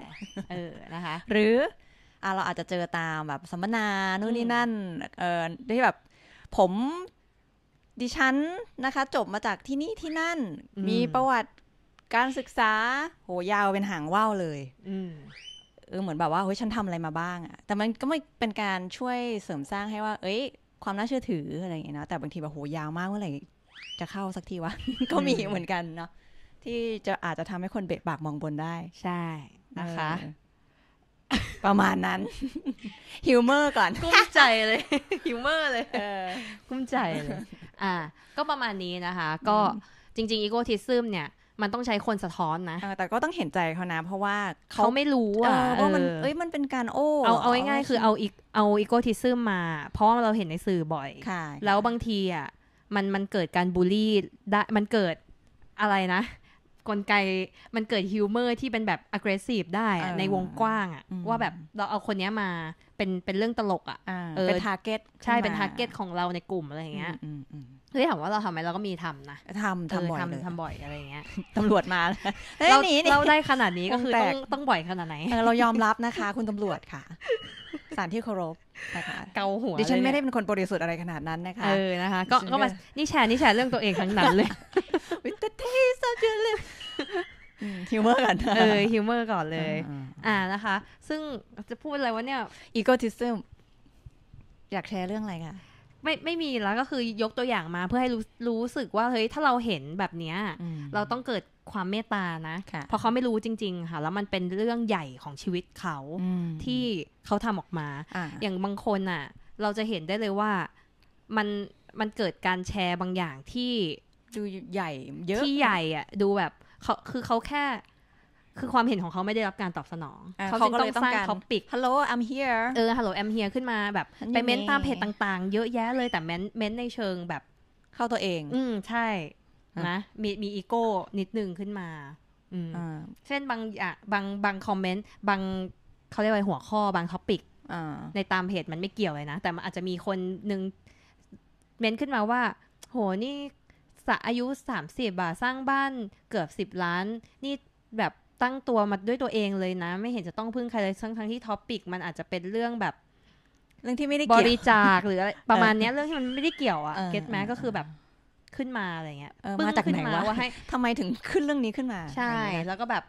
เออนะคะ หรืออ่าเราอาจจะเจอตามแบบสัมมนานู่นนี่นั่น เออที่แบบ ผมดิฉันนะคะ จบมาจากที่นี่ที่นั่น มีประวัติการศึกษา โห ยาวเป็นหางว่าวเลยเออ เหมือนแบบว่าเฮ้ย ฉันทำอะไรมาบ้างอะ แต่มันก็ไม่เป็นการช่วยเสริมสร้างให้ว่า เอ้ย ความน่าเชื่อถืออะไรอย่างเงี้ยนะแต่บางทีแบบโห ยาวมากเมื่อไหร่จะเข้าสักทีวะ ก็มีเหมือนกันเนาะที่จะอาจจะทำให้คนเบะปากมองบนได้ ใช่นะคะ ประมาณนั้น ฮิวเมอร์ ก่อน กุ้มใจเลย ฮิวเมอร์เลยกุ้มใจเลยอ่า ก็ประมาณนี้นะคะ ก็จริง ๆอีโกทิซึมเนี่ยมันต้องใช้คนสะท้อนนะแต่ก็ต้องเห็นใจเขานะ เพราะว่าเขาไม่รู้อ่ะว่ามันเอ้ยมันเป็นการโอ้ เอาเอาง่ายๆคือเอาอีกเอาอีโกทิซึมมาเพราะเราเห็นในสื่อบ่อยแล้วบางทีอ่ะมันมันเกิดการบูลลี่ได้มันเกิดอะไรนะกลไกมันเกิดฮิวเมอร์ที่เป็นแบบ aggressive ได้ในวงกว้างอะว่าแบบเราเอาคนนี้มาเป็นเป็นเรื่องตลกอ่ะเป็น target ใช่เป็น target ของเราในกลุ่มอะไรอย่างเงี้ยเฮ้ยถามว่าเราทำไหมเราก็มีทำนะทำทำบ่อยทำบ่อยอะไรเงี้ยตำรวจมาเราเราได้ขนาดนี้ก็คือต้องต้องบ่อยขนาดไหนเรายอมรับนะคะคุณตำรวจค่ะสารที่เคารพนะคะเกาหัวดิฉันไม่ได้เป็นคนบริสุทธิ์อะไรขนาดนั้นนะคะ เออนะคะ ก็มา นี่แชร์นี่แชร์เรื่องตัวเองทั้งนั้นเลย วิตเต h ส taste ฮิวเมอร์ก่อน เออฮิวเมอร์ก่อนเลย อ่านะคะ ซึ่งจะพูดอะไรวะเนี่ย อีโกทิซึมอยากแชร์เรื่องอะไรคะไม่ไม่มีแล้วก็คือยกตัวอย่างมาเพื่อให้รู้รู้สึกว่าเฮ้ยถ้าเราเห็นแบบเนี้ย เราต้องเกิดความเมตตานะะเพราะเขาไม่รู้จริง ๆ ค่ะ แล้วมันเป็นเรื่องใหญ่ของชีวิตเขา ที่เขาทำออกมาออย่างบางคนอ่ะ เราจะเห็นได้เลยว่ามันมันเกิดการแชร์บางอย่างที่ดูใหญ่ เยอะที่ใหญ่อ่ะดูแบบเขาคือเขาแค่ คือความเห็นของเขาไม่ได้รับการตอบสนอง เขาจึงต้องสร้างท็อปิก hello I'm here เออ hello I'm here ขึ้นมาแบบไปเม้นตามเพจต่างๆ เยอะแยะเลยแต่เม้นเม้นในเชิงแบบเข้าตัวเอง อืม ใช่นะมีมีอีโก้นิดนึงขึ้นมาเช่นบางอ่ะบางบางคอมเมนต์ บางเขาเรียกว่าหัวข้อบางท็อปิกในตามเพจมันไม่เกี่ยวเลยนะ แต่มันอาจจะมีคนหนึ่งเมตนขึ้นมาว่า โหนี่สะอายุสามสิบาะสร้างบ้านเกือบสิบล้าน นี่แบบตั้งตัวมาด้วยตัวเองเลยนะ ไม่เห็นจะต้องพึ่งใครเลย ทั้งทั้งที่ท็อปิกมันอาจจะเป็นเรื่องแบบ เรื่องที่ไม่ได้บริจาคหรืออะไรประมาณเนี้ยเรื่องที่มันไม่ได้เกี่ยวอะเก็ตแม้ก็คือแบบขึ้นมาอะไรเงี้ยมาจากไหนวะให้ทำไมถึงขึ้นเรื่องนี้ขึ้นมา ใช่ แล้วก็แบบ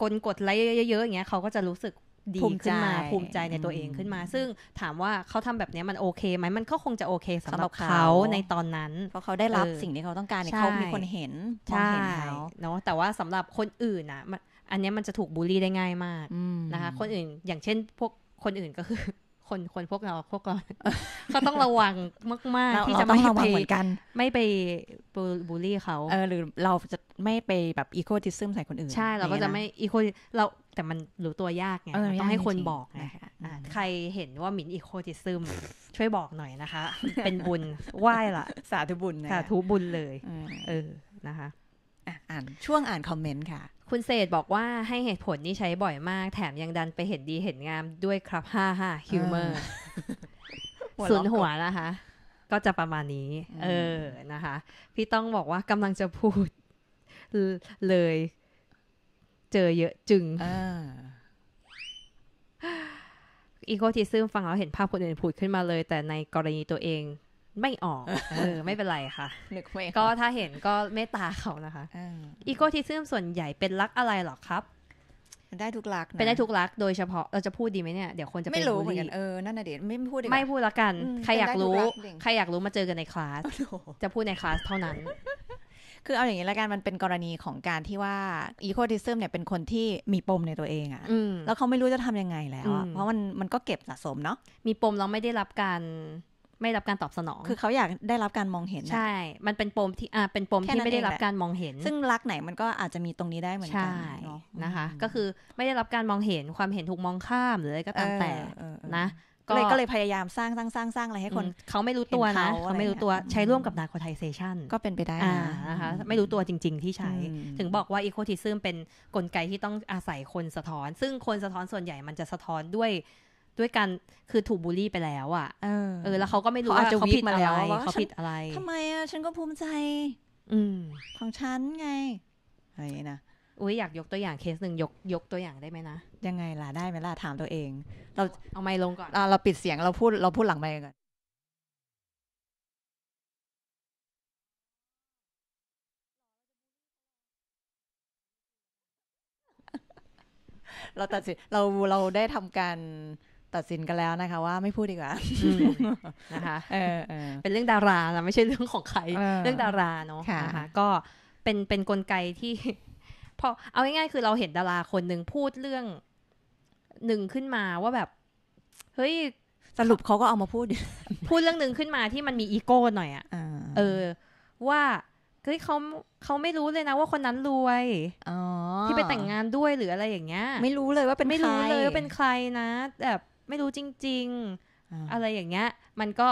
กดกดไลค์เยอะๆอย่างเงี้ยเขาก็จะรู้สึกดีขึ้นมาภูมิใจในตัวเองขึ้นมา ซึ่งถามว่าเขาทำแบบนี้มันโอเคไหมมันก็คงจะโอเคสำหรับเขาในตอนนั้น เพราะเขาได้รับสิ่งที่เขาต้องการเขามีคนเห็นมองเห็นาเนาะแต่ว่าสำหรับคนอื่นอ่ะอันนี้มันจะถูกบูลลี่ได้ง่ายมากนะคะ คนอื่นอย่างเช่น พวกคนอื่นก็คือคนคนพวกเราพวกเราก็ต้องระวังมากๆที่จะไม่ไปไม่ไปบูลลี่เขา เออหรือเราจะไม่ไปแบบอีโคติซึมใส่คนอื่น ใช่ เราก็จะไม่อีโคเราแต่มันรู้ตัวยากไงต้องให้คนบอกคะใครเห็นว่ามินอีโคติซึมช่วยบอกหน่อยนะคะ เป็นบุญไหว้ละสาธุบุญสาธุบุญเลยเออนะคะอ่านช่วงอ่านคอมเมนต์ค่ะคุณเศษบอกว่าให้เหตุผลนี่ใช้บ่อยมาก แถมยังดันไปเห็นดีเห็นงามด้วยครับห้าฮ่าฮิวเมอร์สุนหัวนะคะ ก็จะประมาณนี้ เออนะคะ พี่ต้องบอกว่ากำลังจะพูดเลยเจอเยอะจึงอีโคทีซึ่งฟังแล้วเห็นภาพคนอื่นผุดขึ้นมาเลยแต่ในกรณีตัวเองไม่ออกเออไม่เป็นไรค่ะ นึกไม่ก็ถ้าเห็นก็เมตตาเขานะคะอีโกทิซึมส่วนใหญ่เป็นรักอะไรหรอครับ ได้ทุกรักเป็นได้ทุกรักโดยเฉพาะเราจะพูดดีไหมเนี่ยเดี๋ยวคนจะไม่รู้เหมือนกันเออนั่นน่ะเดี๋ยวไม่พูดไม่พูดละกันใครอยากรู้ใครอยากรู้มาเจอกันในคลาสจะพูดในคลาสเท่านั้น คือเอาอย่างนี้ละกันมันเป็นกรณีของการที่ว่าอีโคทิซึมเนี่ยเป็นคนที่มีปมในตัวเองอะแล้วเขาไม่รู้จะทำยังไงแล้วเพราะมันมันก็เก็บสะสมเนาะมีปมเราไม่ได้รับการไม่รับการตอบสนอง คือเขาอยากได้รับการมองเห็นใช่ มันเป็นปมที่ อ่า เป็นปมที่ไม่ได้รับการมองเห็น ซึ่งรักไหนมันก็อาจจะมีตรงนี้ได้เหมือนกันนะคะ ก็คือไม่ได้รับการมองเห็น ความเห็นถูกมองข้ามหรืออะไรก็ตามแต่นะ ก็เลยก็เลยพยายามสร้างสร้างสร้างสร้างอะไรให้คนเขาไม่รู้ตัวนะ เขาไม่รู้ตัวใช้ร่วมกับนาโคไทเซชันก็เป็นไปได้นะคะ ไม่รู้ตัวจริง ๆที่ใช้ ถึงบอกว่าอีโคทิซึมเป็นกลไกที่ต้องอาศัยคนสะท้อน ซึ่งคนสะท้อนส่วนใหญ่มันจะสะท้อนด้วยด้วยกันคือถูกบูลลี่ไปแล้วอ่ะเออแล้วเขาก็ไม่รู้ว่าเขาผิดอะไรเขาผิดอะไรทำไมอ่ะฉันก็ภูมิใจ อืม ของฉันไงอะไรนะอุ้ยอยากยกตัวอย่างเคสหนึ่งยกยกตัวอย่างได้ไหมนะ ยังไงล่ะได้ไหมล่ะถามตัวเอง เราเอาไมลงก่อนเราปิดเสียงเราพูดเราพูดหลังไมค์ก่อนเราตัดสินเราเราได้ทำการตัดสินกันแล้วนะคะ ว่าไม่พูดดีกว่านะคะเออเป็นเรื่องดารานะไม่ใช่เรื่องของใครเรื่องดาราเนาะนะคะก็เป็นเป็นกลไกที่พอเอาง่ายๆคือเราเห็นดาราคนหนึ่งพูดเรื่องหนึ่งขึ้นมาว่าแบบเฮ้ยสรุปเขาก็เอามาพูด พูดเรื่องหนึ่งขึ้นมาที่มันมีอีโก้หน่อยอะเออ ว่าเฮ้ยเขาเขาไม่รู้เลยนะว่าคนนั้นรวยที่ไปแต่งงานด้วยหรืออะไรอย่างเงี้ย ไม่รู้เลยว่าเป็นไม่รู้เลยว่าเป็นใครนะแบบไม่รู้จริง ๆ อะไรอย่างเงี้ย มันก็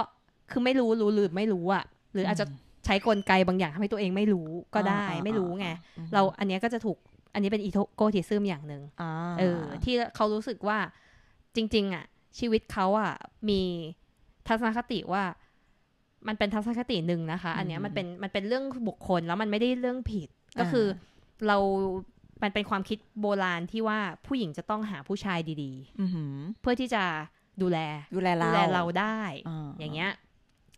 คือไม่รู้รู้หรือไม่รู้อะหรืออาจจะใช้กลไกบางอย่างทำให้ตัวเองไม่รู้ก็ได้ไม่รู้ไง เราอันนี้ก็จะถูก อันนี้เป็นอีโกทิซึมอย่างหนึ่งเออ ที่เขารู้สึกว่าจริงๆอ่ะ ชีวิตเขาอ่ะมีทัศนคติว่ามันเป็นทัศนคติหนึ่งนะคะ อันนี้มันเป็นมันเป็นเรื่องบุคคลแล้วมันไม่ได้เรื่องผิดก็คือเรามันเป็นความคิดโบราณที่ว่าผู้หญิงจะต้องหาผู้ชายดีๆเพื่อที่จะดูแลดูแลเราดูแลเราได้ อย่างเงี้ย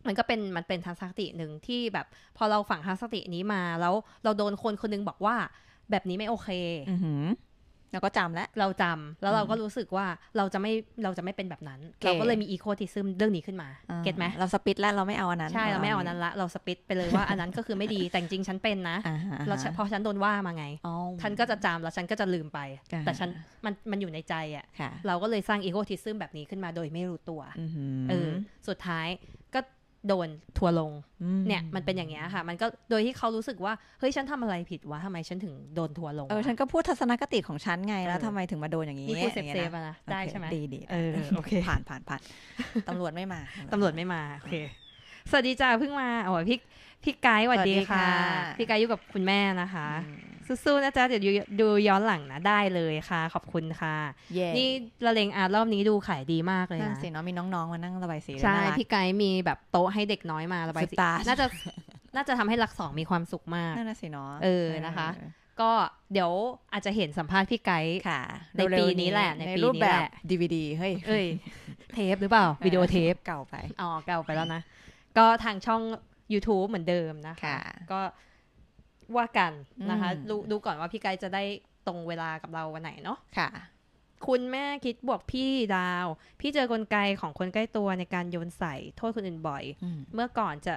มันก็เป็นมันเป็นทัศนคติหนึ่งที่แบบ พอเราฝังทัศนคตินี้มาแล้วเราโดนคนคนนึงบอกว่า แบบนี้ไม่โอเคเราก็จำแล้วเราจำแล้วเราก็รู้สึกว่าเราจะไม่เราจะไม่เป็นแบบนั้น เราก็เลยมีอีโคทิซึมเรื่องนี้ขึ้นมาเก็ตไหมเราสปิดแล้วเราไม่เอาอันนั้น ใช่เราไม่เอาอันนั้นละ เราสปิดไปเลยว่าอันนั้นก็คือไม่ดีแต่จริงฉันเป็นนะเราพอฉันโดนว่ามาไงฉันก็จะจำแล้วฉันก็จะลืมไป แต่ฉันมันมันอยู่ในใจอ่ะเราก็เลยสร้างอีโคทิซึมแบบนี้ขึ้นมาโดยไม่รู้ตัวเออสุดท้ายโดนทัวลงเนี่ยมันเป็นอย่างเงี้ยค่ะ มันก็โดยที่เขารู้สึกว่าเฮ้ยฉันทำอะไรผิดวะทำไมฉันถึงโดนทัวลง เออ ฉันก็พูดทัศนคติของฉันไงแล้ว ทำไมถึงมาโดนอย่างนี้นี่พูดเซฟเซฟนะได้ใช่ไหมดีดีเออโอเค ผ่านผ่านผ่านตำรวจไม่มาตำรวจไม่มาโอเคสวัสดีจ้าเพิ่งมาโอ้ยพี่พี่ไกด์สวัสดีค่ะ พี่ไกด์อยู่กับคุณแม่นะคะ สู้ๆนะจ๊ะเดี๋ยวดูย้อนหลังนะได้เลยค่ะ ขอบคุณค่ะ นี่ละเลงอาร์รอบนี้ดูขายดีมากเลยนะสิเนาะมีน้องๆ มานั่งระบายสีใช่พี่ไกด์มีแบบ โต๊ะให้เด็กน้อยมาระบายสี น่าจะน่าจะทำให้หลักสองมีความสุขมากนั่นสิเนาะเออนะคะ ก็เดี๋ยวอาจจะเห็นสัมภาษณ์พี่ไกด์ในปีนี้แหละในปีนี้แหละดีวีดีเฮ้ย เทปหรือเปล่าวิดีโอเทปเก่าไป อ๋อเก่าไปแล้วนะ ก็ทางช่อง YouTube เหมือนเดิมนะคะ ก็ว่ากันนะคะ ดูดูก่อนว่าพี่ไกจะได้ตรงเวลากับเราวันไหนเนาะค่ะ คุณแม่คิดบวกพี่ดาว พี่เจอกลไกของคนใกล้ตัวในการโยนใส่โทษคนอื่นบ่อย เมื่อก่อนจะ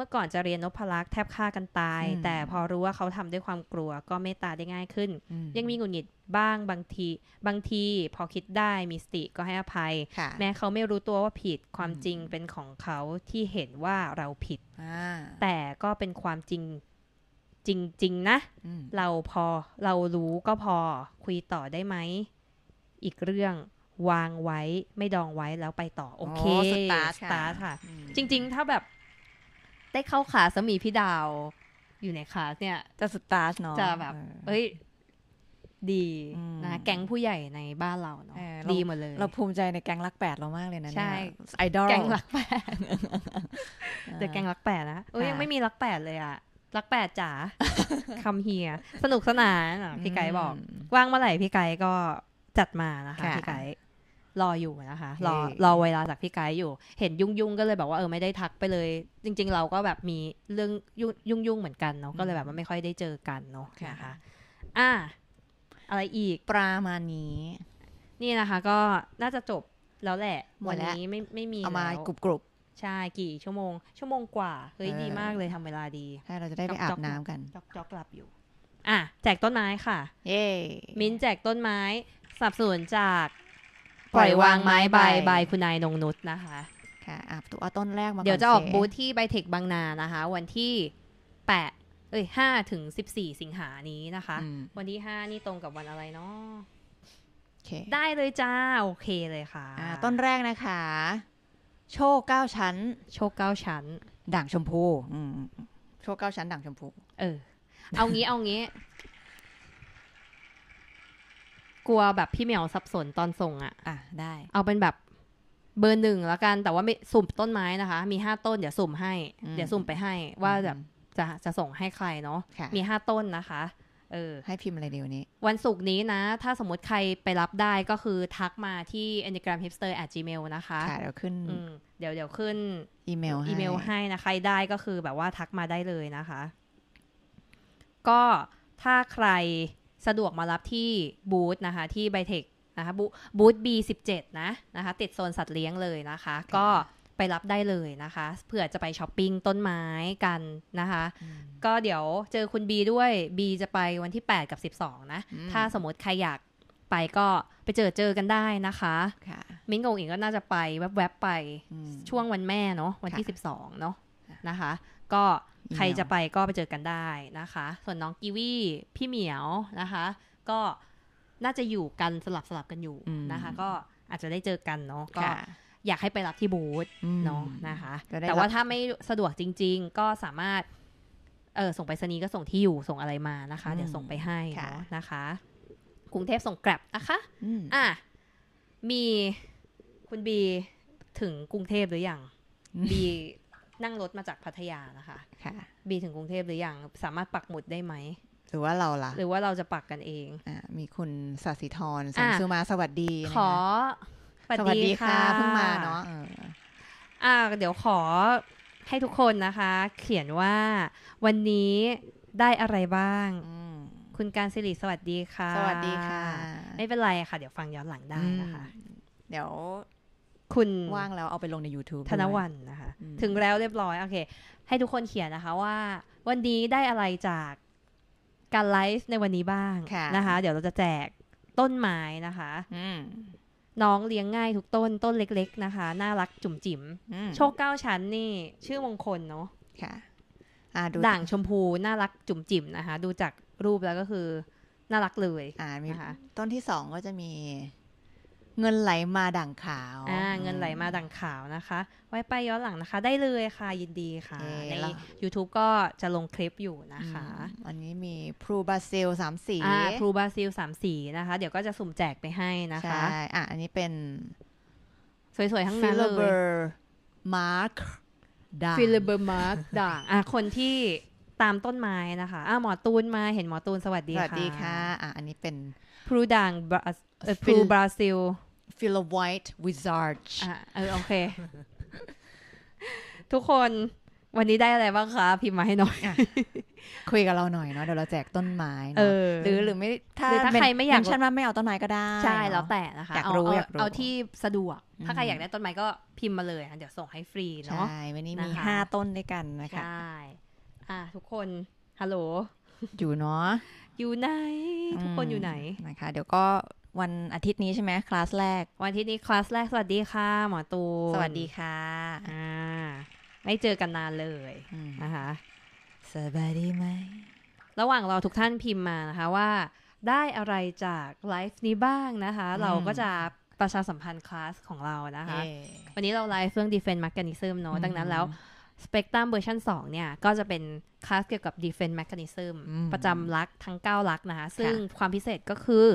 มื่อก่อนจะเรียนนพลักษ์แทบฆ่ากันตาย แต่พอรู้ว่าเขาทำด้วยความกลัวก็เมตตาได้ง่ายขึ้นยังมีหงุดหงิดบ้างบางที บางทีพอคิดได้มีสติก็ให้อภัย แม้เขาไม่รู้ตัวว่าผิดความจริงเป็นของเขาที่เห็นว่าเราผิด แต่ก็เป็นความจริงจริงๆนะ เราพอเรารู้ก็พอคุยต่อได้ไหม อีกเรื่องวางไว้ไม่ดองไว้แล้วไปต่อโอเคสตาร์ทค่ะจริงๆถ้าแบบได้เข้าขาสมีพี่ดาว อยู่ในคลาสเนี่ย จะสตาร์เนาะจะแบบเฮ้ย ดีนะแก๊งผู้ใหญ่ในบ้านเราเนาะดีหมดเลย เราภูมิใจในแก๊งรักแปดเรามากเลยนะใช่ไอดอลแก๊งรักแปดแต่แก๊งรักแปดนะเอ้ยยังไม่มีรักแปดเลยอะรักแปดจ๋าคำเฮียสนุกสนานพี่ไก่บอก ว่างเมื่อไหร่พี่ไก่ก็จัดมานะคะพี่ไก่รออยู่นะคะ รอรอเวลาจากพี่ไกด์อยู่ เห็นยุ่งยุ่งก็เลยแบบว่า เออไม่ได้ทักไปเลย จริงๆ เราก็แบบมีเรื่องยุ่งยุ่งเหมือนกันเนาะก็เลยแบบว่าไม่ค่อยได้เจอกันเนาะนะคะอ่ะอะไรอีก ประมาณนี้ นี่นะคะก็น่าจะจบแล้วแหละวันนี้ไม่ไม่มีเอามากรุบกรุบใช่กี่ชั่วโมง ชั่วโมงกว่าเฮ้ยดีมากเลยทำเวลาดีใช่เราจะได้ไปอาบน้ำกันจอกจอกกลับอยู่ อ่ะแจกต้นไม้ค่ะเย้มิ้นแจกต้นไม้สับสนจากปล่อยวางไม้ใบใบคุณนายนงนุชนะคะ ค่ะ อ่ะตัวต้นแรก มาเดี๋ยวจะออกบูธที่ไบเทคบางนา นะคะ วันที่แปดเอ้ย ห้าถึงสิบสี่สิงหานี้นะคะ วันที่ห้านี่ตรงกับวันอะไรเนาะได้เลยจ้า โอเคเลยค่ะะต้นแรกนะคะ โชคเก้าชั้น โชคเก้าชั้น ด่างชมพู อืโชคเก้าชั้นด่างชมพู เออ เอางี้เอางี้กลัวแบบพี่เหมียวสับสนตอนส่งอ่ะ อ่ะ ได้ เอาเป็นแบบเบอร์หนึ่งแล้วกันแต่ว่าไม่สุ่มต้นไม้นะคะ มีห้าต้นเดี๋ยวสุ่มให้เดี๋ยวสุ่มไปให้ ว่าแบบจะจะส่งให้ใครเนาะมีห้าต้นนะคะ เออ ให้พิมพ์อะไรเดี๋ยวนี้ วันศุกร์นี้นะ ถ้าสมมติใครไปรับได้ก็คือทักมาที่ enneagram hipster at gmail นะคะค่ะเดี๋ยวขึ้นเดี๋ยวเดี๋ยวขึ้นอีเมลอีเมลให้นะใครได้ก็คือแบบว่าทักมาได้เลยนะคะ ก็ถ้าใครสะดวกมารับที่บูธนะคะ ที่ไบเทคนะคะบูธ B17 นะนะคะ ติดโซนสัตว์เลี้ยงเลยนะคะ ก็ไปรับได้เลยนะคะเผื่อจะไปช้อปปิ้งต้นไม้กันนะคะ ก็เดี๋ยวเจอคุณบีด้วยบีจะไปวันที่ 8 กับ 12 นะ ถ้าสมมติใครอยากไปก็ไปเจอเจอกันได้นะคะคะมิ้งกงอิงก็น่าจะไป แวบๆไปช่วงวันแม่เนาะวันที่ 12 เนาะนะคะ ก็ใครจะไปก็ไปเจอกันได้นะคะ ส่วนน้องกีวีพี่เหมียวนะคะ ก็น่าจะอยู่กันสลับสลับกันอยู่ นะคะ ก็อาจจะได้เจอกันเนาะก็อยากให้ไปรับที่บูธเนาะนะคะ แต่ว่าถ้าไม่สะดวกจริงๆก็สามารถ เออส่งไปสนีก็ส่งที่อยู่ส่งอะไรมานะคะ เดี๋ยวส่งไปให้เนาะนะคะ กรุงเทพส่งกลับนะคะอ่ะมีคุณบีถึงกรุงเทพหรืออยังบีนั่งรถมาจากพัทยานะคะ ค่ะ บีถึงกรุงเทพหรือยังสามารถปักหมุดได้ไหม หรือว่าเราล่ะ หรือว่าเราจะปักกันเองอ่ามีคุณสาสิธรสังสุมาสวัสดีขอสวัสดีค่ะเพิ่งมาเนาะอ่าเดี๋ยวขอให้ทุกคนนะคะ เขียนว่าวันนี้ได้อะไรบ้าง คุณการสิริสวัสดีค่ะ สวัสดีค่ะไม่เป็นไรค่ะ เดี๋ยวฟังย้อนหลังได้นะคะ เดี๋ยวคุณว่างแล้วเอาไปลงใน YouTube ธนวันนะคะ ถึงแล้วเรียบร้อยโอเค ให้ทุกคนเขียนนะคะ ว่า วันนี้ได้อะไรจากการไลฟ์ในวันนี้บ้างะนะคะเดี๋ยวเราจะแจกต้นไม้นะคะน้องเลี้ยงง่ายทุกต้นต้นเล็ก ๆ นะคะน่ารักจุ๋มจิ๋มโชคเก้าชั้นนี่ ชื่อมงคลเนาะค่ะด่างชมพูน่ารักจุ๋มจิ๋มนะคะ ดูจากรูปแล้วก็คือ น่ารักเลยอ่าคะต้นที่สองก็จะมีเงินไหลมาดั่งขาวอ่าเงินไหลมาดั่งขาวนะคะ ไว้ไปย้อนหลังนะคะ ได้เลยค่ะยินดีค่ะใน YouTube ก็จะลงคลิปอยู่นะคะอันนี้มีพรูบาซิลสามสีอ่าพรูบาซิลสามสีนะคะเดี๋ยวก็จะสุ่มแจกไปให้นะคะใช่อ่ะอันนี้เป็นสวยๆทั้งนั้นเลยฟิลเอร์มาร์คด่างฟิลเบอร์มาร์คด่างอ่ะคนที่ตามต้นไม้นะคะอ่ะหมอตูนมาเห็นหมอตูนสวัสดีค่ะสวัสดีค่ะอ่ะ อันนี้เป็นพรูด่างพรูบราซิลฟิลไวท์วิซาร์ชอ่ะเออโอเค ทุกคนวันนี้ได้อะไรบ้างคะพิมพ์มาให้หน่อยคุยกับเราหน่อยเนาะเดี๋ยวเราแจกต้นไม้เออหรือหรือไม่ถ้าถ้าใครไม่อยากฉันว่าไม่เอาต้นไม้ก็ได้ใช่แล้วแต่นะคะอยากรู้อยากรู้เอาที่สะดวก ถ้าใครอยากได้ต้นไม้ก็พิมพ์มาเลยเดี๋ยวส่งให้ฟรีเนาะใช่วันนี้มีห้าต้นด้วยกันนะคะใช่อ่าทุกคนฮัลโหลอยู่เนาะอยู่ไหนทุกคนอยู่ไหนนะคะเดี๋ยวก็วันอาทิตย์นี้ใช่ไหมคลาสแรก วันอาทิตย์นี้คลาสแรก สวัสดีค่ะ หมอตูสวัสดีค่ะอ่าไม่เจอกันนานเลยนะคะสบายดีไหมระหว่างเราทุกท่านพิมพ์มานะคะว่า ได้อะไรจากไลฟ์นี้บ้างนะคะ เราก็จะประชาสัมพันธ์คลาสของเรานะคะ วันนี้เราไลฟ์เรื่อง defense mechanism เนาะดังนั้นแล้ว s p e c t ร u m เวอร์ชัน2เนี่ย ก็จะเป็นคลาสเกี่ยวกับ defense mechanism ประจำลักทั้ง9ลักนะคะซึ่งความพิเศษก็คือ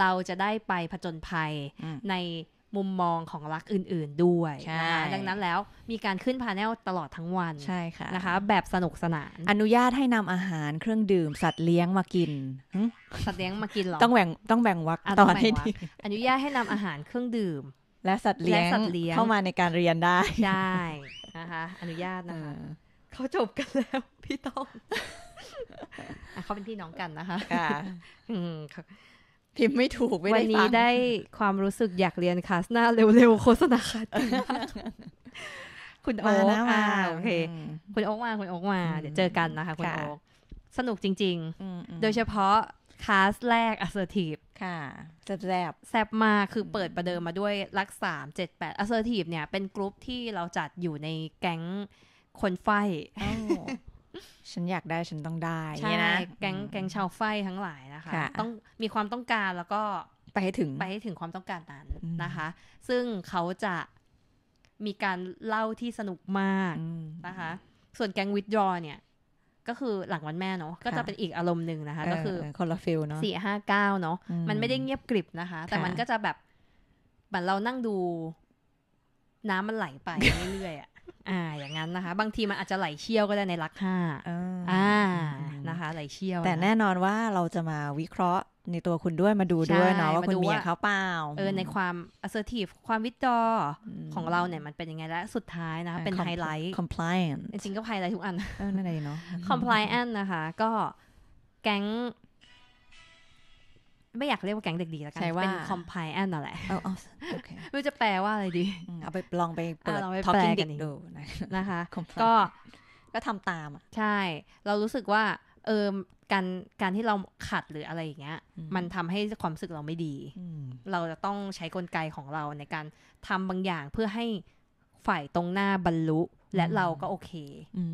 เราจะได้ไปผจญภัยในมุมมองของรักอื่น ๆด้วยนะดังนั้นแล้วมีการขึ้นพาแนลตลอดทั้งวัน ใช่ค่ะ นะคะ แบบสนุกสนานอนุญาตให้นำอาหารเครื่องดื่ม สัตว์เลี้ยงมากินสัตว์เลี้ยงมากินหรอ ต้องแบ่งต้องแบ่งวักตอนให้ดีอนุญาตให้นำอาหารเครื่องดื่ม และสัตว์เลี้ยงเข้ามาในการเรียนได้ ได้นะคะอนุญาตนะคะเขาจบกันแล้วพี่ต้องเขาเป็นพี่น้องกันนะคะค่ะพิมพ์ไม่ถูกไม่ได้วันนี้ได้ความรู้สึกอยากเรียนคาสหน้าเร็ว ๆโฆษณาคาะคุณโอ๊กมาโอเค คุณโอ๊กมา คุณโอ๊กมา เดี๋ยวเจอกันนะคะ คุณโอ๊ก สนุกจริง ๆ โดยเฉพาะคาสแรก assertive ค่ะ แซบแซบแซบมาคือเปิดประเดิมมาด้วยรักสามเจ็ดแปด assertive เนี่ยเป็นกลุ่มที่เราจัดอยู่ในแก๊งคนไฟฉันอยากได้ฉันต้องได้ใช่นะแก๊งแก๊งชาวไฟทั้งหลายนะคะ ต้องมีความต้องการแล้วก็ไปให้ถึงไปให้ถึงความต้องการนั้นนะคะ ซึ่งเขาจะมีการเล่าที่สนุกมากนะคะ ส่วนแก๊งวิดยอเนี่ย ก็คือหลังวันแม่เนาะก็จะเป็นอีกอารมณ์หนึ่งนะคะ ก็คือคนละฟิลเนาะสี่ห้าเก้าเนาะมันไม่ได้เงียบกริบนะคะ แต่มันก็จะแบบเหมือนเรานั่งดูน้ำมันไหลไปเรื่อยๆอ่ะอ่าอย่างนั้นนะคะ บางทีมันอาจจะไหลเชี่ยวก็ได้ในรักห้าอ่า นะคะไหลเชี่ยว แต่แน่นอนว่าเราจะมาวิเคราะห์ในตัวคุณด้วยมาดูด้วยเนาะ ว่าคุณมีอยเขาเปล่าเออในความ assertive ความวิจอของเราเนี่ยมันเป็นยังไงและสุดท้ายนะคะเป็นไฮไลท์ compliant จริงก็ไฮไลท์ทุกอันเออนั่นเองเนาะ compliant นะคะก็แก๊งไม่อยากเรียกว่าแก๊งเด็กดีแล้วกันเป็นคอมไพแอนนั่นแหละเไม่จะแปลว่าอะไรดี เอาไปลองไปเปิดท็อปกิ้งดิกดูนะคะ ก็ก็ทำตามใช่ เรารู้สึกว่า เออการการที่เราขัดหรืออะไรอย่างเงี้ย มันทำให้ความรู้สึกเราไม่ดีเราจะต้องใช้กลไกของเราในการทำบางอย่างเพื่อให้ฝ่ายตรงหน้าบรรลุ และเราก็โอเค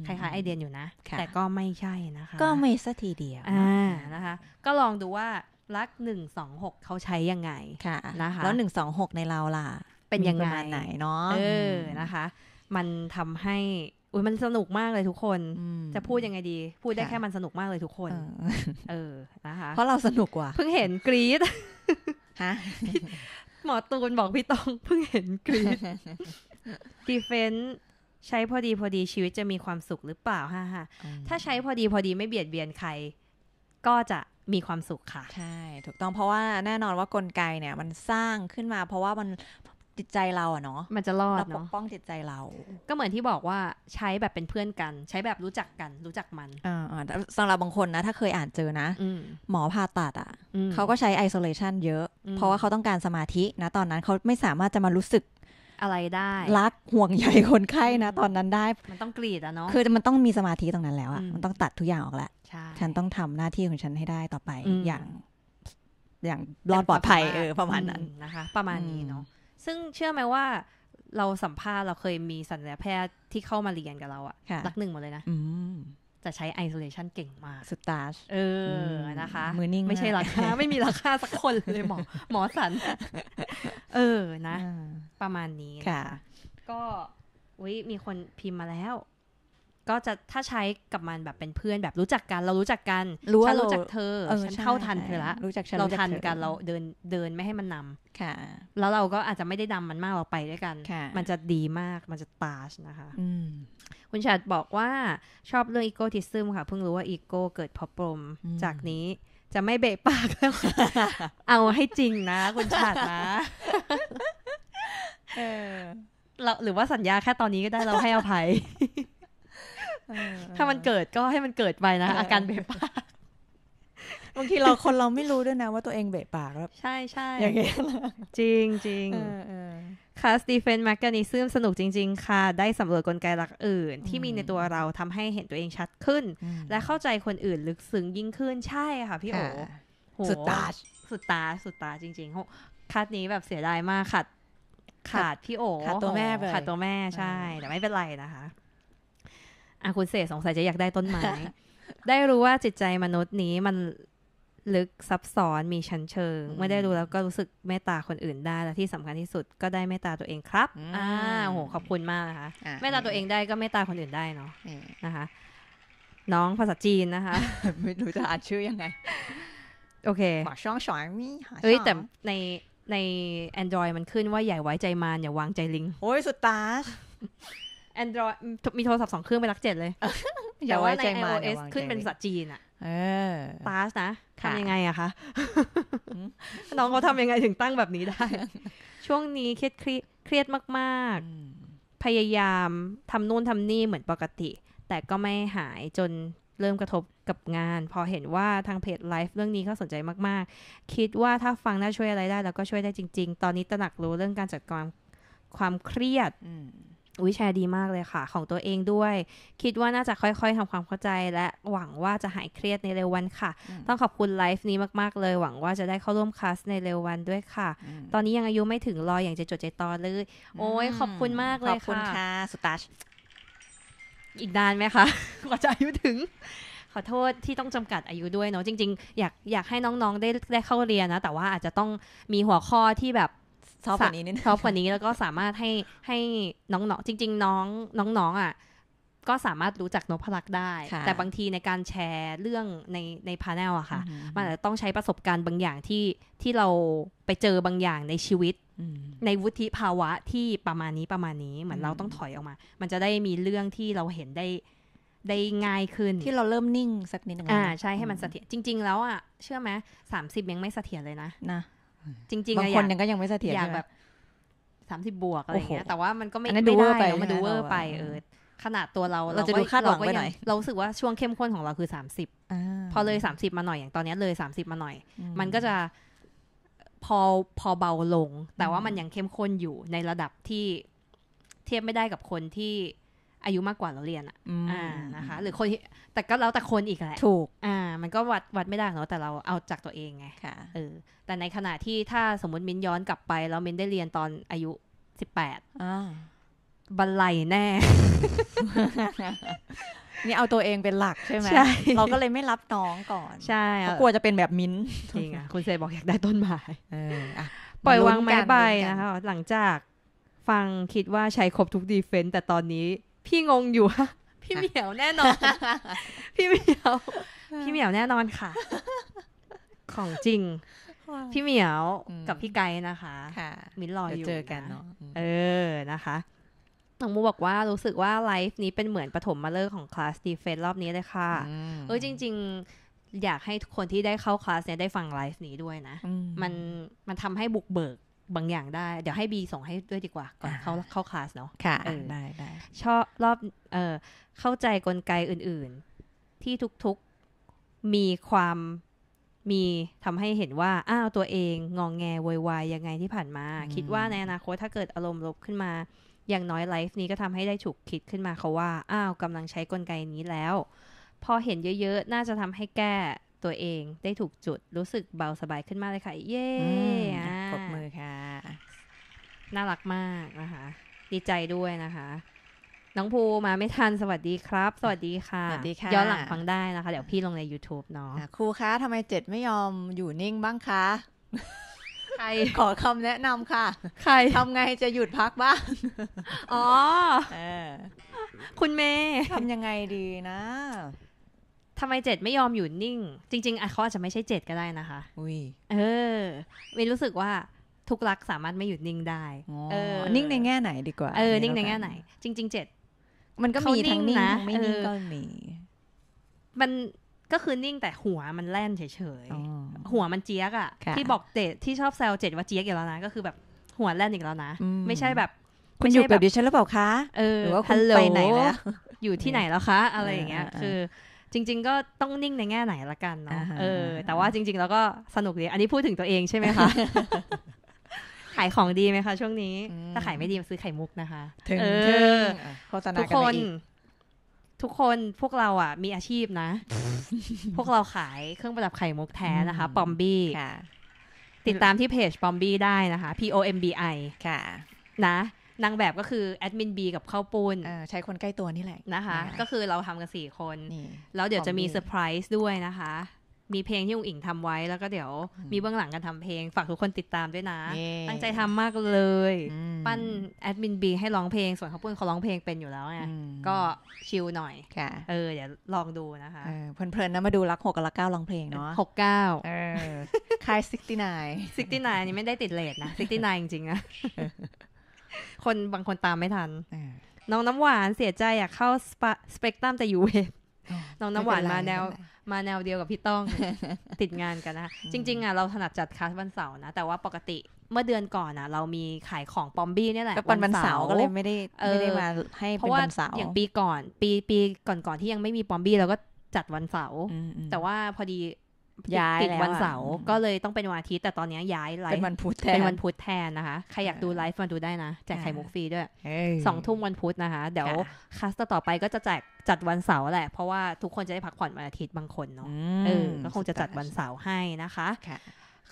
คล้ายๆ ไอเดียนอยู่นะ แต่ก็ไม่ใช่นะคะก็ไม่สัทีเดียวนะคะ ก็ลองดูว่าลักษสองหกเขาใช้ยังไงค่ะนะคะแล้วหนึ่งสองหกในเราล่ะ เป็นยังไงไหนเนาะเออนะคะ มันทำให้อุ้ยมันสนุกมากเลยทุกคน จะพูดยังไงดี พูดได้แค่มันสนุกมากเลยทุกคนเออนะคะเพราะเราสนุกกว่า เพิ่งเห็นกรี๊ดฮะหมอตูนบอกพี่ตองเพิ่งเห็นกรี๊ดดีเฟนใช้พอดีพอดีชีวิตจะมีความสุขหรือเปล่าฮ่าฮ่าถ้าใช้พอดีพอดีไม่เบียดเบียนใคร ก็จะมีความสุขค่ะใช่ถูกต้องเพราะว่าแน่นอนว่ากลไกเนี่ยมันสร้างขึ้นมา เพราะว่ามันจิตใจเราอะเนาะมันจะรอดเนาะปกป้องจิตใจเรา ก็เหมือนที่บอกว่าใช้แบบเป็นเพื่อนกัน ใช้แบบรู้จักกัน รู้จักมันอ่าสำหรับบางคนนะ ถ้าเคยอ่านเจอนะหมอผ่าตัดอะเขาก็ใช้ไอโซเลชันเยอะ เพราะว่าเขาต้องการสมาธินะ ตอนนั้นเขาไม่สามารถจะมารู้สึกอะไรได้ รักห่วงใยคนไข้นะ ตอนนั้นได้มันต้องกรีดอะเนาะคือมันต้องมีสมาธิตรงนั้นแล้วอะมันต้องตัดทุกอย่างออกแล้วฉันต้องทำหน้าที่ของฉันให้ได้ต่อไป อย่าง อย่างรอดปลอดภัยเออ ประมาณนั้นนะคะ ประมาณนี้เนาะซึ่งเชื่อไหมว่า เราสัมภาษณ์เราเคยมีสัญญาแพทย์ที่เข้ามาเรียนกับเราอะรักหนึ่งหมดเลยนะจะใช้ไอโซเลชันเก่งมากสตาร์ชเออนะคะมือนิ่งไม่ใช่ราคาไม่มีราคาสักคนเลยหมอหมอสัน เออนะประมาณนี้ค่ะ ก็อุ้ยมีคนพิมพ์มาแล้วก็จะถ้าใช้กับมันแบบเป็นเพื่อนแบบรู้จักกันเรารู้จักกันรู้ฉันรู้จักเธอฉันเท่าทันเธอละรู้จักฉันเราทันกันเราเดินเดินไม่ให้มันนำ ค่ะ แล้วเราก็อาจจะไม่ได้นำามันมากเราไปด้วยกันมันจะดีมากมันจะตาชนะคะคุณชาติบอกว่าชอบเรื่องอีโก้ทิซึมค่ะ เพิ่งรู้ว่าอีโก้เกิดพอปรม จากนี้จะไม่เบะปากแล้วเอาให้จริงนะคุณชาตินะเราหรือว่าสัญญาแค่ตอนนี้ก็ได้เราให้อภัยถ้ามันเกิดก็ให้มันเกิดไปนะ อาการเบะปากบางทีเราคนเราไม่รู้ด้วยนะว่าตัวเองเบะปากแล้วใช่ใช่อย่างเงี้ยจริงจริงค่ะสตีเฟนแมกกานิซึมสนุกจริง ๆ ค่ะ ได้สำรวจกลไกหลักอื่น ที่มีในตัวเราทำให้เห็นตัวเองชัดขึ้น และเข้าใจคนอื่นลึกซึ้งยิ่งขึ้นใช่ค่ะพี่โอ สุดตา สุดตาสุดตาจริง ๆคัดนี้แบบเสียดายมากขาดขาดพี่โอขาดตัวแม่ไปขาดตัวแม่ใช่แต่ไม่เป็นไรนะคะอ่ะคุณเสสงสัยจะอยากได้ต้นไม้ได้รู้ว่าจิตใจมนุษย์นี้มันลึกซับซ้อนมีชั้นเชิงไม่ได้รู้แล้วก็รู้สึกเมตตาคนอื่นได้ และที่สำคัญที่สุดก็ได้เมตตาตัวเองครับอ่าโหขอบคุณมากนะคะเมตตาตัวเองได้ก็เมตตาคนอื่นได้เนาะนะคะ น้องภาษาจีนนะคะไม่รู้จะอ่านชื่อยังไง โอเคช่องสองมีเฮ้ยแต่ในใน Android มันขึ้นว่าใหญ่ไว้ใจมารอย่าวางใจลิงโอ้ยสุดตาแอนดรอยมีโทรศัพท์สองเครื่องเป็นลักเจ็ดเลยแต่ว่าใใไอโน iOS ขึ้นเป็นภาษาจีนอะตาสนะทำยังไงอะคะ น้องเขาทำยังไงถึงตั้งแบบนี้ได้ ช่วงนี้เครียดมากๆ พยายามทำนู่นทำนี่เหมือนปกติ แต่ก็ไม่หายจนเริ่มกระทบกับงาน พอเห็นว่าทางเพจไลฟ์เรื่องนี้เขาสนใจมากๆ คิดว่าถ้าฟังน่าช่วยอะไรได้แล้วก็ช่วยได้จริง ๆ ตอนนี้ตระหนักรู้เรื่องการจัดการความเครียดวิชาดีมากเลยค่ะ ของตัวเองด้วย คิดว่าน่าจะค่อยๆทำความเข้าใจและหวังว่าจะหายเครียดในเร็ววันค่ะ ต้องขอบคุณไลฟ์นี้มากๆ เลยหวังว่าจะได้เข้าร่วมคลาสในเร็ววันด้วยค่ะ ตอนนี้ยังอายุไม่ถึงรออย่างจะจดใจตออเลยโอ้ยขอบคุณมากเลยค่ะขอบคุณค่ะสตัชอีกนานไหมคะกว่าจะอายุถึง ขอโทษที่ต้องจำกัดอายุด้วยเนาะจริง ๆ อยากอยากให้น้องๆได้ได้เข้าเรียนนะ แต่ว่าอาจจะต้องมีหัวข้อที่แบบซอฟกว่านี้นิดซอฟกว่านี้แล้วก็สามารถให้ให้น้องๆจริง ๆ น้องน้องๆองอ่ะก็สามารถรู้จักนพลักษ์ได้ แต่บางทีในการแชร์เรื่องในในพาร์เนลอะค่ะ มันอาจจะต้องใช้ประสบการณ์บางอย่างที่ที่เราไปเจอบางอย่างในชีวิต ในวุฒิภาวะที่ประมาณนี้ประมาณนี้ เหมือนเราต้องถอยออกมา มันจะได้มีเรื่องที่เราเห็นได้ได้ง่ายขึ้น ที่เราเริ่มนิ่งสักนิดนึงอ่าใช่ให้มันเสถียรจริงๆแล้วอ่ะเชื่อไหมสามสิบยังไม่เสถียรเลยนะนะจริงๆบางคนยังก็ยังไม่เสถียรอยากแบบสามสิบบวกอะไรเงี้ยแต่ว่ามันก็ไม่ไม่ได้มันดูเวอร์ไป เออขนาดตัวเรา เราจะดูคาดหวังไปหน่อยเราสึกว่าช่วงเข้มข้นของเราคือสามสิบพอเลยสามสิบมาหน่อยอย่าง ตอนนี้เลยสามสิบมาหน่อย มันก็จะพอพอเบาลง แต่ว่ามันยังเข้มข้นอยู่ในระดับที่เทียบไม่ได้กับคนที่อายุมากกว่าเราเรียนอ่ะอ่านะคะ หรือคนแต่ก็แล้วแต่คนอีกแหละถูก อ่า มันก็วัดวัดไม่ได้เนาะแต่เราเอาจากตัวเองไงค่ะเออแต่ในขณะที่ถ้าสมมติมินย้อนกลับไปแล้วมินได้เรียนตอนอายุสิบแปดบันไลแน่นี่เอาตัวเองเป็นหลักใช่ไหมเราก็เลยไม่รับน้องก่อนใช่กลัวจะเป็นแบบมิ้นจริงอ่ะคุณเซบอกอยากได้ต้นไม้ปล่อยวางไม้ใบนะคะหลังจาก ฟังคิดว่าใช้ครบทุกดีเฟนต์แต่ตอนนี้พี่งงอยู่ฮะพี่เหมียวแน่นอนพี่เหมียว พี่เหมียวแน่นอนค่ะ ของจริง พี่เหมียวกับพี่ไกนะคะมิ้นรออยู่เจอกันเนาะเออนะคะน้องมูบอกว่ารู้สึกว่าไลฟ์นี้เป็นเหมือนปฐมมาเลิกของคลาสดีเฟนรอบนี้เลยค่ะเออจริง ๆ อยากให้ทุกคนที่ได้เข้าคลาสเนี่ยได้ฟังไลฟ์นี้ด้วยนะมันมันทำให้บุกเบิกบางอย่างได้เดี๋ยวให้บีส่งให้ด้วยดีกว่าก่อนเขาเข้าคลาสเนาะค่ะได้ได้ชอบรอบเออเข้าใจกลไกอื่นๆ ที่ทุกๆมีความมีทำให้เห็นว่า อ้าวตัวเอง งองแงวอยวายยังไงที่ผ่านมา คิดว่าในอนาคตถ้าเกิดอารมณ์ลบขึ้นมา อย่างน้อยไลฟ์นี้ก็ทำให้ได้ฉุกคิดขึ้นมาเขาว่า อ้าวกาลังใช้กลไกนี้แล้ว พอเห็นเยอะ ๆ น่าจะทำให้แก้ตัวเองได้ถูกจุดรู้สึกเบาสบายขึ้นมากเลยค่ะ เย้ปบมือค่ะ น่ารักมากนะคะ ดีใจด้วยนะคะ น้องภูมาไม่ทันสวัสดีครับ สวัสดีค่ะย้อนหลังฟังได้นะคะ เดี๋ยวพี่ลงใน YouTube เนาะครูคะทำไมเจ็ดไม่ยอมอยู่นิ่งบ้างคะใครขอคำแนะนำค่ะ ใครทำไงจะหยุดพักบ้าง อ๋อคุณเมย์ทำยังไงดีนะทำไมเจ็ดไม่ยอมอยู่นิ่ง จริง ๆอ่ะเขาอาจจะไม่ใช่เจ็ดก็ได้นะคะ อุ้ยเออวินรู้สึกว่าทุกรักสามารถไม่หยุดนิ่งได้เออนิ่งในแง่ไหนดีกว่า เออนิ่งในแง่ไหน จริงๆเจ็ด มันก็มีทั้งนิ่งไม่นิ่งก็มี มันก็คือนิ่ง แต่หัวมันแล่นเฉย ๆ หัวมันเจี๊ยกอะที่บอกเจ็ดที่ชอบแซวเจ็ดว่าเจี๊ยกอยู่แล้วนะก็คือแบบหัวแล่นอีกแล้วนะไม่ใช่แบบคุณอยู่แบบดิฉันหรือเปล่าคะหรือว่าคุณไปไหนแล้วอยู่ที่ไหนแล้วคะ อะไรอย่างเงี้ย คือจริง ๆ ก็ต้องนิ่งในแง่ไหนละกันเนาะเออ แต่ว่าจริงๆเราก็สนุกดีอันนี้พูดถึงตัวเองใช่ไหมคะขายของดีไหมคะช่วงนี้ ถ้าขายไม่ดีมาซื้อไข่มุกนะคะถึงถึงทุกคน ทุกคนพวกเราอ่ะ มีอาชีพนะ พวกเราขายเครื่องประดับไข่มุกแท้นะคะ ปอมบี้ติดตามที่เพจปอมบี้ได้นะคะ P O M B I ค่ะ นะนางแบบก็คือแอดมินบีกับข้าวปูนใช้คนใกล้ตัวนี่แหละนะคะ ก็คือเราทำกันสี่คน แล้วเดี๋ยวจะมีเซอร์ไพรส์ด้วยนะคะ มีเพลงที่อุงอิงทำไว้แล้วก็เดี๋ยวมีเบื้องหลังการทำเพลงฝากทุกคนติดตามด้วยนะ ตั้งใจทำมากเลย ปั้นแอดมินบี ให้ร้องเพลงส่วนข้าวปุ้นเขาร้องเพลงเป็นอยู่แล้วไงก็ชิลหน่อยเออเดี๋ยวลองดูนะคะเพลินๆนะมาดูรักหกกับรักเก้าร้องเพลงเนาะหกเก้าค่ายซิกตี้นายซิกตี้นายนี่ไม่ได้ติดเลทนะซิกตี้นายจริงๆนะคนบางคนตามไม่ทันน้องน้ำหวานเสียใจอยากเข้าสเปกตรัมแต่อยู่เวทน้องน้ำหวานมาแนว มาแนวเดียวกับพี่ต้องติดงานกันนะจริงๆอ่ะเราถนัดจัดคาสวันเสาร์นะแต่ว่าปกติเมื่อเดือนก่อนอ่ะ เรามีขายของปอมบี้นี่แหละกปันวันเสาร์ก็เลยไม่ได้ไม่ได้มาให้เป็นวันเสาร์อย่างปีก่อน ปีปีก่อนๆที่ยังไม่มีปอมบี้เราก็จัดวันเสาร์แต่ว่าพอดีย้ายติดวันเสาร์ก็เลยต้องเป็นวันอาทิตย์ แต่ตอนนี้ย้ายไลฟ์เป็นวันพุธแทนเป็นวันพุธแทนนะคะใครอยากดูไลฟ์มาดูได้นะแจกไข่มุกฟรีด้วยสองทุ่มวันพุธนะคะ เดี๋ยวคัสต์ต่อไปก็จะแจกจัดวันเสาร์แหละเพราะว่าทุกคนจะได้พักผ่อนวันอาทิตย์บางคนเนาะก็คงจะจัดวันเสาร์ให้นะคะ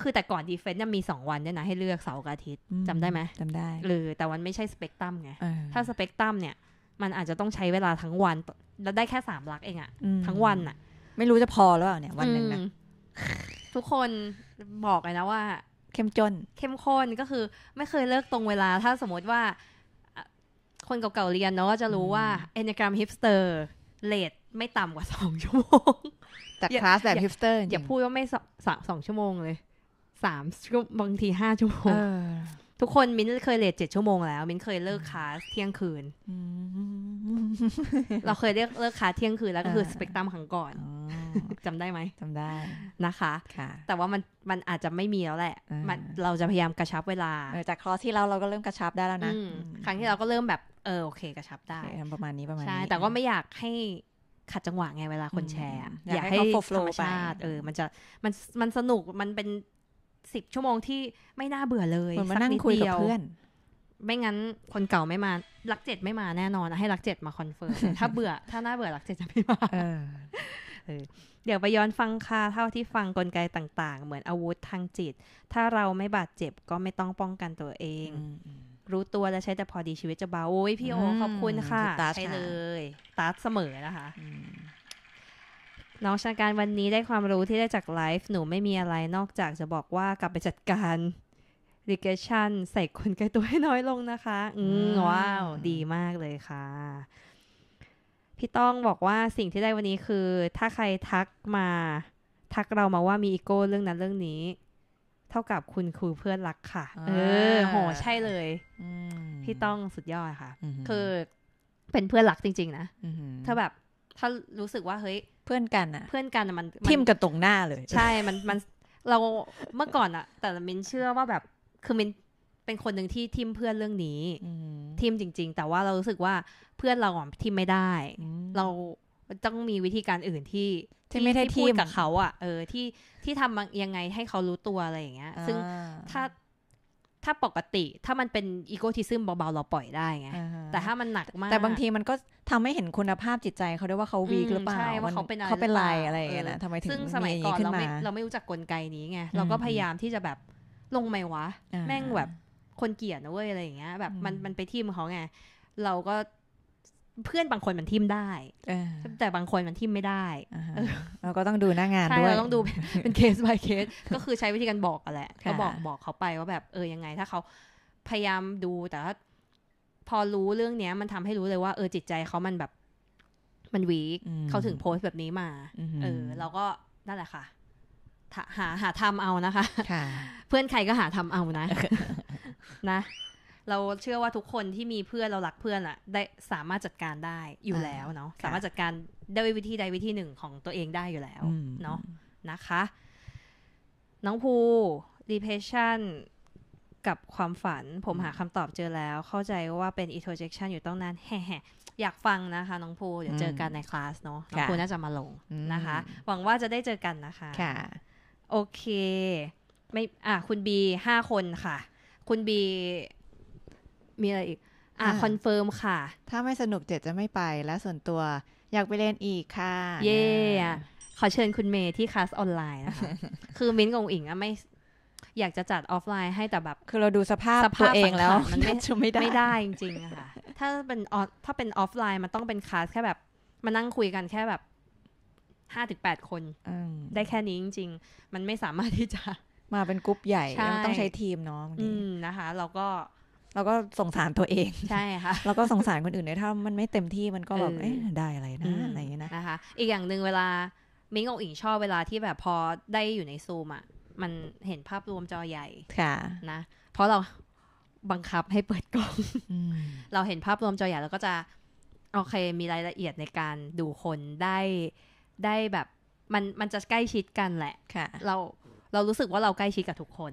คือแต่ก่อนดีเฟนต์มี 2 วันเนี่ยนะให้เลือกเสาร์กับอาทิตย์จำได้ไหมจำได้หรือแต่วันไม่ใช่สเปกตรัมไงถ้าสเปกตรัมเนี่ยมันอาจจะต้องใช้เวลาทั้งวันแล้วได้แค่สามลักเองอะทั้งวันอะไม่รู้จะพอหรือเปล่าเนี่ยวันหนึ่งนะทุกคนบอกเลยนะว่า เข้มจนเข้มข้นก็คือไม่เคยเลิกตรงเวลา ถ้าสมมติว่า คนเก่าๆเรียนเนาะจะรู้ว่า เอนกรามฮิปสเตอร์เลทไม่ต่ำกว่าสองชั่วโมง จากคลาสแบบฮิปสเตอร์อย่าพูดว่าไม่สองสองชั่วโมงเลยสามบางทีห้าชั่วโมงทุกคนมิ้นเคยเลทเจ็ดชั่วโมงแล้วมิ้นเคยเลิกคลาสเที่ยงคืนเราเคยเลิกเลิกคลาสเที่ยงคืนแล้วก็คือสเปกตรัมครั้งก่อนจำได้ไหมจำได้นะคะค่ะ แต่ว่ามันมันอาจจะไม่มีแล้วแหละ มันเราจะพยายามกระชับเวลาจากคลอสที่เราเราก็เริ่มกระชับได้แล้วนะครั้งที่เราก็เริ่มแบบเออโอเคกระชับได้ประมาณนี้ประมาณนี้ใช่แต่ก็ไม่อยากให้ขัดจังหวะไงเวลาคนแชร์อยากให้ธรรมชาติเออมันจะมันมันสนุกมันเป็นสิบชั่วโมงที่ไม่น่าเบื่อเลยมันมานั่งคุยกับเพื่อนไม่งั้นคนเก่าไม่มาลักเจ็ดไม่มาแน่นอนนะให้ลักเจ็ดมาคอนเฟิร์มถ้าเบื่อถ้าน่าเบื่อลักเจ็ดจะไม่มาเดี๋ยวไปย้อนฟังค่ะเท่าที่ฟังกลไกต่าง ๆ เหมือนอาวุธทางจิต ถ้าเราไม่บาดเจ็บก็ไม่ต้องป้องกันตัวเอง รู้ตัวและใช้แต่พอดีชีวิตจะเบาโอ้ยพี่โอขอบคุณค่ะใช้เลยตาดเสมอนะคะน้องชาการวันนี้ได้ความรู้ที่ได้จากไลฟ์หนูไม่มีอะไรนอกจากจะบอกว่ากลับไปจัดการรีเกชันใส่คนใกล้ตัวให้น้อยลงนะคะ อืมว้าว ดีมากเลยค่ะ พี่ต้องบอกว่าสิ่งที่ได้วันนี้คือ ถ้าใครทักมา ทักเรามาว่ามีอีโก้เรื่องนั้นเรื่องนี้ เท่ากับคุณคือเพื่อนรักค่ะ เออโหใช่เลย พี่ต้องสุดยอดค่ะ คือเป็นเพื่อนรักจริงๆ นะถ้าแบบถ้ารู้สึกว่าเฮ้ย เพื่อนกันอะเพื่อนกันอะมันทิมกันตรงหน้าเลยใช่ มันมันเราเมื่อก่อนอะแต่มินเชื่อว่าแบบคือมินเป็นคนหนึ่งที่ทิมเพื่อนเรื่องนี้ทิมจริง ๆ แต่ว่าเรารู้สึกว่าเพื่อนเราอ่นทิมไม่ได้เราต้องมีวิธีการอื่นที่ที่ไม่ได้ทีมพูดกับเขาอ่ะเออที่ที่ทำยังไงให้เขารู้ตัวอะไรอย่างเงี้ยซึ่งถ้าถ้าปกติถ้ามันเป็นอีโกทิซึมเบาๆเราปล่อยได้ไงแต่ถ้ามันหนักมาก แต่บางทีมันก็ทำให้เห็นคุณภาพจิตใจเขาด้วยว่าเขาวีกหรือเปล่าใช่ว่าเขาเป็นอะไรเขาเป็นายอะไร่นะทำไมถึงซึ่งสมัยก่อนเราไม่เราไม่รู้จักกลไกนี้ไงเราก็พยายามที่จะแบบลงไหมวะ แม่งแบบคนเกลียดนะเว้ยอะไรอย่างเงี้ย แบบมันมันไปทิมเขาไง เราก็เพื่อนบางคนมันทิมได้ แต่บางคนมันทิมไม่ได้ เราก็ต้องดูหน้างานด้วยเราต้องดูเป็นเคส by เคส ก็คือใช้วิธีการบอกกันแหละก็บอกบอกเขาไปว่าแบบเออยังไงถ้าเขาพยายามดูแต่ถ้าพอรู้เรื่องเนี้ย มันทำให้รู้เลยว่าเออจิตใจเขามันแบบ มันวีคเขาถึงโพสต์แบบนี้มา เออเราก็นั่นแหละค่ะ หาหาทำเอานะคะ เพื่อนใครก็หาทำเอานะ นะเราเชื่อว่าทุกคนที่มีเพื่อนเราลักเพื่อนอะได้สามารถจัดการได้อยู่แล้วเนาะสามารถจัดการได้ววิธีใดวิธีหนึ่งของตัวเองได้อยู่แล้ว เนาะนะคะ น้องภู depression กับความฝัน ผมหาคำตอบเจอแล้ว เข้าใจว่าเป็น introjection อยู่ต้องนั้นแฮ่อยากฟังนะคะน้องภูเดี๋ยวเจอกันในคลาสเนาะน้องภูน่าจะมาลงนะคะ หวังว่าจะได้เจอกันนะคะ ค่ะ โอเค ไม่อ่ะคุณบีห้าคนค่ะ คุณบีมีอะไรอีก อ่ะคอนเฟิร์มค่ะ ถ้าไม่สนุกเจ็ดจะไม่ไปและส่วนตัวอยากไปเรียนอีกค่ะ เย่ขอเชิญคุณเมย์ที่คลาสออนไลน์นะคะ คือมิ้นกงอิงอะไม่อยากจะจัดออฟไลน์ให้แต่แบบ คือเราดูสภาพภาพเองแล้วมันไม่ได้ไม่ได้จริงๆค่ะ ถ้าเป็นออถ้าเป็นออฟไลน์มันต้องเป็นคลาสแค่แบบมานั่งคุยกันแค่แบบห้าถึงแปดคนได้แค่นี้จริงๆมันไม่สามารถที่จะมาเป็นกรุ๊ปใหญ่ต้องใช้ทีมเนาะนะคะเราก็ราก็สงสารตัวเองใช่ค่ะเราก็สงสารคนอื่นเนี่ยถ้ามันไม่เต็มที่มันก็แบบเอ๊ะได้อะไรนะอะไรอย่างนี้นะนะคะ อีกอย่างหนึ่งเวลา มิ้งองอิงชอบเวลาที่แบบพอได้อยู่ในซูมอ่ะมันเห็นภาพรวมจอใหญ่ค่ะนะเพราะเราบังคับให้เปิดกล้องเราเห็นภาพรวมจอใหญ่เราก็จะโอเคมีรายละเอียดในการดูคนได้ได้แบบมันมันจะใกล้ชิดกันแหละเราเรารู้สึกว่าเราใกล้ชิดกับทุกคน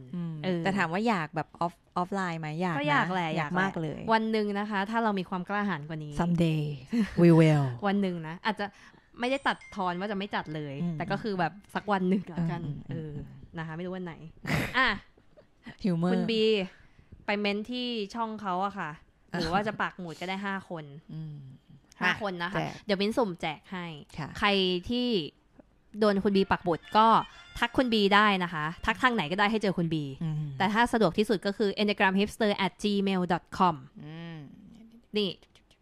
แต่ถามว่าอยากแบบออฟออฟไลน์ไหมอยากก็อยากแหละ อยากมากเลย วันหนึ่งนะคะ ถ้าเรามีความกล้าหาญกว่านี้ someday we will วันหนึ่งนะ อาจจะไม่ได้ตัดทอนว่าจะไม่จัดเลย แต่ก็คือแบบสักวันหนึ่งแล้วกันเออนะคะไม่รู้วันไหน อ่ะิวเมคุณบีไปเม้นที่ช่องเขาอะค่ะ หรือว่าจะปักหมุดก็ได้ห้าคนห้าคนนะคะ เดี๋ยวมิ้นสุ่มแจกให้ใครที่โดนคุณบีปักบุตรก็ ทักคุณบีได้นะคะ ทักทางไหนก็ได้ให้เจอคุณบีแต่ถ้าสะดวกที่สุดก็คือ e n a g r a m h i p s t e r at gmail com นี่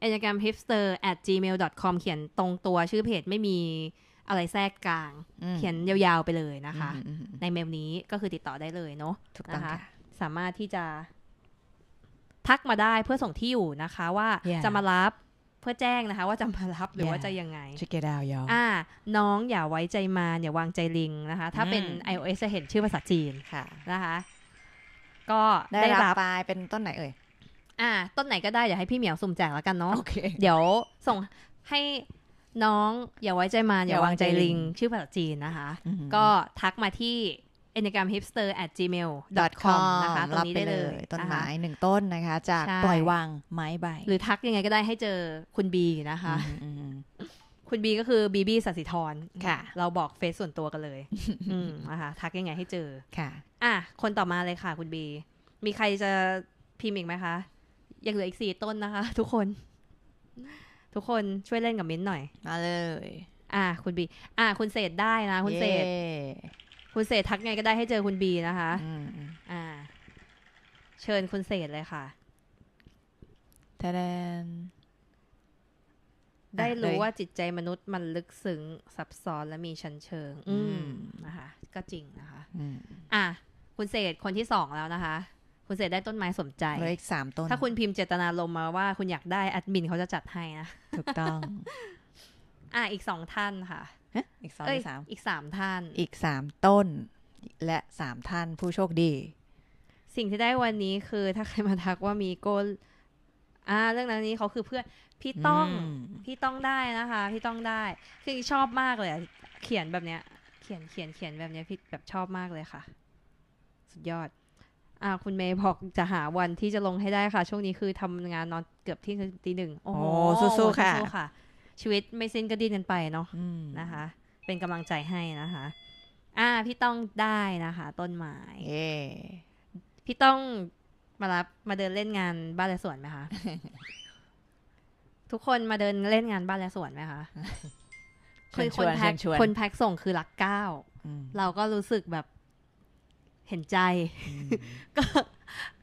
e n a g r a m h i p s t e r at gmail com เขียนตรงตัวชื่อเพจไม่มีอะไรแทรกกลาง เขียนยาวๆไปเลยนะคะ ในเมลนี้ก็คือติดต่อได้เลยเนาะถูกต้องค่ะ สามารถที่จะ ทักมาได้เพื่อส่งที่อยู่นะคะ ว่า yeah. จะมารับเพื่อแจ้งนะคะ ว่าจะมารับหรือว่าจะยังไงชิคเกดาวยอ่าน้องอย่าไว้ใจมาอย่าวางใจลิงนะคะ ถ้าเป็น iOS จะเห็นชื่อภาษาจีนค่ะนะคะ ก็ได้รับไปเป็นต้นไหนเอ่ยอ่า ต้นไหนก็ได้เดี๋ยวให้พี่เหมียวสุ่มแจกแล้วกันเนาะเดี๋ยว ส่งให้น้อง อย่าไว้ใจมาอย่าวางใจลิง ชื่อภาษาจีนนะคะ ก็ทักมาที่ e n n e g r a m h i p s t e r at gmail com นะคะตรงนี้ได้เลย ต้นไม้หนึ่งต้นนะคะ จากปล่อยวางไม้ใบ หรือทักยังไงก็ได้ให้เจอคุณบีนะคะคุณบีก็คือบีบีสัสิธรค่ะ เราบอกเฟซส่วนตัวกันเลยนะคะทักยังไงให้เจอค่ะ อ่ะ คนต่อมาเลยค่ะคุณบี มีใครจะพิมพ์อีกไหมคะ ยังเหลืออีกสี่ต้นนะคะทุกคน ทุกคนช่วยเล่นกับมิ้นหน่อยมาเลย อ่ะคุณบี อ่ะคุณเศษได้นะ คุณเศษคุณเศษทักไงก็ได้ให้เจอคุณบีนะคะอ่า เชิญคุณเศษเลยค่ะแทดน ได้รู้ว่าจิตใจมนุษย์มันลึกซึ้งซับซ้อนและมีชั้นเชิง อืมนะคะ ก็จริงนะคะอ่าคุณเศษคนที่สองแล้วนะคะ คุณเศษได้ต้นไม้สมใจเลขอีกสามต้นถ้าคุณพิมพ์เจตนาลมมาว่าคุณอยากได้อดมินเขาจะจัดให้นะ ถูกต้อง อ่าอีกสองท่านค่ะอีกสองอีกสามอีกสามท่าน อีกสามต้นและสามท่านผู้โชคดี สิ่งที่ได้วันนี้คือถ้าใครมาทักว่ามีโก้อ่า เรื่องนั้นนี้เขาคือเพื่อนพี่ต้องพี่ต้องได้นะคะพี่ต้องได้คือชอบมากเลยเขียนแบบเนี้ยเขียนเขียนเขียนแบบเนี้ยพี่แบบชอบมากเลยค่ะ สุดยอด อ่า คุณเมย์บอกจะหาวันที่จะลงให้ได้ค่ะ ช่วงนี้คือทำงานนอนเกือบที่ตีหนึ่งโอ้โหสู้ๆค่ะชีวิต ไม่สิ้นก็ดิ้นกันไปเนาะนะคะ เป็นกำลังใจให้นะคะ อ่า พี่ต้องได้นะคะต้นไม้พี่ต้องมารับ มาเดินเล่นงานบ้านและสวนไหมคะทุกคนมาเดินเล่นงานบ้านและสวนไหมคะคือคนแพ็คคนแพ็คส่งคือหลักเก้าเราก็รู้สึกแบบเห็นใจ ก็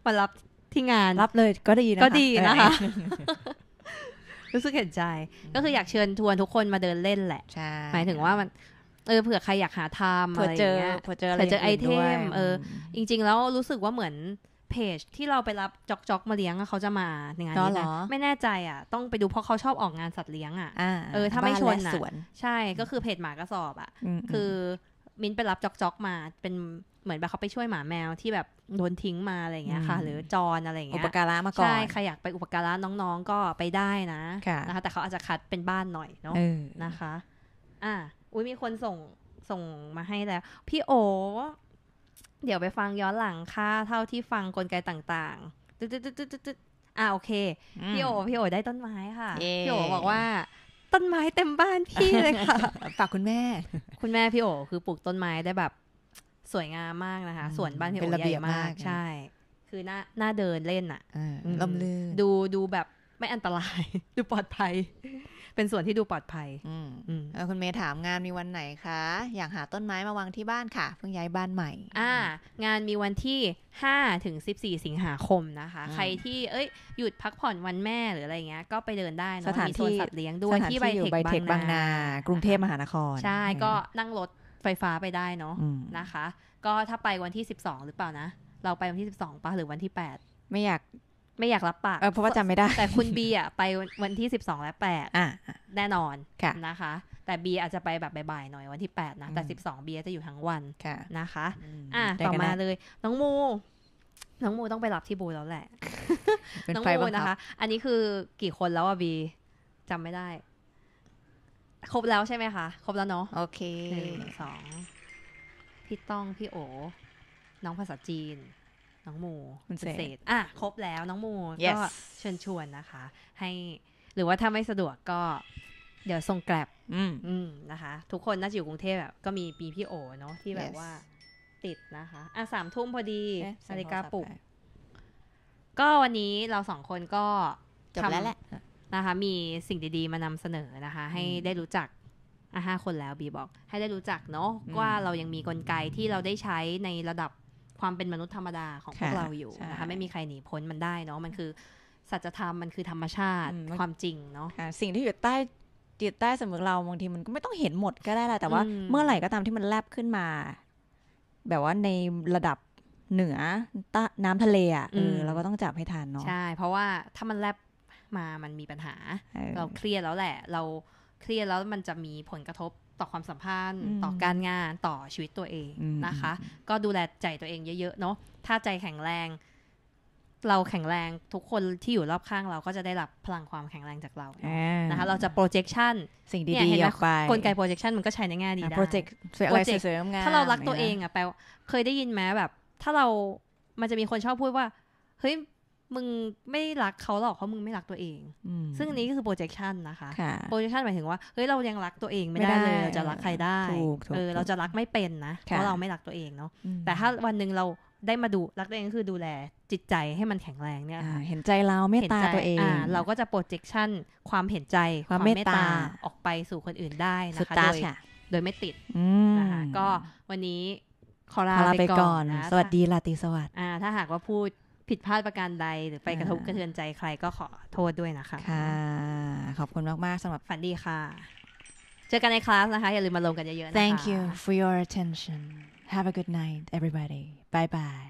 มารับที่งาน รับเลยก็ดีนะคะก็ดีนะคะรู้สึกเห็นใจ ก็คืออยากเชิญชวนทุกคนมาเดินเล่นแหละ หมายถึงว่ามัน เออเผื่อใครอยากหาทำอะไร่เงี้ยเผื่อเจอเจอไอเทม เออจริงๆแล้วรู้สึกว่าเหมือนเพจที่เราไปรับจอกจอกมาเลี้ยงเขาจะมาในงานนี้นะ ไม่แน่ใจอ่ะ ต้องไปดูเพราะเขาชอบออกงานสัตว์เลี้ยงอ่ะ เออถ้าไม่ชวนอ่ะใช่ก็คือเพจหมากระสอบอ่ะคือ มิ้นไปรับจอกจอกมาเป็นเหมือนแบบเขาไปช่วยหมาแมวที่แบบโดนทิ้งมาอะไรเงี้ยค่ะ หรือจอนอะไรเงี้ยอุปการะมาก่อนใช่ใครอยากไปอุปการะน้องๆ ก็ไปได้นะนะคะแต่เขาอาจจะคัดเป็นบ้านหน่อยเนาะนะคะ อ่ะอุ้ยมีคนส่งส่งมาให้แล้ว พี่โอ เดี๋ยวไปฟังย้อนหลังค่ะเท่าที่ฟังกลไกต่างๆตึ๊ดตึ๊ดตึ๊ดต๊ดอ่าโอเคพี่โอพี่โอได้ต้นไม้ค่ะพี่โอบอกว่าต้นไม้เต็มบ้านพี่เลยค่ะฝากคุณแม่ คุณแม่พี่โอคือปลูกต้นไม้ได้แบบสวยงามมากนะคะสวนบ้านที่โอใหญ่มาก ใช่ คือหน้าหน้าเดินเล่นอ่ะล่ำลื่ดูดูแบบไม่อันตรายดูปลอดภัย เป็นส่วนที่ดูปลอดภัยอืมคุณเมย์ถามงานมีวันไหนคะอยากหาต้นไม้มาวางที่บ้านค่ะเพิ่งย้ายบ้านใหม่อ่างานมีวันที่5ถึง14 สิงหาคมนะคะ ใครที่เอ้ยหยุดพักผ่อนวันแม่หรืออะไรเงี้ยก็ไปเดินได้นะสถานที่สัตว์เลี้ยงด้วยที่ใบเทคบางนา กรุงเทพมหานคร ใช่ก็นั่งรถไฟฟ้าไปได้เนาะนะคะ ก็ถ้าไปวันที่สสิบองหรือเปล่านะ เราไปวันที่สสิบองปะหรือวันที่แปดไม่อยากไม่อยากรับปากเพราะว่าจำไม่ได้ แต่คุณบีอ่ะไปวันที่สสิบองและแปดแน่นอนนะคะ แต่บีอาจจะไปแบบบ่ายๆหน่อยวันที่แปดนะแต่สิบสองบีจะอยู่ทั้งวันนะคะ อ่ะต่อมาเลย น้องมู น้องมูต้องไปรับที่บูแล้วแหละน้องมูนะคะ อันนี้คือกี่คนแล้วอ่ะบีจำไม่ได้ครบแล้วใช่ไหมคะ ครบแล้วเนาะโอเคหนึ่งสองพี่ต้องพี่โอ น้องภาษาจีน น้องมู คุณเศษอ่ะครบแล้วน้องมู yes. ก็เชิญชวนนะคะ ให้หรือว่าถ้าไม่สะดวกก็ เดี๋ยวส่งแกลบอืม นะคะ ทุกคน น่าจะอยู่กรุงเทพแบบก็มีปีพี่โอเนาะที่แบบว่า ติดนะคะ อ่ะสามทุ่มพอดีนาฬิกาปลุกก็วันนี้เราสองคนก็จบแล้วแหละนะคะมีสิ่งดีๆ มานำเสนอนะคะให้ได้รู้จักอ่ะห้าคนแล้วบีบอกให้ได้รู้จักเนาะว่าเรายังมีกลไกที่เราได้ใช้ในระดับความเป็นมนุษย์ธรรมดาของพวกเราอยู่นะคะไม่มีใครหนีพ้นมันได้เนาะมันคือ สัจธรรมมันคือธรรมชาติความจริงเนาะสิ่งที่อยู่ใต้จิตใต้สมองเราบางทีมันก็ไม่ต้องเห็นหมดก็ได้แหละแต่ว่าเมื่อไหร่ก็ตามที่มันแลบขึ้นมา แบบว่าในระดับเหนือน้ำทะเลอ่ะเออเราก็ต้องจับให้ทันเนาะใช่เพราะว่าถ้ามันแลบมามันมีปัญหาเราเครียดแล้วแหละ เราเครียดแล้วมันจะมีผลกระทบต่อความสัมพันธ์ต่อการงานต่อชีวิตตัวเองนะคะ ก็ดูแลใจตัวเองเยอะๆเนาะถ้าใจแข็งแรง เราแข็งแรงทุกคนที่อยู่รอบข้างเราก็จะได้รับพลังความแข็งแรงจากเรา นะคะ เราจะ projection สิ่งดีๆออกไปกลไก projection มันก็ใช้ในงง่ดีได้ project อะไรเสริมงานถ้าเรารักตัวเองอ่ะแปลเคยได้ยินไหมแบบถ้าเรามันจะมีคนชอบพูดว่าเฮ้ยมึงไม่รักเขาหรอกเพราะมึงไม่รักตัวเอง ซึ่งอันนี้ก็คือ projection นะคะ projection หมายถึงว่าเฮ้ยเรายังรักตัวเองไม่ได้เลยเราจะรักใครได้เออเราจะรักไม่เป็นนะเพราะเราไม่รักตัวเองเนาะแต่ถ้าวันหนึ่งเราได้มาดูรักตัวเองคือดูแลจิตใจให้มันแข็งแรงเนี่ยเห็นใจเราเมตตาตัวเองเราก็จะ projection ความเห็นใจความเมตตาออกไปสู่คนอื่นได้นะคะโดยโดยไม่ติดนะคะก็วันนี้ขอลาไปก่อน สวัสดีลาติสวัสดิ์ถ้าหากว่าพูดผิดพลาดประการใดหรือไปกระทบกระเทือนใจใครก็ขอโทษด้วยนะคะ ค่ะ ขอบคุณมากๆ สำหรับฝันดีค่ะ เจอกันในคลาสนะคะ อย่าลืมมาลงกันเยอะ ๆ นะคะ Thank you for your attention Have a good night everybody Bye bye